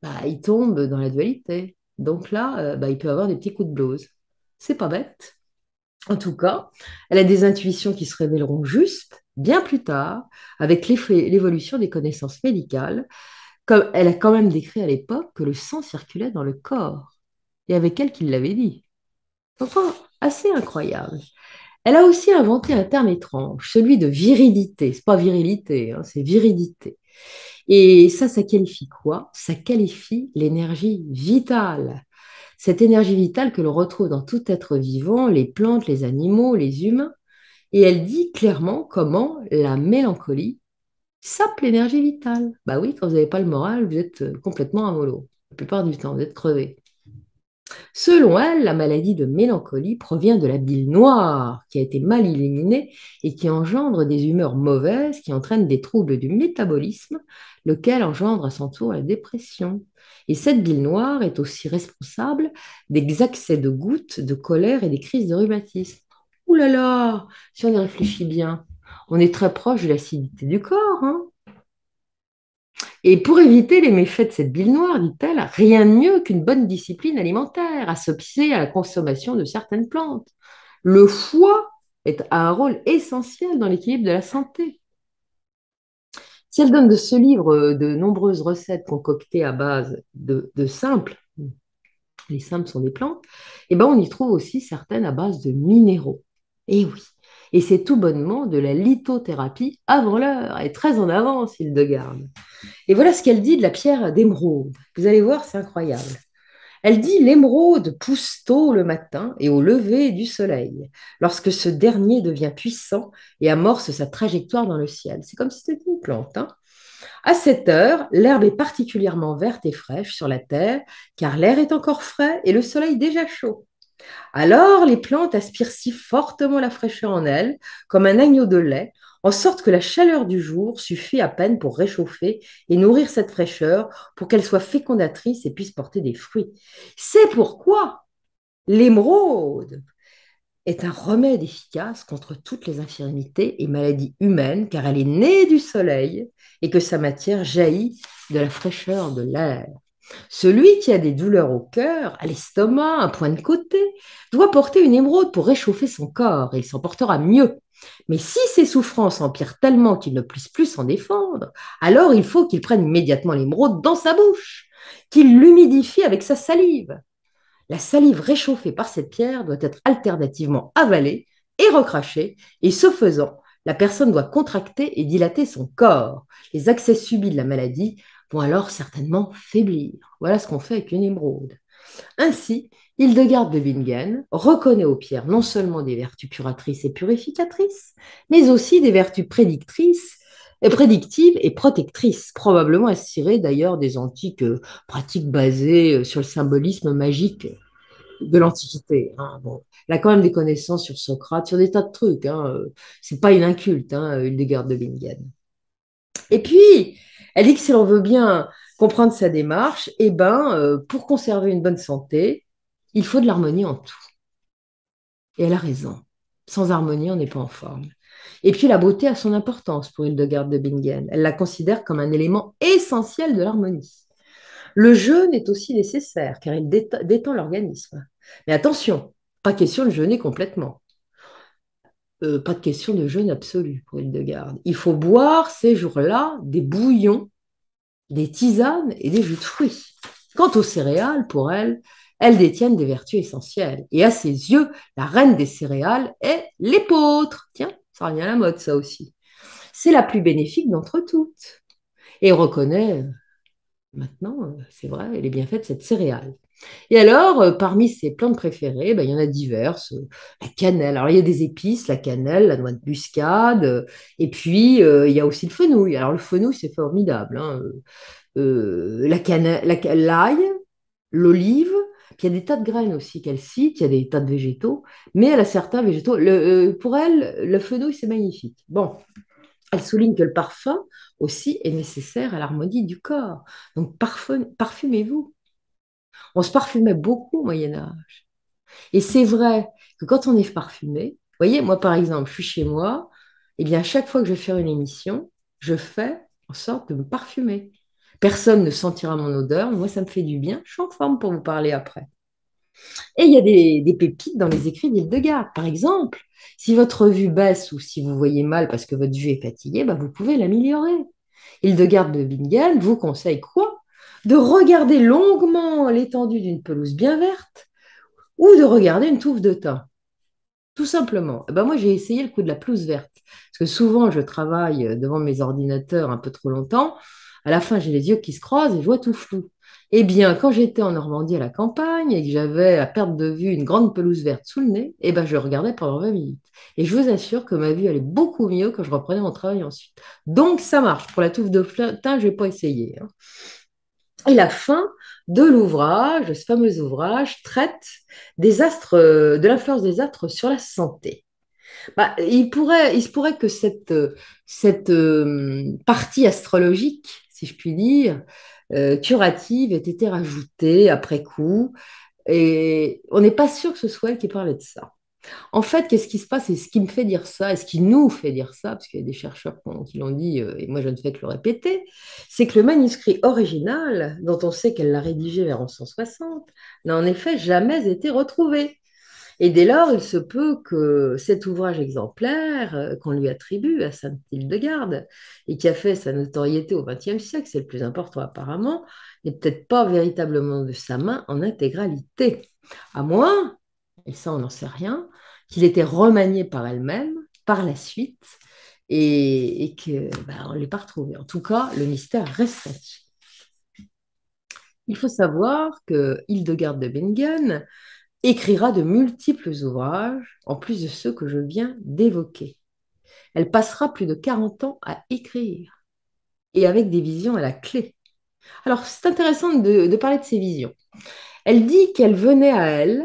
bah, il tombe dans la dualité. Donc là, euh, bah, il peut avoir des petits coups de blouse. C'est pas bête. En tout cas, elle a des intuitions qui se révéleront juste bien plus tard avec l'évolution des connaissances médicales. Comme elle a quand même décrit à l'époque que le sang circulait dans le corps. Et avec elle qui l'avait dit. Enfin, assez incroyable. Elle a aussi inventé un terme étrange, celui de virilité. C'est pas virilité, hein, c'est viridité. Et ça, ça qualifie quoi Ça qualifie l'énergie vitale. Cette énergie vitale que l'on retrouve dans tout être vivant, les plantes, les animaux, les humains. Et elle dit clairement comment la mélancolie sape l'énergie vitale. Bah oui, quand vous n'avez pas le moral, vous êtes euh, complètement à La plupart du temps, vous êtes crevé. Selon elle, la maladie de mélancolie provient de la bile noire qui a été mal éliminée et qui engendre des humeurs mauvaises qui entraînent des troubles du métabolisme, lequel engendre à son tour la dépression. Et cette bile noire est aussi responsable des accès de gouttes, de colère et des crises de rhumatisme. Ouh là là, si on y réfléchit bien, on est très proche de l'acidité du corps. Hein. Et pour éviter les méfaits de cette bile noire, dit-elle, rien de mieux qu'une bonne discipline alimentaire, associée à la consommation de certaines plantes. Le foie est, a un rôle essentiel dans l'équilibre de la santé. Si elle donne de ce livre euh, de nombreuses recettes concoctées à base de, simples, les simples sont des plantes, et eh ben on y trouve aussi certaines à base de minéraux. Et eh oui, et c'est tout bonnement de la lithothérapie avant l'heure, et très en avance, garde. Et voilà ce qu'elle dit de la pierre d'émeraude. Vous allez voir, c'est incroyable. Elle dit l'émeraude pousse tôt le matin et au lever du soleil, lorsque ce dernier devient puissant et amorce sa trajectoire dans le ciel. C'est comme si c'était une plante. Hein. à cette heure, l'herbe est particulièrement verte et fraîche sur la terre, car l'air est encore frais et le soleil déjà chaud. Alors les plantes aspirent si fortement la fraîcheur en elles, comme un agneau de lait, en sorte que la chaleur du jour suffit à peine pour réchauffer et nourrir cette fraîcheur pour qu'elle soit fécondatrice et puisse porter des fruits. C'est pourquoi l'émeraude est un remède efficace contre toutes les infirmités et maladies humaines, car elle est née du soleil et que sa matière jaillit de la fraîcheur de l'air. Celui qui a des douleurs au cœur, à l'estomac, un point de côté, doit porter une émeraude pour réchauffer son corps et il s'en portera mieux. Mais si ses souffrances empirent tellement qu'il ne puisse plus s'en défendre, alors il faut qu'il prenne immédiatement l'émeraude dans sa bouche, qu'il l'humidifie avec sa salive. La salive réchauffée par cette pierre doit être alternativement avalée et recrachée, et ce faisant, la personne doit contracter et dilater son corps, les accès subis de la maladie alors certainement faiblir. Voilà ce qu'on fait avec une émeraude. Ainsi, Hildegarde de Bingen reconnaît aux pierres non seulement des vertus curatrices et purificatrices, mais aussi des vertus prédictrices et euh, prédictives et protectrices probablement assirées d'ailleurs des antiques euh, pratiques basées euh, sur le symbolisme magique de l'Antiquité. elle hein. a quand même des connaissances sur Socrate, sur des tas de trucs. Hein. C'est pas une inculte, hein, Hildegarde de Bingen. Et puis, elle dit que si l'on veut bien comprendre sa démarche, eh ben, euh, pour conserver une bonne santé, il faut de l'harmonie en tout. Et elle a raison. Sans harmonie, on n'est pas en forme. Et puis la beauté a son importance pour Hildegard de Bingen. Elle la considère comme un élément essentiel de l'harmonie. Le jeûne est aussi nécessaire car il détend l'organisme. Mais attention, pas question de jeûner complètement. Euh, pas de question de jeûne absolu pour Hildegarde. Il faut boire ces jours-là des bouillons, des tisanes et des jus de fruits. Quant aux céréales, pour elle, elles détiennent des vertus essentielles. Et à ses yeux, la reine des céréales est l'épeautre. Tiens, ça revient à la mode, ça aussi. C'est la plus bénéfique d'entre toutes. Et reconnaît Maintenant, euh, c'est vrai, elle est bien faite, cette céréale. Et alors, euh, parmi ses plantes préférées, ben, il y en a diverses. Euh, la cannelle, alors il y a des épices, la cannelle, la noix de buscade, et puis il y a aussi le fenouil. Alors le fenouil, c'est formidable. Hein, la cannelle, l'ail, l'olive, puis il y a des tas de graines aussi qu'elle cite, il y a des tas de végétaux, mais elle a certains végétaux. pour elle, le fenouil, c'est magnifique. Bon, elle souligne que le parfum aussi est nécessaire à l'harmonie du corps. Donc parfumez-vous. On se parfumait beaucoup au Moyen Âge. Et c'est vrai que quand on est parfumé, vous voyez, moi par exemple, je suis chez moi, et eh bien à chaque fois que je vais faire une émission, je fais en sorte de me parfumer. Personne ne sentira mon odeur, moi ça me fait du bien, je suis en forme pour vous parler après. Et il y a des, pépites dans les écrits d'Ildegarde, Par exemple, si votre vue baisse ou si vous voyez mal parce que votre vue est fatiguée, bah, vous pouvez l'améliorer. Hildegarde de Bingen vous conseille quoi De regarder longuement l'étendue d'une pelouse bien verte ou de regarder une touffe de thym. Tout simplement. Eh ben, moi, j'ai essayé le coup de la pelouse verte. Parce que souvent, je travaille devant mes ordinateurs un peu trop longtemps. À la fin, j'ai les yeux qui se croisent et je vois tout flou. Eh bien, quand j'étais en Normandie à la campagne et que j'avais à perte de vue une grande pelouse verte sous le nez, eh ben, je regardais pendant 20 minutes. Et je vous assure que ma vue allait beaucoup mieux quand je reprenais mon travail ensuite. Donc, ça marche. Pour la touffe de flintin, je vais pas essayer. Hein. Et la fin de l'ouvrage, ce fameux ouvrage, traite des astres, euh, de l'influence des astres sur la santé. Bah, il, pourrait, il se pourrait que cette euh, euh, partie astrologique, si je puis dire, euh, curative a été rajoutée après coup. Et on n'est pas sûr que ce soit elle qui parlait de ça. En fait, qu'est-ce qui se passe et ce qui me fait dire ça, et ce qui nous fait dire ça, parce qu'il y a des chercheurs qui l'ont dit, euh, et moi je ne fais que le répéter, c'est que le manuscrit original, dont on sait qu'elle l'a rédigé vers 1160, n'a en effet jamais été retrouvé. Et dès lors, il se peut que cet ouvrage exemplaire euh, qu'on lui attribue à Sainte-Hildegarde et qui a fait sa notoriété au XXe siècle, c'est le plus important apparemment, n'est peut-être pas véritablement de sa main en intégralité. À moins, et ça on n'en sait rien, qu'il était remanié par elle-même par la suite et, et qu'on ben, ne l'ait pas retrouvé. En tout cas, le mystère reste Il faut savoir que Hildegarde de Bingen écrira de multiples ouvrages, en plus de ceux que je viens d'évoquer. Elle passera plus de 40 ans à écrire, et avec des visions à la clé. Alors, c'est intéressant de, parler de ces visions. Elle dit qu'elles venaient à elle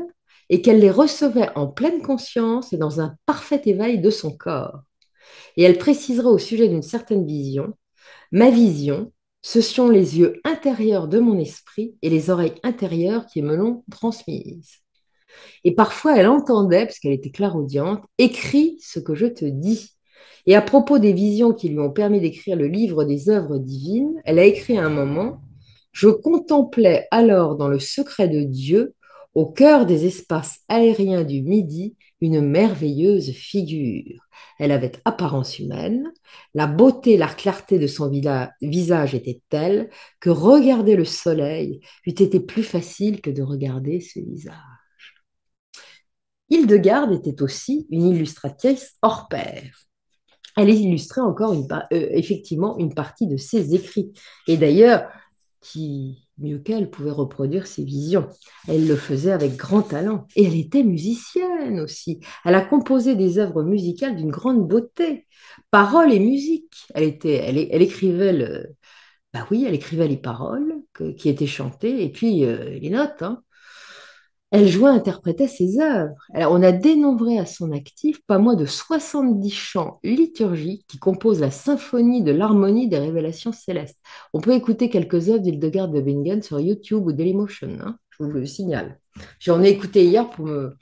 et qu'elle les recevait en pleine conscience et dans un parfait éveil de son corps. Et elle précisera au sujet d'une certaine vision, ma vision, ce sont les yeux intérieurs de mon esprit et les oreilles intérieures qui me l'ont transmise. Et parfois, elle entendait, parce qu'elle était clairaudiente, écris ce que je te dis. Et à propos des visions qui lui ont permis d'écrire le livre des œuvres divines, elle a écrit à un moment Je contemplais alors dans le secret de Dieu, au cœur des espaces aériens du Midi, une merveilleuse figure. Elle avait apparence humaine, la beauté, la clarté de son visage était telle que regarder le soleil eût été plus facile que de regarder ce visage. Hildegarde était aussi une illustratrice hors pair. Elle illustrait encore euh, effectivement une partie de ses écrits. Et d'ailleurs, qui mieux qu'elle pouvait reproduire ses visions. Elle le faisait avec grand talent. Et elle était musicienne aussi. Elle a composé des œuvres musicales d'une grande beauté. Paroles et musique. Elle, était, elle, écrivait bah oui, elle écrivait les paroles qui étaient chantées et puis euh, les notes. Hein elle jouait, interprétait ses œuvres. on a dénombré à son actif pas moins de 70 chants liturgiques qui composent la symphonie de l'harmonie des révélations célestes. On peut écouter quelques œuvres d'Hildegard de Bingen sur YouTube ou Dailymotion, hein. je vous le signale. J'en ai écouté hier pour me,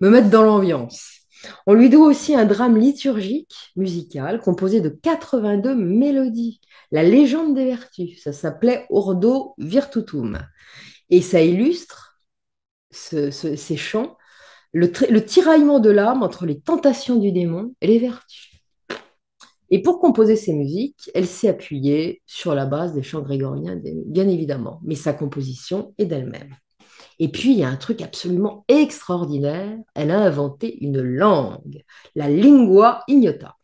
me mettre dans l'ambiance. On lui doit aussi un drame liturgique musical composé de 82 mélodies, La légende des vertus, ça s'appelait Ordo Virtutum. Et ça illustre ce, ces chants, le, tiraillement de l'âme entre les tentations du démon et les vertus. Et pour composer ces musiques, elle s'est appuyée sur la base des chants grégoriens, bien évidemment, mais sa composition est d'elle-même. Et puis, il y a un truc absolument extraordinaire, elle a inventé une langue, la lingua ignota.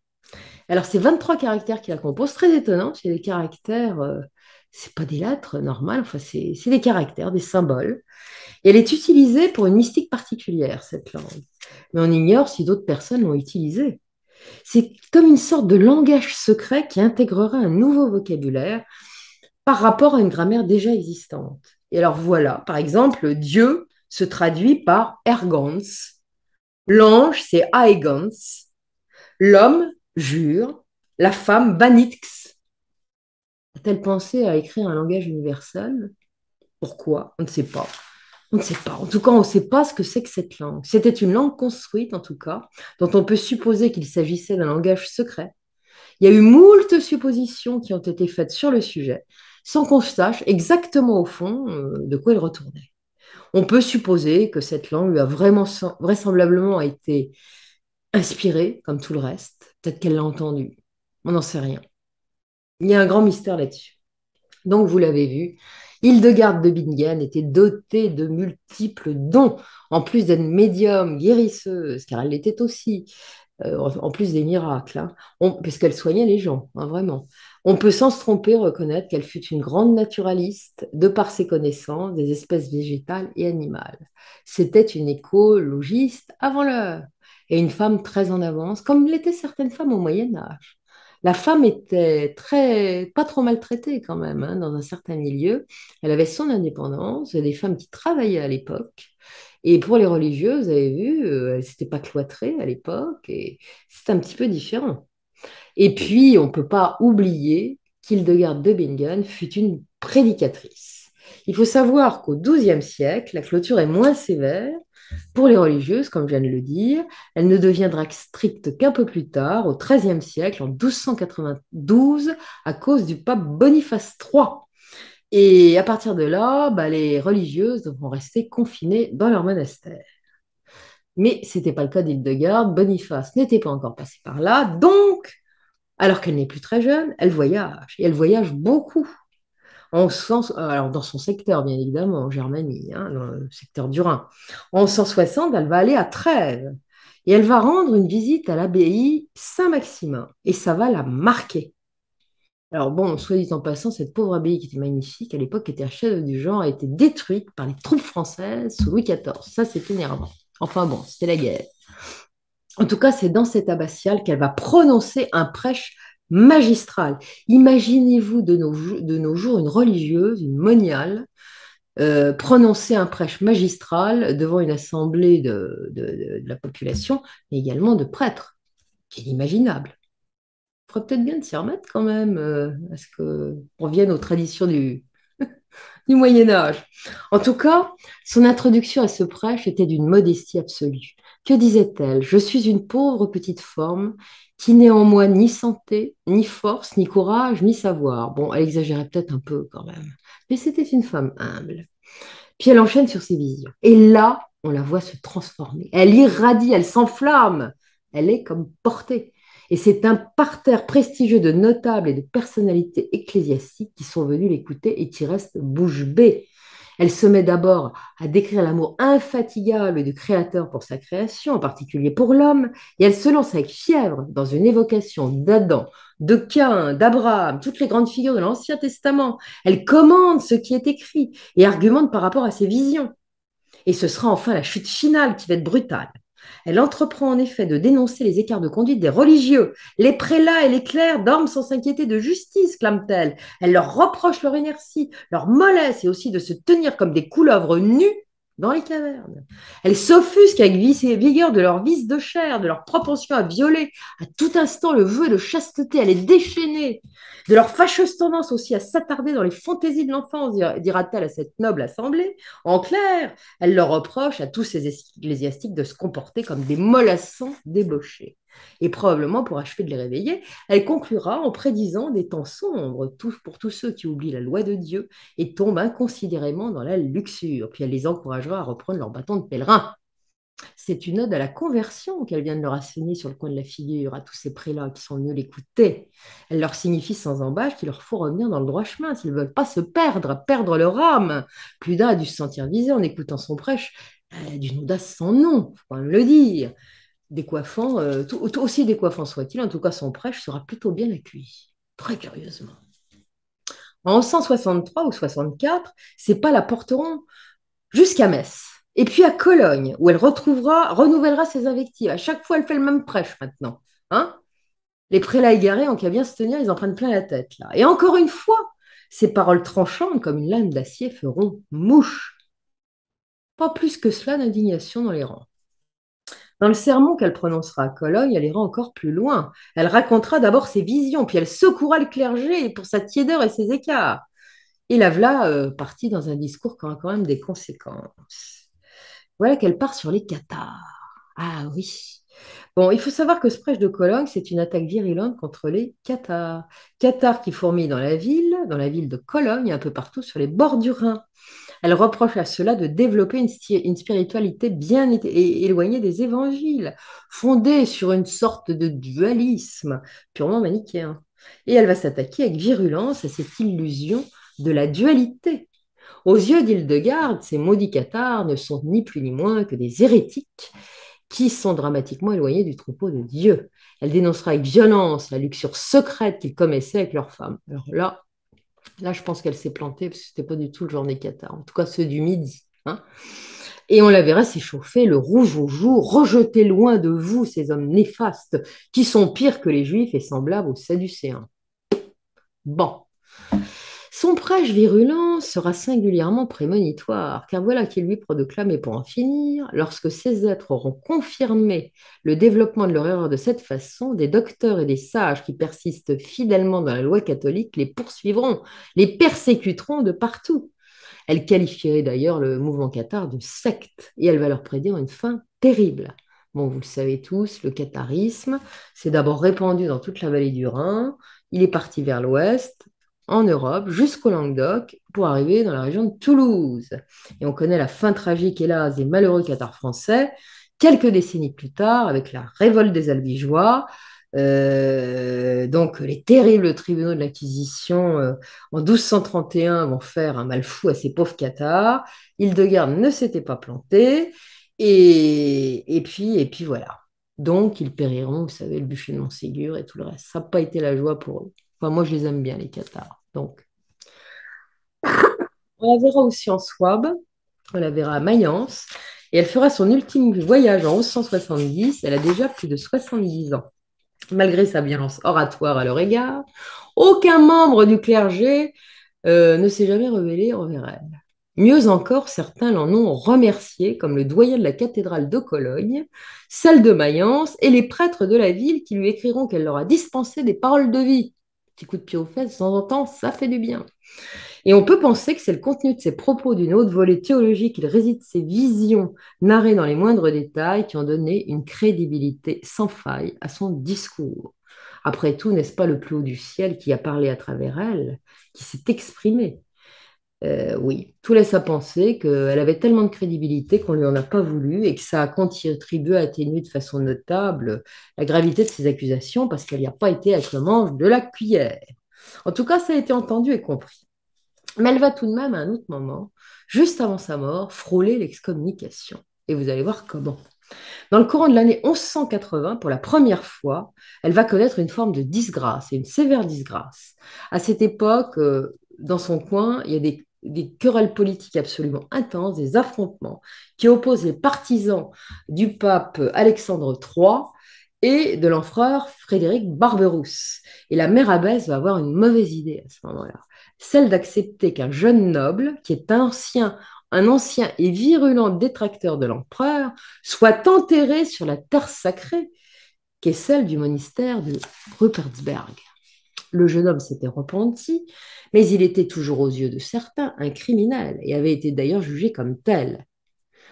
Alors, ces 23 caractères qui la composent, très étonnant, c'est des caractères euh, c'est pas des lettres normales, enfin c'est des caractères, des symboles. elle est utilisée pour une mystique particulière, cette langue. Mais on ignore si d'autres personnes l'ont utilisée. C'est comme une sorte de langage secret qui intégrerait un nouveau vocabulaire par rapport à une grammaire déjà existante. Et alors voilà, par exemple, Dieu se traduit par ergons, l'ange c'est aegons, l'homme jure, la femme banitx, a-t-elle pensé à écrire un langage universel Pourquoi On ne sait pas. On ne sait pas. En tout cas, on ne sait pas ce que c'est que cette langue. C'était une langue construite, en tout cas, dont on peut supposer qu'il s'agissait d'un langage secret. Il y a eu moult suppositions qui ont été faites sur le sujet, sans qu'on sache exactement au fond euh, de quoi elle retournait. On peut supposer que cette langue lui a vraiment vraisemblablement été inspirée, comme tout le reste. Peut-être qu'elle l'a entendue. On n'en sait rien. Il y a un grand mystère là-dessus. Donc, vous l'avez vu, Hildegarde de Bingen était dotée de multiples dons, en plus d'être médium, guérisseuse, car elle l'était aussi, euh, en plus des miracles, hein. puisqu'elle soignait les gens, hein, vraiment. On peut sans se tromper reconnaître qu'elle fut une grande naturaliste, de par ses connaissances des espèces végétales et animales. C'était une écologiste avant l'heure, et une femme très en avance, comme l'étaient certaines femmes au Moyen Âge la femme était très, pas trop maltraitée quand même, hein, dans un certain milieu. Elle avait son indépendance, il des femmes qui travaillaient à l'époque. Et pour les religieuses, vous avez vu, euh, elles s'étaient pas cloîtrées à l'époque, et c'est un petit peu différent. Et puis, on ne peut pas oublier qu'Hildegarde de Bingen fut une prédicatrice. Il faut savoir qu'au XIIe siècle, la clôture est moins sévère pour les religieuses, comme je viens de le dire. Elle ne deviendra stricte qu'un peu plus tard, au XIIIe siècle, en 1292, à cause du pape Boniface III. Et à partir de là, bah, les religieuses vont rester confinées dans leur monastère. Mais ce n'était pas le cas d'Hildegarde. Boniface n'était pas encore passé par là. Donc, alors qu'elle n'est plus très jeune, elle voyage. Et elle voyage beaucoup sens, euh, alors dans son secteur, bien évidemment, en Germanie, hein, dans le secteur du Rhin. En 160, elle va aller à Trèves et elle va rendre une visite à l'abbaye Saint-Maximin et ça va la marquer. Alors bon, soit dit en passant, cette pauvre abbaye qui était magnifique à l'époque, qui était un chef du genre, a été détruite par les troupes françaises sous Louis XIV. Ça, c'est énervant. Enfin bon, c'était la guerre. En tout cas, c'est dans cette abbatiale qu'elle va prononcer un prêche magistrale. Imaginez-vous de nos, jours une religieuse, une moniale, euh, prononcer un prêche magistral devant une assemblée de, la population, mais également de prêtres. C'est imaginable. Il faudrait peut-être bien s'y remettre quand même, euh, à ce qu'on revienne aux traditions du, du Moyen Âge. En tout cas, son introduction à ce prêche était d'une modestie absolue. Que disait-elle Je suis une pauvre petite forme qui n'est en moi ni santé, ni force, ni courage, ni savoir. Bon, elle exagérait peut-être un peu quand même, mais c'était une femme humble. Puis elle enchaîne sur ses visions. Et là, on la voit se transformer. Elle irradie, elle s'enflamme, elle est comme portée. Et c'est un parterre prestigieux de notables et de personnalités ecclésiastiques qui sont venus l'écouter et qui restent bouche bée. Elle se met d'abord à décrire l'amour infatigable du Créateur pour sa création, en particulier pour l'homme, et elle se lance avec fièvre dans une évocation d'Adam, de Cain, d'Abraham, toutes les grandes figures de l'Ancien Testament. Elle commande ce qui est écrit et argumente par rapport à ses visions. Et ce sera enfin la chute finale qui va être brutale. Elle entreprend en effet de dénoncer les écarts de conduite des religieux. Les prélats et les clercs dorment sans s'inquiéter de justice, clame-t-elle. Elle leur reproche leur inertie, leur mollesse et aussi de se tenir comme des couleuvres nues dans les cavernes. Elles s'offusquent avec vigueur de leur vice de chair, de leur propension à violer à tout instant le vœu de chasteté, à les déchaîner, de leur fâcheuse tendance aussi à s'attarder dans les fantaisies de l'enfance, dira-t-elle à cette noble assemblée. En clair, elle leur reproche à tous ces ecclésiastiques de se comporter comme des mollassons débauchés. Et probablement, pour achever de les réveiller, elle conclura en prédisant des temps sombres pour tous ceux qui oublient la loi de Dieu et tombent inconsidérément dans la luxure. Puis elle les encouragera à reprendre leur bâton de pèlerin. C'est une ode à la conversion qu'elle vient de leur assigner sur le coin de la figure, à tous ces prélats qui sont mieux l'écouter. Elle leur signifie sans embâche qu'il leur faut revenir dans le droit chemin s'ils ne veulent pas se perdre, perdre leur âme. Plus d'un a dû se sentir visé en écoutant son prêche, d'une audace sans nom, faut le dire décoiffant, euh, tout, aussi décoiffant soit-il, en tout cas son prêche sera plutôt bien accueilli, très curieusement. En 163 ou 64, ses pas la porteront jusqu'à Metz, et puis à Cologne, où elle retrouvera, renouvellera ses invectives. À chaque fois, elle fait le même prêche maintenant. Hein les prélats égarés en qu'à bien se tenir, ils en prennent plein la tête. Là. Et encore une fois, ces paroles tranchantes comme une lame d'acier feront mouche. Pas plus que cela d'indignation dans les rangs. Dans le sermon qu'elle prononcera à Cologne, elle ira encore plus loin. Elle racontera d'abord ses visions, puis elle secouera le clergé pour sa tiédeur et ses écarts. Et la Vla euh, partie dans un discours qui aura quand même des conséquences. Voilà qu'elle part sur les cathares. Ah oui, Bon, il faut savoir que ce prêche de Cologne, c'est une attaque virulente contre les cathares. Cathares qui fourmillent dans la ville, dans la ville de Cologne, et un peu partout sur les bords du Rhin. Elle reproche à cela de développer une, spiritualité bien éloignée des évangiles, fondée sur une sorte de dualisme purement manichéen. Et elle va s'attaquer avec virulence à cette illusion de la dualité. Aux yeux d'Hildegarde, ces maudits cathares ne sont ni plus ni moins que des hérétiques qui sont dramatiquement éloignés du troupeau de Dieu. Elle dénoncera avec violence la luxure secrète qu'ils commessaient avec leurs femmes. Alors là, Là, je pense qu'elle s'est plantée parce que n'était pas du tout le des Qatar. En tout cas, ceux du midi. Hein. et on la verra s'échauffer le rouge au jour. rejeter loin de vous ces hommes néfastes qui sont pires que les Juifs et semblables aux Sadducéens. Bon. Son prêche virulent sera singulièrement prémonitoire, car voilà qui lui prend de pour en finir, lorsque ces êtres auront confirmé le développement de leur erreur de cette façon, des docteurs et des sages qui persistent fidèlement dans la loi catholique les poursuivront, les persécuteront de partout. Elle qualifierait d'ailleurs le mouvement cathare de secte, et elle va leur prédire une fin terrible. Bon, vous le savez tous, le catharisme s'est d'abord répandu dans toute la vallée du Rhin, il est parti vers l'ouest, en Europe jusqu'au Languedoc pour arriver dans la région de Toulouse. Et on connaît la fin tragique, hélas, des malheureux cathares français, quelques décennies plus tard, avec la révolte des albigeois, euh, donc les terribles tribunaux de l'acquisition, euh, en 1231 vont faire un mal fou à ces pauvres cathares. Hildegarde ne s'était pas planté. Et, puis, et puis voilà. Donc ils périront, vous savez, le bûcher de Montségur et tout le reste. Ça n'a pas été la joie pour eux moi, je les aime bien, les cathares. Donc, on la verra aussi en Swab, on la verra à Mayence, et elle fera son ultime voyage en 1170. Elle a déjà plus de 70 ans. Malgré sa violence oratoire à leur égard, aucun membre du clergé euh, ne s'est jamais révélé envers elle. Mieux encore, certains l'en ont remercié, comme le doyen de la cathédrale de Cologne, celle de Mayence et les prêtres de la ville qui lui écriront qu'elle leur a dispensé des paroles de vie petit coup de pied aux fesses, de temps en temps, ça fait du bien. Et on peut penser que c'est le contenu de ses propos d'une haute volée théologique, il réside ses visions narrées dans les moindres détails qui ont donné une crédibilité sans faille à son discours. Après tout, n'est-ce pas le plus haut du ciel qui a parlé à travers elle, qui s'est exprimé euh, oui, tout laisse à penser qu'elle avait tellement de crédibilité qu'on ne lui en a pas voulu et que ça a contribué à atténuer de façon notable la gravité de ses accusations parce qu'elle n'y a pas été avec le manche de la cuillère. En tout cas, ça a été entendu et compris. Mais elle va tout de même, à un autre moment, juste avant sa mort, frôler l'excommunication. Et vous allez voir comment. Dans le courant de l'année 1180, pour la première fois, elle va connaître une forme de disgrâce, et une sévère disgrâce. À cette époque, euh, dans son coin, il y a des, querelles politiques absolument intenses, des affrontements qui opposent les partisans du pape Alexandre III et de l'empereur Frédéric Barberousse. Et la mère abbesse va avoir une mauvaise idée à ce moment-là, celle d'accepter qu'un jeune noble, qui est un ancien, un ancien et virulent détracteur de l'empereur, soit enterré sur la terre sacrée, qui est celle du monastère de Rupertsberg. Le jeune homme s'était repenti, mais il était toujours aux yeux de certains un criminel et avait été d'ailleurs jugé comme tel.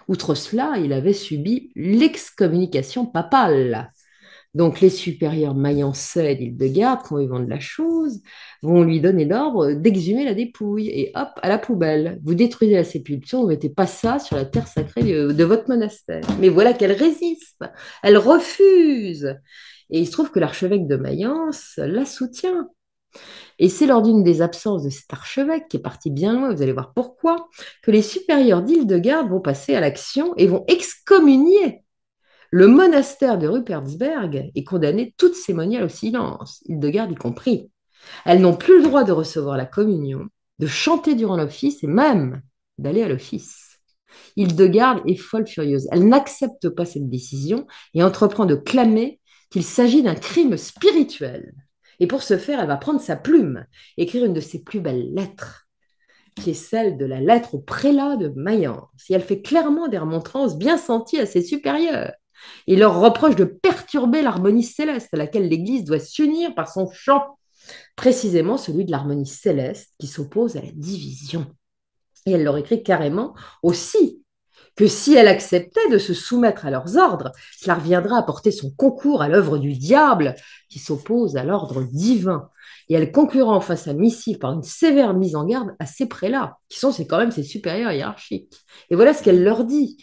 Outre cela, il avait subi l'excommunication papale. Donc les supérieurs maillancés d'Île-de-Garde, ils de la chose, vont lui donner l'ordre d'exhumer la dépouille et hop, à la poubelle. Vous détruisez la sépulture, vous mettez pas ça sur la terre sacrée de votre monastère. Mais voilà qu'elle résiste, elle refuse. Et il se trouve que l'archevêque de Mayence la soutient. Et c'est lors d'une des absences de cet archevêque, qui est parti bien loin, vous allez voir pourquoi, que les supérieurs dile de garde vont passer à l'action et vont excommunier. Le monastère de Rupertsberg et condamner toutes ces moniales au silence, ile de garde y compris. Elles n'ont plus le droit de recevoir la communion, de chanter durant l'office et même d'aller à l'office. Ildegarde est folle furieuse. Elle n'accepte pas cette décision et entreprend de clamer qu'il s'agit d'un crime spirituel. Et pour ce faire, elle va prendre sa plume, écrire une de ses plus belles lettres, qui est celle de la lettre au prélat de Mayence. Et elle fait clairement des remontrances bien senties à ses supérieurs. Il leur reproche de perturber l'harmonie céleste à laquelle l'Église doit s'unir par son chant, précisément celui de l'harmonie céleste qui s'oppose à la division. Et elle leur écrit carrément aussi que si elle acceptait de se soumettre à leurs ordres, cela reviendra à porter son concours à l'œuvre du diable qui s'oppose à l'ordre divin. Et elle conclura face à missive par une sévère mise en garde à ces prélats, qui sont quand même ses supérieurs hiérarchiques. Et voilà ce qu'elle leur dit.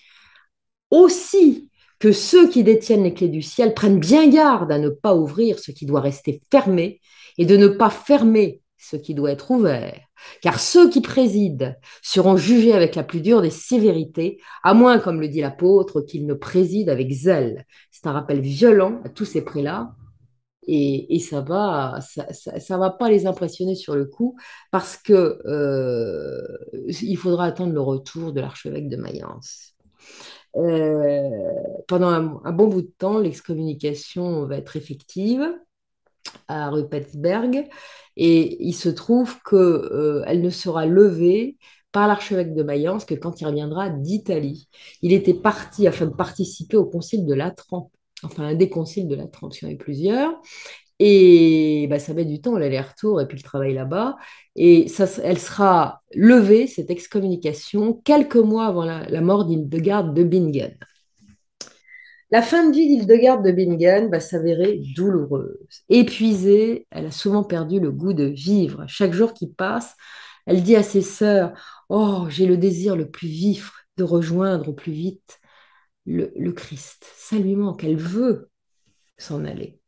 Aussi que ceux qui détiennent les clés du ciel prennent bien garde à ne pas ouvrir ce qui doit rester fermé et de ne pas fermer ce qui doit être ouvert, car ceux qui président seront jugés avec la plus dure des sévérités, à moins, comme le dit l'apôtre, qu'ils ne président avec zèle. C'est un rappel violent à tous ces prélats, et, ça va, ça, va pas les impressionner sur le coup, parce qu'il euh, faudra attendre le retour de l'archevêque de Mayence. Euh, pendant un bon bout de temps, l'excommunication va être effective à Ruppelsberg. Et il se trouve qu'elle euh, elle ne sera levée par l'archevêque de Mayence que quand il reviendra d'Italie. Il était parti afin de participer au concile de Latran, enfin un des conciles de Latran, il y en a plusieurs. Et bah, ça met du temps, l'aller-retour et puis le travail là-bas. Et elle sera levée, cette excommunication, quelques mois avant la, la mort d'Hildegarde de Bingen. La fin de vie d'Hildegarde de Bingen va s'avérer douloureuse. Épuisée, elle a souvent perdu le goût de vivre. Chaque jour qui passe, elle dit à ses sœurs Oh, j'ai le désir le plus vif de rejoindre au plus vite le, le Christ. Ça lui manque, elle veut s'en aller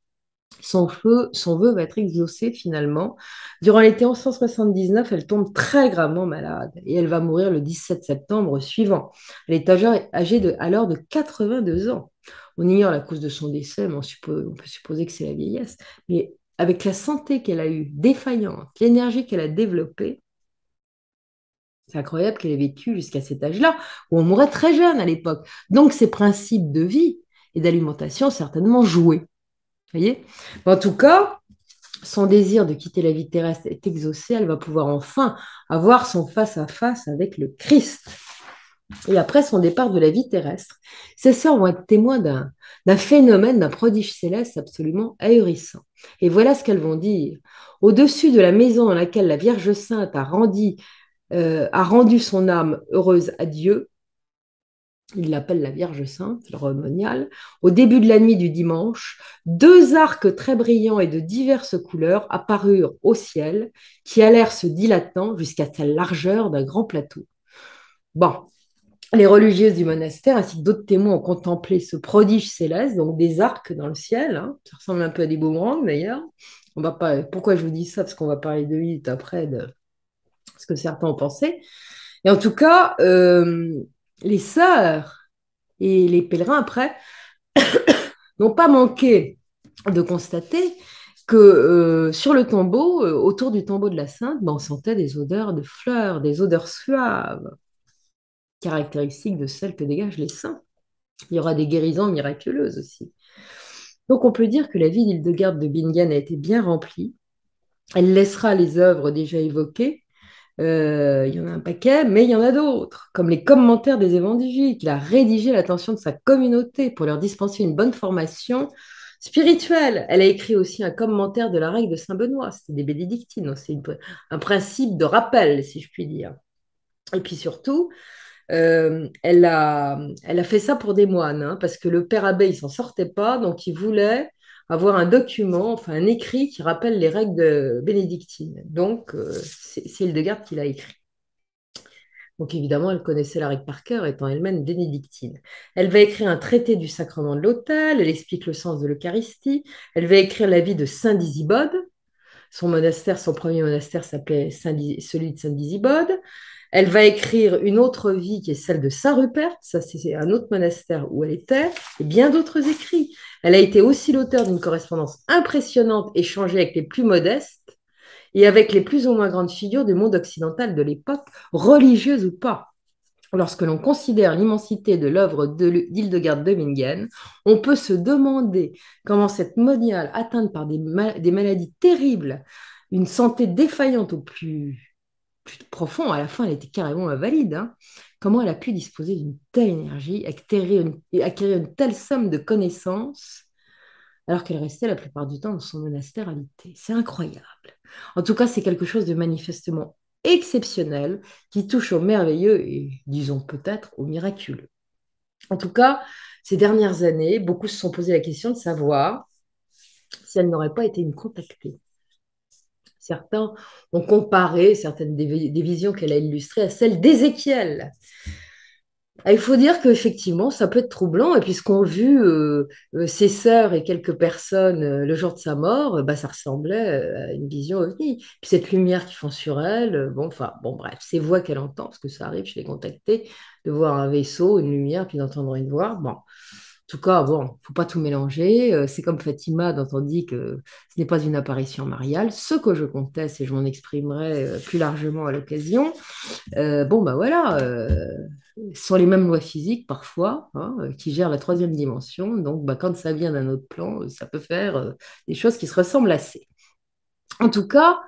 son, feu, son vœu va être exaucé finalement. Durant l'été 1179, elle tombe très gravement malade et elle va mourir le 17 septembre suivant. Elle est âgée, de, alors de 82 ans. On ignore la cause de son décès, mais on, peut supposer que c'est la vieillesse. Mais avec la santé qu'elle a eue, défaillante, l'énergie qu'elle a développée, c'est incroyable qu'elle ait vécu jusqu'à cet âge-là, où on mourait très jeune à l'époque. Donc ses principes de vie et d'alimentation certainement joué voyez En tout cas, son désir de quitter la vie terrestre est exaucé, elle va pouvoir enfin avoir son face-à-face avec le Christ. Et après son départ de la vie terrestre, ses sœurs vont être témoins d'un phénomène, d'un prodige céleste absolument ahurissant. Et voilà ce qu'elles vont dire. Au-dessus de la maison dans laquelle la Vierge Sainte a euh, rendu son âme heureuse à Dieu, il l'appelle la Vierge Sainte, le remonial, au début de la nuit du dimanche, deux arcs très brillants et de diverses couleurs apparurent au ciel, qui allèrent se dilatant jusqu'à sa largeur d'un grand plateau. Bon, les religieuses du monastère ainsi que d'autres témoins ont contemplé ce prodige céleste, donc des arcs dans le ciel, hein. ça ressemble un peu à des boomerangs d'ailleurs. On va pas... Pourquoi je vous dis ça Parce qu'on va parler de tout après de ce que certains ont pensé. Et en tout cas, euh, les sœurs et les pèlerins après n'ont pas manqué de constater que euh, sur le tombeau, euh, autour du tombeau de la Sainte, ben, on sentait des odeurs de fleurs, des odeurs suaves, caractéristiques de celles que dégagent les saints. Il y aura des guérisons miraculeuses aussi. Donc on peut dire que la vie d'Hildegarde de Bingen a été bien remplie. Elle laissera les œuvres déjà évoquées, euh, il y en a un paquet, mais il y en a d'autres, comme les commentaires des évangiles, qu'il a rédigé à l'attention de sa communauté pour leur dispenser une bonne formation spirituelle. Elle a écrit aussi un commentaire de la règle de Saint Benoît, c'est des bénédictines, hein. c'est un principe de rappel, si je puis dire. Et puis surtout, euh, elle, a, elle a fait ça pour des moines, hein, parce que le père abbé, il s'en sortait pas, donc il voulait avoir un document, enfin un écrit qui rappelle les règles bénédictines. Donc, euh, c'est Hildegarde qui l'a écrit. Donc évidemment, elle connaissait la règle par cœur, étant elle-même bénédictine. Elle va écrire un traité du sacrement de l'autel, elle explique le sens de l'Eucharistie, elle va écrire la vie de Saint Disibode. Son monastère, son premier monastère s'appelait celui de Saint Disibode. Elle va écrire une autre vie qui est celle de Saint-Rupert, ça c'est un autre monastère où elle était, et bien d'autres écrits. Elle a été aussi l'auteur d'une correspondance impressionnante échangée avec les plus modestes et avec les plus ou moins grandes figures du monde occidental de l'époque, religieuses ou pas. Lorsque l'on considère l'immensité de l'œuvre d'Hildegarde de Bingen, on peut se demander comment cette moniale atteinte par des maladies terribles, une santé défaillante au plus plus profond, à la fin, elle était carrément invalide. Hein. Comment elle a pu disposer d'une telle énergie, acquérir une, telle somme de connaissances, alors qu'elle restait la plupart du temps dans son monastère habité C'est incroyable. En tout cas, c'est quelque chose de manifestement exceptionnel qui touche au merveilleux et, disons peut-être, au miraculeux. En tout cas, ces dernières années, beaucoup se sont posé la question de savoir si elle n'aurait pas été une contactée certains ont comparé certaines des, visions qu'elle a illustrées à celles d'Ézéchiel. Il faut dire qu'effectivement, ça peut être troublant. Et puisqu'on vu euh, euh, ses sœurs et quelques personnes euh, le jour de sa mort, bah, ça ressemblait à une vision ovni. Puis cette lumière qui fond sur elle, bon, enfin, bon, bref, ces voix qu'elle entend, parce que ça arrive, je l'ai contactée, de voir un vaisseau, une lumière, puis d'entendre une voix. Bon, tout cas, bon, faut pas tout mélanger. Euh, c'est comme Fatima dont on dit que ce n'est pas une apparition mariale. Ce que je conteste, et je m'en exprimerai euh, plus largement à l'occasion, euh, bon, ben bah voilà, sont les mêmes lois physiques parfois hein, qui gèrent la troisième dimension. Donc, bah, quand ça vient d'un autre plan, ça peut faire des choses qui se ressemblent assez. En tout cas,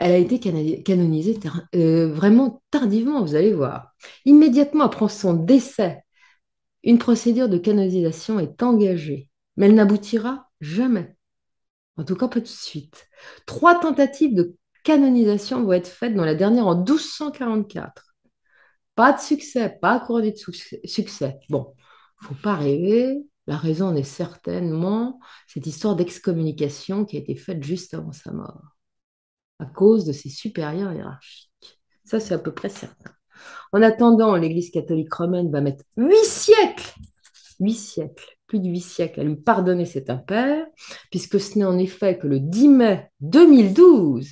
elle a été canonisée vraiment tardivement, vous allez voir. Immédiatement après son décès une procédure de canonisation est engagée, mais elle n'aboutira jamais. En tout cas, pas tout de suite. Trois tentatives de canonisation vont être faites, dont la dernière en 1244. Pas de succès, pas couronné de succès. Bon, faut pas rêver. La raison en est certainement cette histoire d'excommunication qui a été faite juste avant sa mort, à cause de ses supérieurs hiérarchiques. Ça, c'est à peu près certain. En attendant, l'Église catholique romaine va mettre huit siècles, huit siècles, plus de huit siècles à lui pardonner cet impère, puisque ce n'est en effet que le 10 mai 2012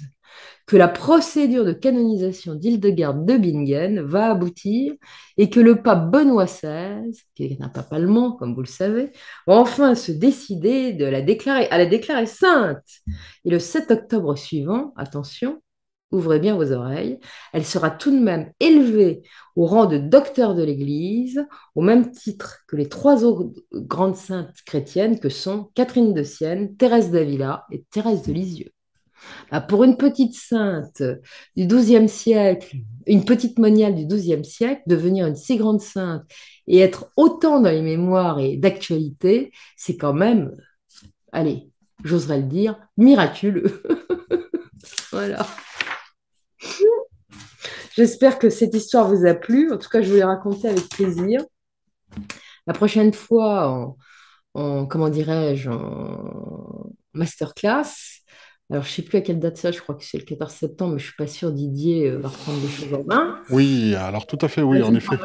que la procédure de canonisation d'Hildegarde de Bingen va aboutir et que le pape Benoît XVI, qui est un pape allemand, comme vous le savez, va enfin se décider de la déclarer, à la déclarer sainte. Et le 7 octobre suivant, attention, ouvrez bien vos oreilles, elle sera tout de même élevée au rang de docteur de l'Église, au même titre que les trois autres grandes saintes chrétiennes que sont Catherine de Sienne, Thérèse d'Avila et Thérèse de Lisieux. Bah, pour une petite sainte du XIIe siècle, une petite moniale du XIIe siècle, devenir une si grande sainte et être autant dans les mémoires et d'actualité, c'est quand même, allez, j'oserais le dire, miraculeux. voilà. J'espère que cette histoire vous a plu. En tout cas, je vous l'ai racontée avec plaisir. La prochaine fois, en, comment dirais-je, en masterclass. Alors, je ne sais plus à quelle date ça, je crois que c'est le 14 septembre, mais je ne suis pas sûre, Didier euh, va reprendre les choses en main. Oui, alors tout à fait, oui, en effet.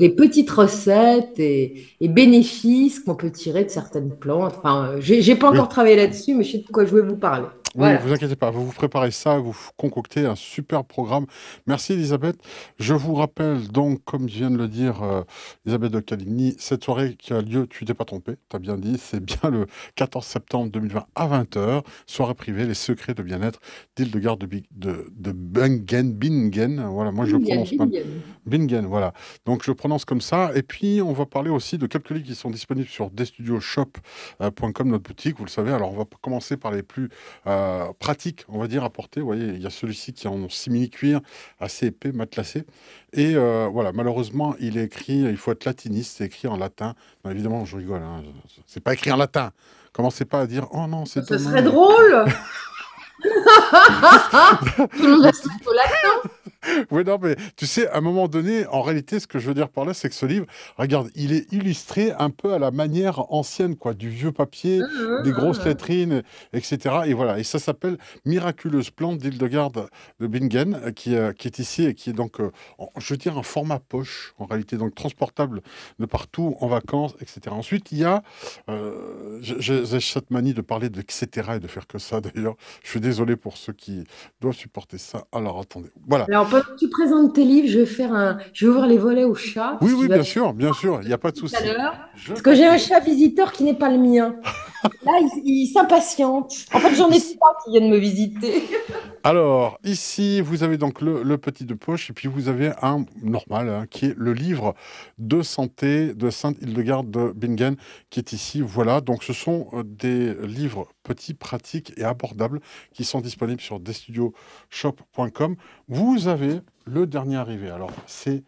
des petites recettes et, bénéfices qu'on peut tirer de certaines plantes. Enfin, euh, je n'ai pas encore travaillé là-dessus, mais je sais de quoi je vais vous parler vous inquiétez pas, vous vous préparez ça, vous concoctez un super programme. Merci Elisabeth. Je vous rappelle donc, comme vient de le dire euh, Elisabeth de Caligny, cette soirée qui a lieu, tu t'es pas trompé, tu as bien dit, c'est bien le 14 septembre 2020 à 20h, soirée privée, les secrets de bien-être d'Île-de-Garde de, Bingen, Bingen, voilà, moi je le prononce Bingen. Pas, Bingen, voilà. Donc je prononce comme ça. Et puis on va parler aussi de quelques livres qui sont disponibles sur destudioshop.com, euh, notre boutique, vous le savez. Alors on va commencer par les plus... Euh, pratique, on va dire, porter. Vous voyez, il y a celui-ci qui est en simili-cuir, assez épais, matelassé. Et euh, voilà, malheureusement, il est écrit, il faut être latiniste, c'est écrit en latin. évidemment, je rigole, hein, c'est pas écrit en latin. Commencez pas à dire, oh non, c'est... Ce serait drôle oui, non, mais tu sais, à un moment donné, en réalité, ce que je veux dire par là, c'est que ce livre, regarde, il est illustré un peu à la manière ancienne, quoi, du vieux papier, mmh, des grosses mmh. lettrines, etc. Et voilà, et ça s'appelle Miraculeuse plante d'Hildegarde de Bingen, euh, qui, euh, qui est ici et qui est donc, euh, je veux dire, un format poche, en réalité, donc transportable de partout, en vacances, etc. Ensuite, il y a, j'ai cette manie de parler de etc. et de faire que ça, d'ailleurs. Je suis désolé pour ceux qui doivent supporter ça. Alors, attendez, voilà tu présentes tes livres, je vais, faire un... je vais ouvrir les volets au chat. Oui, oui, bien sûr, bien sûr, il n'y a pas de souci. Parce que j'ai un chat visiteur qui n'est pas le mien. Là, il, s'impatiente. En fait, j'en ai trois qui viennent me visiter. Alors, ici, vous avez donc le, petit de poche, et puis vous avez un normal, hein, qui est le livre de santé de Sainte-Hildegarde de Bingen, qui est ici. Voilà, donc ce sont euh, des livres petits, pratiques et abordables, qui sont disponibles sur destudioshop.com Vous avez le dernier arrivé. Alors, c'est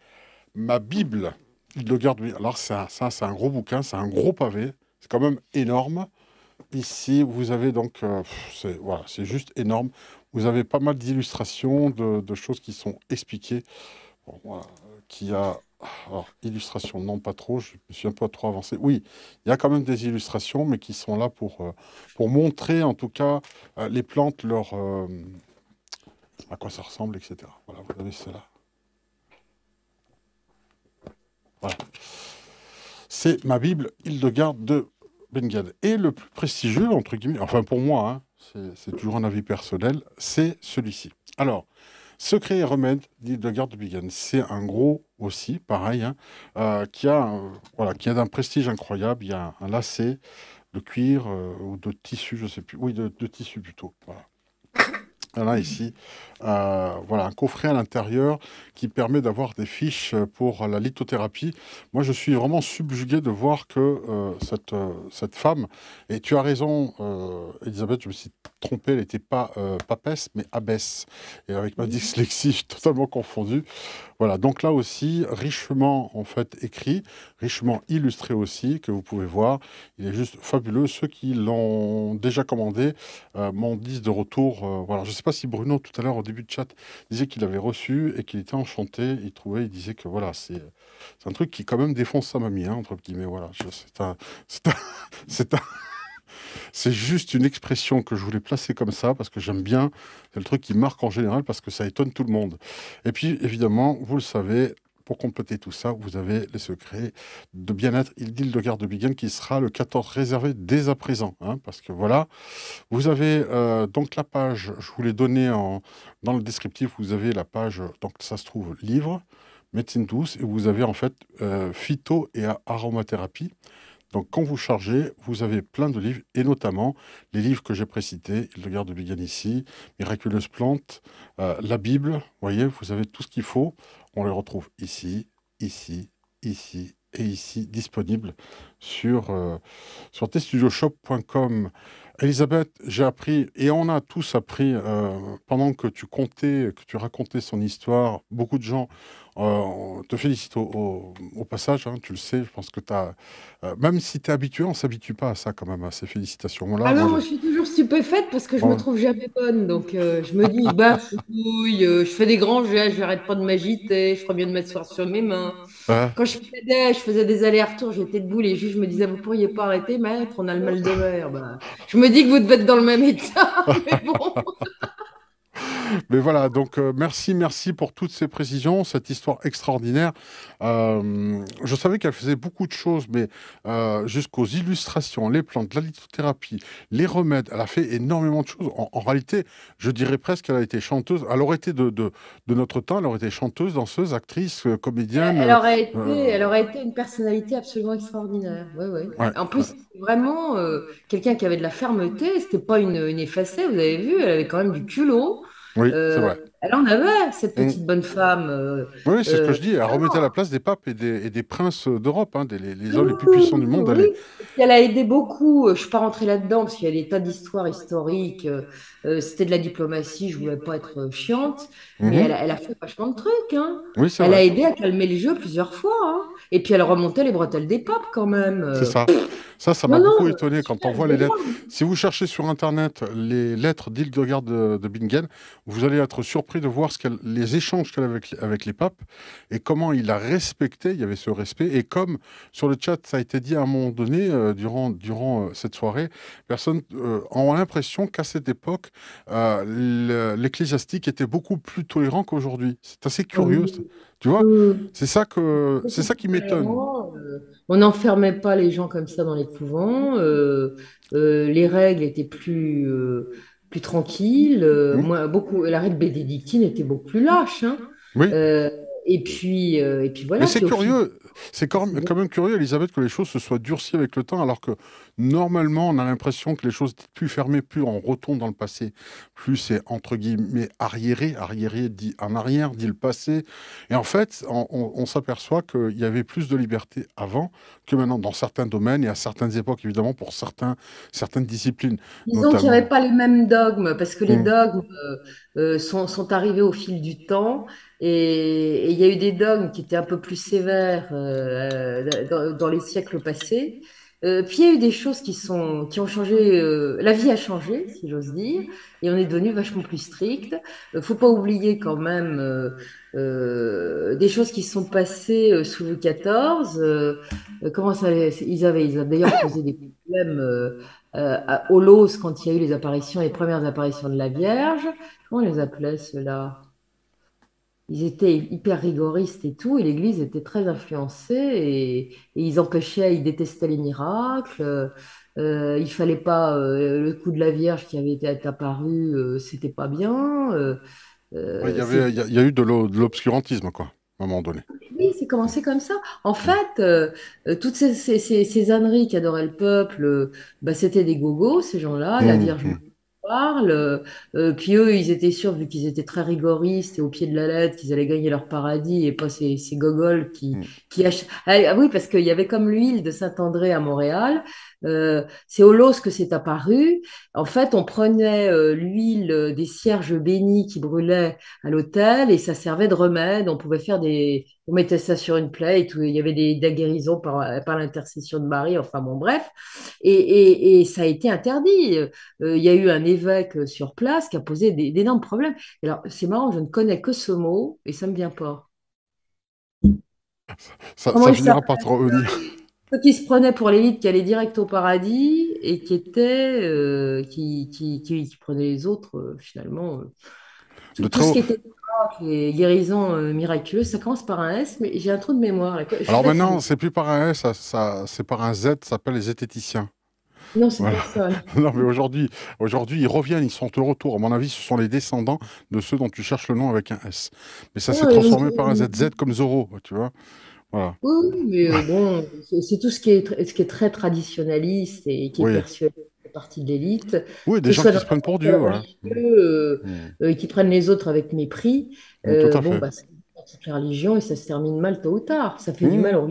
ma Bible. Il le garde. Alors, ça, ça c'est un gros bouquin, c'est un gros pavé. C'est quand même énorme. Ici, vous avez donc. Euh, c'est juste énorme. Vous avez pas mal d'illustrations, de, choses qui sont expliquées. qui a. Alors, illustration, non, pas trop, je suis un peu trop avancé. Oui, il y a quand même des illustrations, mais qui sont là pour, euh, pour montrer, en tout cas, euh, les plantes, leur, à quoi ça ressemble, etc. Voilà, vous avez cela. Voilà. C'est ma Bible, Hildegard de Bingen Et le plus prestigieux, entre guillemets, enfin pour moi, hein, c'est toujours un avis personnel, c'est celui-ci. Alors, Secret et Remède d'Hildegarde de Bingen. C'est un gros aussi, pareil, hein, euh, qui a, voilà, a d'un prestige incroyable. Il y a un, lacet de cuir euh, ou de tissu, je ne sais plus. Oui, de, de tissu plutôt. Voilà. Voilà, ici, voilà, un coffret à l'intérieur qui permet d'avoir des fiches pour la lithothérapie. Moi, je suis vraiment subjugué de voir que euh, cette, euh, cette femme, et tu as raison, euh, Elisabeth, je me suis trompé, elle n'était pas papesse, mais abbesse. Et avec ma dyslexie, je suis totalement confondu. Voilà, donc là aussi, richement en fait écrit, richement illustré aussi, que vous pouvez voir. Il est juste fabuleux. Ceux qui l'ont déjà commandé m'ont dit de retour. voilà, je ne sais pas si Bruno tout à l'heure début de chat, disait qu'il avait reçu et qu'il était enchanté. Il trouvait, il disait que voilà, c'est un truc qui quand même défonce sa mamie, hein, entre guillemets. Voilà, c'est un, c'est un, c'est juste une expression que je voulais placer comme ça parce que j'aime bien. C'est le truc qui marque en général parce que ça étonne tout le monde. Et puis, évidemment, vous le savez, pour compléter tout ça, vous avez les secrets de bien-être Il dit le Garde de Bigan qui sera le 14 réservé dès à présent. Hein, parce que voilà, vous avez euh, donc la page, je vous l'ai donnée dans le descriptif, vous avez la page, donc ça se trouve livre, médecine douce, et vous avez en fait euh, phyto et aromathérapie. Donc quand vous chargez, vous avez plein de livres, et notamment les livres que j'ai précités, Le Garde de Bigan ici, Miraculeuse Plante, euh, la Bible, vous voyez, vous avez tout ce qu'il faut. On les retrouve ici, ici, ici et ici, disponibles sur, euh, sur Elisabeth, j'ai appris, et on a tous appris, euh, pendant que tu comptais, que tu racontais son histoire, beaucoup de gens euh, on te félicite au, passage, hein, tu le sais, je pense que tu as. Euh, même si tu es habitué, on s'habitue pas à ça quand même, à ces félicitations. Là, ah moi, je... suis toujours stupéfaite parce que je ne me trouve jamais bonne. Donc euh, je me dis, bah, je je fais des grands gestes, je n'arrête pas de m'agiter, je ferais bien de m'asseoir sur mes mains. Quand je je faisais des allers-retours, j'étais debout, les juges me disaient, vous pourriez pas arrêter, maître, on a le mal de mer. Bah. je me dis que vous devez être dans le même état, mais bon. Mais voilà, donc euh, merci, merci pour toutes ces précisions, cette histoire extraordinaire. Euh, je savais qu'elle faisait beaucoup de choses, mais euh, jusqu'aux illustrations, les plantes, la lithothérapie, les remèdes, elle a fait énormément de choses. En, réalité, je dirais presque qu'elle a été chanteuse. Elle aurait été de, notre temps, elle aurait été chanteuse, danseuse, actrice, comédienne. Elle, aurait, été, elle aurait été une personnalité absolument extraordinaire. en plus, vraiment quelqu'un qui avait de la fermeté, c'était pas une effacée, vous avez vu, elle avait quand même du culot. Oui, euh, c'est vrai. Elle en avait, cette petite bonne femme. Euh, oui, c'est ce que je dis. Elle euh, remettait à la place des papes et des, princes d'Europe, hein, les, hommes les plus puissants du monde. Elle, a aidé beaucoup. Euh, je ne suis pas rentrée là-dedans parce qu'il y a des tas d'histoires historiques. C'était de la diplomatie, je ne voulais pas être chiante. Mais mhm. elle, a fait vachement de trucs. Hein. Oui, elle a aidé à calmer les jeux plusieurs fois. Hein. Et puis elle remontait les bretelles des papes quand même. C'est ça. Ça, ça m'a beaucoup étonné quand on voit les lettres. Si vous cherchez sur Internet les lettres d'Hildegard de, de Bingen, vous allez être surpris de voir ce qu'elle, les échanges qu'elle avait avec, les papes et comment il a respecté, il y avait ce respect. Et comme sur le chat, ça a été dit à un moment donné, euh, durant, durant euh, cette soirée, personne a euh, l'impression qu'à cette époque, l'ecclésiastique était beaucoup plus tolérant qu'aujourd'hui. C'est assez curieux. Tu vois, c'est ça, que, c'est ça qui m'étonne. On n'enfermait pas les gens comme ça dans les couvents. les règles étaient plus tranquille. Euh, mmh. beaucoup, la de bénédictine était beaucoup plus lâche. Hein. Euh, et puis, euh, et puis voilà. c'est curieux, c'est quand, même, curieux, Elisabeth, que les choses se soient durcies avec le temps, alors que normalement, on a l'impression que les choses plus fermées, plus on retourne dans le passé, plus c'est entre guillemets arriéré. Arriéré dit en arrière, dit le passé. Et en fait, on, s'aperçoit qu'il y avait plus de liberté avant que maintenant, dans certains domaines et à certaines époques, évidemment, pour certains, certaines disciplines. Disons qu'il n'y avait pas les mêmes dogmes, parce que les mm. dogmes euh, euh, sont, arrivés au fil du temps. Et il y a eu des dogmes qui étaient un peu plus sévères. Euh, euh, euh, dans, les siècles passés. Euh, puis il y a eu des choses qui, sont, qui ont changé, la vie a changé, si j'ose dire, et on est devenu vachement plus strict. ne faut pas oublier quand même des choses qui sont passées sous le 14. comment ça, ils avaient, ils d'ailleurs posé des problèmes à Holos quand il y a eu les apparitions, les premières apparitions de la Vierge. Comment on les appelait ceux-là ils étaient hyper rigoristes et tout, et l'Église était très influencée, et, ils empêchaient, ils détestaient les miracles. Euh, il fallait pas euh, le coup de la Vierge qui avait été apparu, euh, c'était pas bien. Euh, il y, a eu de l'obscurantisme, quoi, à un moment donné. Oui, c'est commencé comme ça. En fait, toutes ces, ces, qui adoraient le peuple, bah, c'était des gogos, ces gens-là, la mmh, Vierge. Mmh parle. puis euh, euh, eux, ils étaient sûrs, vu qu'ils étaient très rigoristes et au pied de la lettre, qu'ils allaient gagner leur paradis et pas ces, ces gogoles qui, mm. qui ah, ah oui, parce qu'il y avait comme l'huile de Saint-André à Montréal. Euh, c'est au Los que c'est apparu. En fait, on prenait euh, l'huile des cierges bénis qui brûlaient à l'hôtel et ça servait de remède. On pouvait faire des, on mettait ça sur une plaie et Il y avait des, guérisons par, l'intercession de Marie. Enfin bon, bref. Et, ça a été interdit. Euh, il y a eu un évêque sur place qui a posé d'énormes problèmes. Alors c'est marrant, je ne connais que ce mot et ça me vient pas. Ça, ne ça finira pas trop ceux qui se prenaient pour l'élite, qui allaient direct au paradis et qui étaient, euh, qui, qui, prenaient les autres, euh, finalement. Euh, tout, ce qui était les guérisons miraculeuses, ça commence par un S, mais j'ai un trou de mémoire. Alors maintenant, c'est plus par un S, ça, c'est par un Z, ça s'appelle les zététiciens. Non, c'est pas ça. non, mais aujourd'hui, aujourd'hui, ils reviennent, ils sont de retour. À mon avis, ce sont les descendants de ceux dont tu cherches le nom avec un S. Mais ça s'est transformé par un ZZ comme Zoro, tu vois. Oui, mais euh, bon, c'est tout ce qui, est, ce qui est très traditionnaliste et qui est oui. persuadé partie de l'élite. Oui, des gens qui se prennent pour Dieu. Et euh, mmh. euh, qui prennent les autres avec mépris. tout à bon, Bah, c'est une religion et ça se termine mal tôt ou tard. Ça fait du mmh. mal aux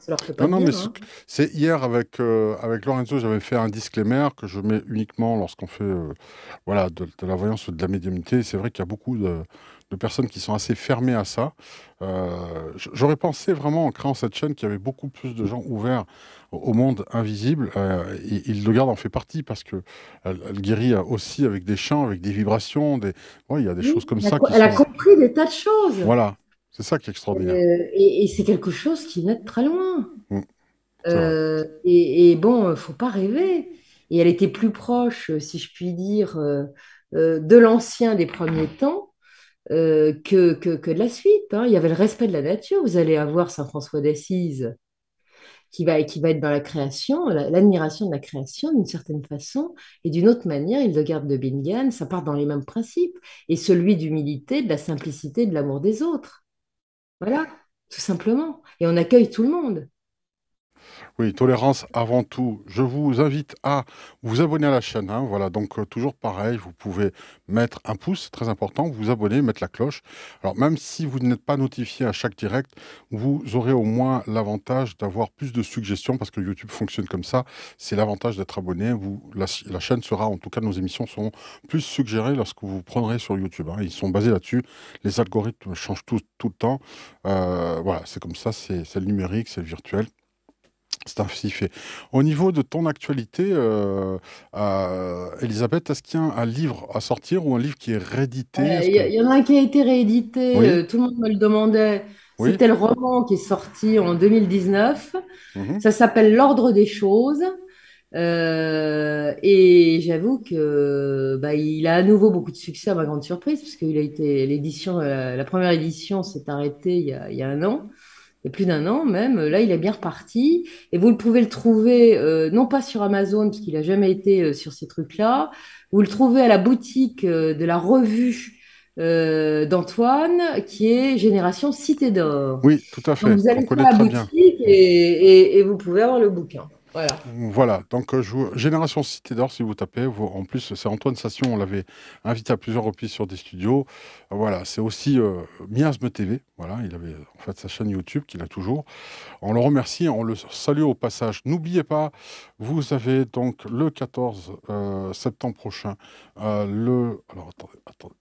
ça leur fait pas non, non, mais hein. c'est hier avec, avec Lorenzo, j'avais fait un disclaimer que je mets uniquement lorsqu'on fait voilà, de, la voyance ou de la médiumnité. C'est vrai qu'il y a beaucoup de, de personnes qui sont assez fermées à ça. Euh, j'aurais pensé vraiment en créant cette chaîne qu'il y avait beaucoup plus de gens ouverts au monde invisible. Il euh, le garde en fait partie parce que elle, guérit euh, aussi avec des chants, avec des vibrations. Des... il y a des choses comme ça. Qui elle a compris des tas de choses. Voilà, c'est ça qui est extraordinaire. et, c'est quelque chose qui naît de très loin. Mm, et et, et, bon, faut pas rêver. Et elle était plus proche, si je puis dire, de l'ancien des premiers temps euh, que, que, que, de la suite. Hein. Il y avait le respect de la nature. Vous allez avoir Saint François d'Assise qui va, qui va être dans la création, l'admiration de la création d'une certaine façon, et d'une autre manière, Il le garde de Bingen, ça part dans les mêmes principes, et celui d'humilité, de la simplicité, de l'amour des autres. Voilà, tout simplement. Et on accueille tout le monde. Oui, tolérance avant tout. Je vous invite à vous abonner à la chaîne. Hein. voilà, donc euh, toujours pareil, vous pouvez mettre un pouce, c'est très important, vous abonner, mettre la cloche. Alors même si vous n'êtes pas notifié à chaque direct, vous aurez au moins l'avantage d'avoir plus de suggestions parce que YouTube fonctionne comme ça. C'est l'avantage d'être abonné. Vous, la, chaîne sera, en tout cas, nos émissions seront plus suggérées lorsque vous prendrez sur YouTube. Hein. Ils sont basés là-dessus. Les algorithmes changent tout, tout le temps. Euh, voilà, c'est comme ça, c'est le numérique, c'est le virtuel. Au niveau de ton actualité, euh, Elisabeth, est-ce qu'il y a un, livre à sortir ou un livre qui est réédité Il y, en a un qui a été réédité, euh, tout le monde me le demandait. C'était le roman qui est sorti en 2019. Mhm. Ça s'appelle L'ordre des choses. Euh, et j'avoue que bah, il a à nouveau beaucoup de succès à ma grande surprise, parce qu'il a été l'édition, la, première édition s'est arrêtée il y, il y a, un an et plus d'un an même. Euh, là, il est bien reparti. Et vous le pouvez le trouver, euh, non pas sur Amazon, puisqu'il qu'il n'a jamais été euh, sur ces trucs-là. Vous le trouvez à la boutique de la revue d'Antoine, qui est Génération Cité d'Or. Oui, tout à fait. vous allez la boutique et, vous pouvez avoir le bouquin. Voilà. voilà. donc Génération Cité d'Or, si vous tapez, en plus c'est Antoine Sassion, on l'avait invité à plusieurs reprises sur des studios. Voilà, c'est aussi Miasme TV, voilà, il avait en fait sa chaîne YouTube qu'il a toujours. On le remercie, on le salue au passage. N'oubliez pas, vous avez donc le 14 euh, septembre prochain, euh, le... Alors attendez, attendez,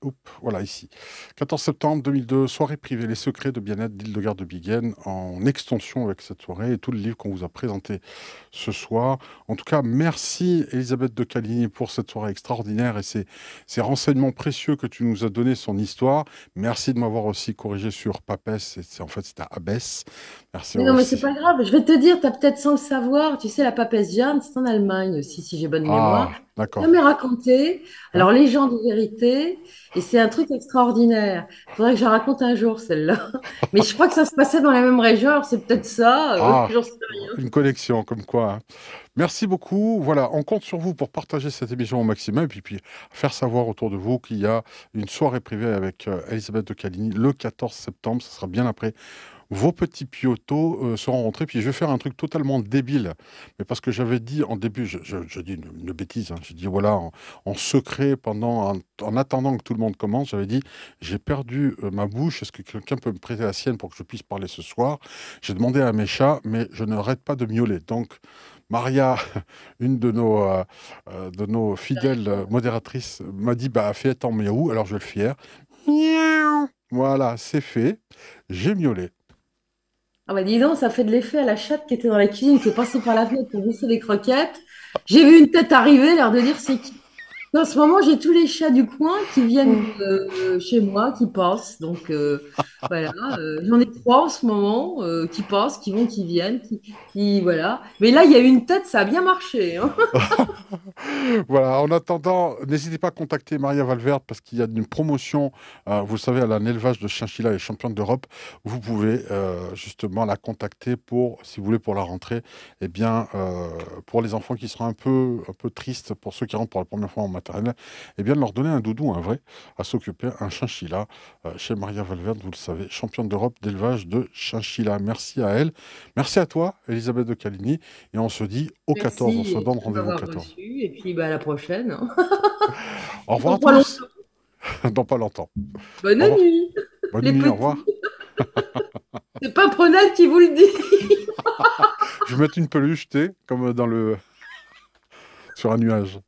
voilà ici. 14 septembre 2002, soirée privée, les secrets de bien-être d'Île-de-Garde de Biguen, en extension avec cette soirée et tout le livre qu'on vous a présenté ce soir. En tout cas, merci Elisabeth de Caligny pour cette soirée extraordinaire et ces, ces renseignements précieux que tu nous as donnés, son histoire. Merci de m'avoir aussi corrigé sur papesse, c'est, en fait c'est à abbesse. Merci non, mais c'est pas grave, je vais te dire, tu as peut-être sans le savoir, tu sais, la papesse Jeanne, c'est en Allemagne aussi, si j'ai bonne ah, mémoire. D'accord. mais m'est raconté. Alors, les gens de vérité, et c'est un truc extraordinaire. Il faudrait que je raconte un jour celle-là. Mais je crois que ça se passait dans la même région, alors c'est peut-être ça. Euh, ah, une connexion, comme quoi. Hein. Merci beaucoup. Voilà, on compte sur vous pour partager cette émission au maximum et puis, faire savoir autour de vous qu'il y a une soirée privée avec euh, Elisabeth de Caligny le 14 septembre. Ce sera bien après vos petits piotos euh, seront rentrés. Puis je vais faire un truc totalement débile, mais parce que j'avais dit en début, je, dis une, bêtise, hein, j'ai dit voilà, en, secret, pendant, en, attendant que tout le monde commence, j'avais dit j'ai perdu euh, ma bouche, est-ce que quelqu'un peut me prêter la sienne pour que je puisse parler ce soir J'ai demandé à mes chats, mais je ne n'arrête pas de miauler. Donc Maria, une de nos, euh, euh, de nos fidèles modératrices, m'a dit bah, fais mais miaou, alors je vais le fier. Voilà, c'est fait. J'ai miaulé. Ah bah dis donc, ça fait de l'effet à la chatte qui était dans la cuisine, qui est passée par la fenêtre pour bousser des croquettes. J'ai vu une tête arriver, l'air de dire c'est qui en ce moment, j'ai tous les chats du coin qui viennent euh, chez moi, qui passent. Donc euh, voilà, euh, j'en ai trois en ce moment qui passent, qui vont, qui viennent, qui, voilà. Mais là, il y a une tête, ça a bien marché. Hein. voilà. En attendant, n'hésitez pas à contacter Maria Valverde parce qu'il y a une promotion. vous le savez, à l'Élevage de chinchilla et championne d'Europe. Vous pouvez justement la contacter pour, si vous voulez, pour la rentrée. Eh bien, pour les enfants qui seront un peu, un peu tristes, pour ceux qui rentrent pour la première fois en et eh bien, de leur donner un doudou, un vrai, à s'occuper, un chinchilla, euh, chez Maria Valverde, vous le savez, championne d'Europe d'élevage de chinchilla. Merci à elle. Merci à toi, Elisabeth de Caligny. Et on se dit au 14, on se donne rendez-vous au 14. et puis bah, à la prochaine. Hein. au revoir Dans pas longtemps. Bonne nuit. Bonne nuit, au revoir. C'est pas Prenel qui vous le dit. Je vais mettre une peluche, comme dans le. sur un nuage.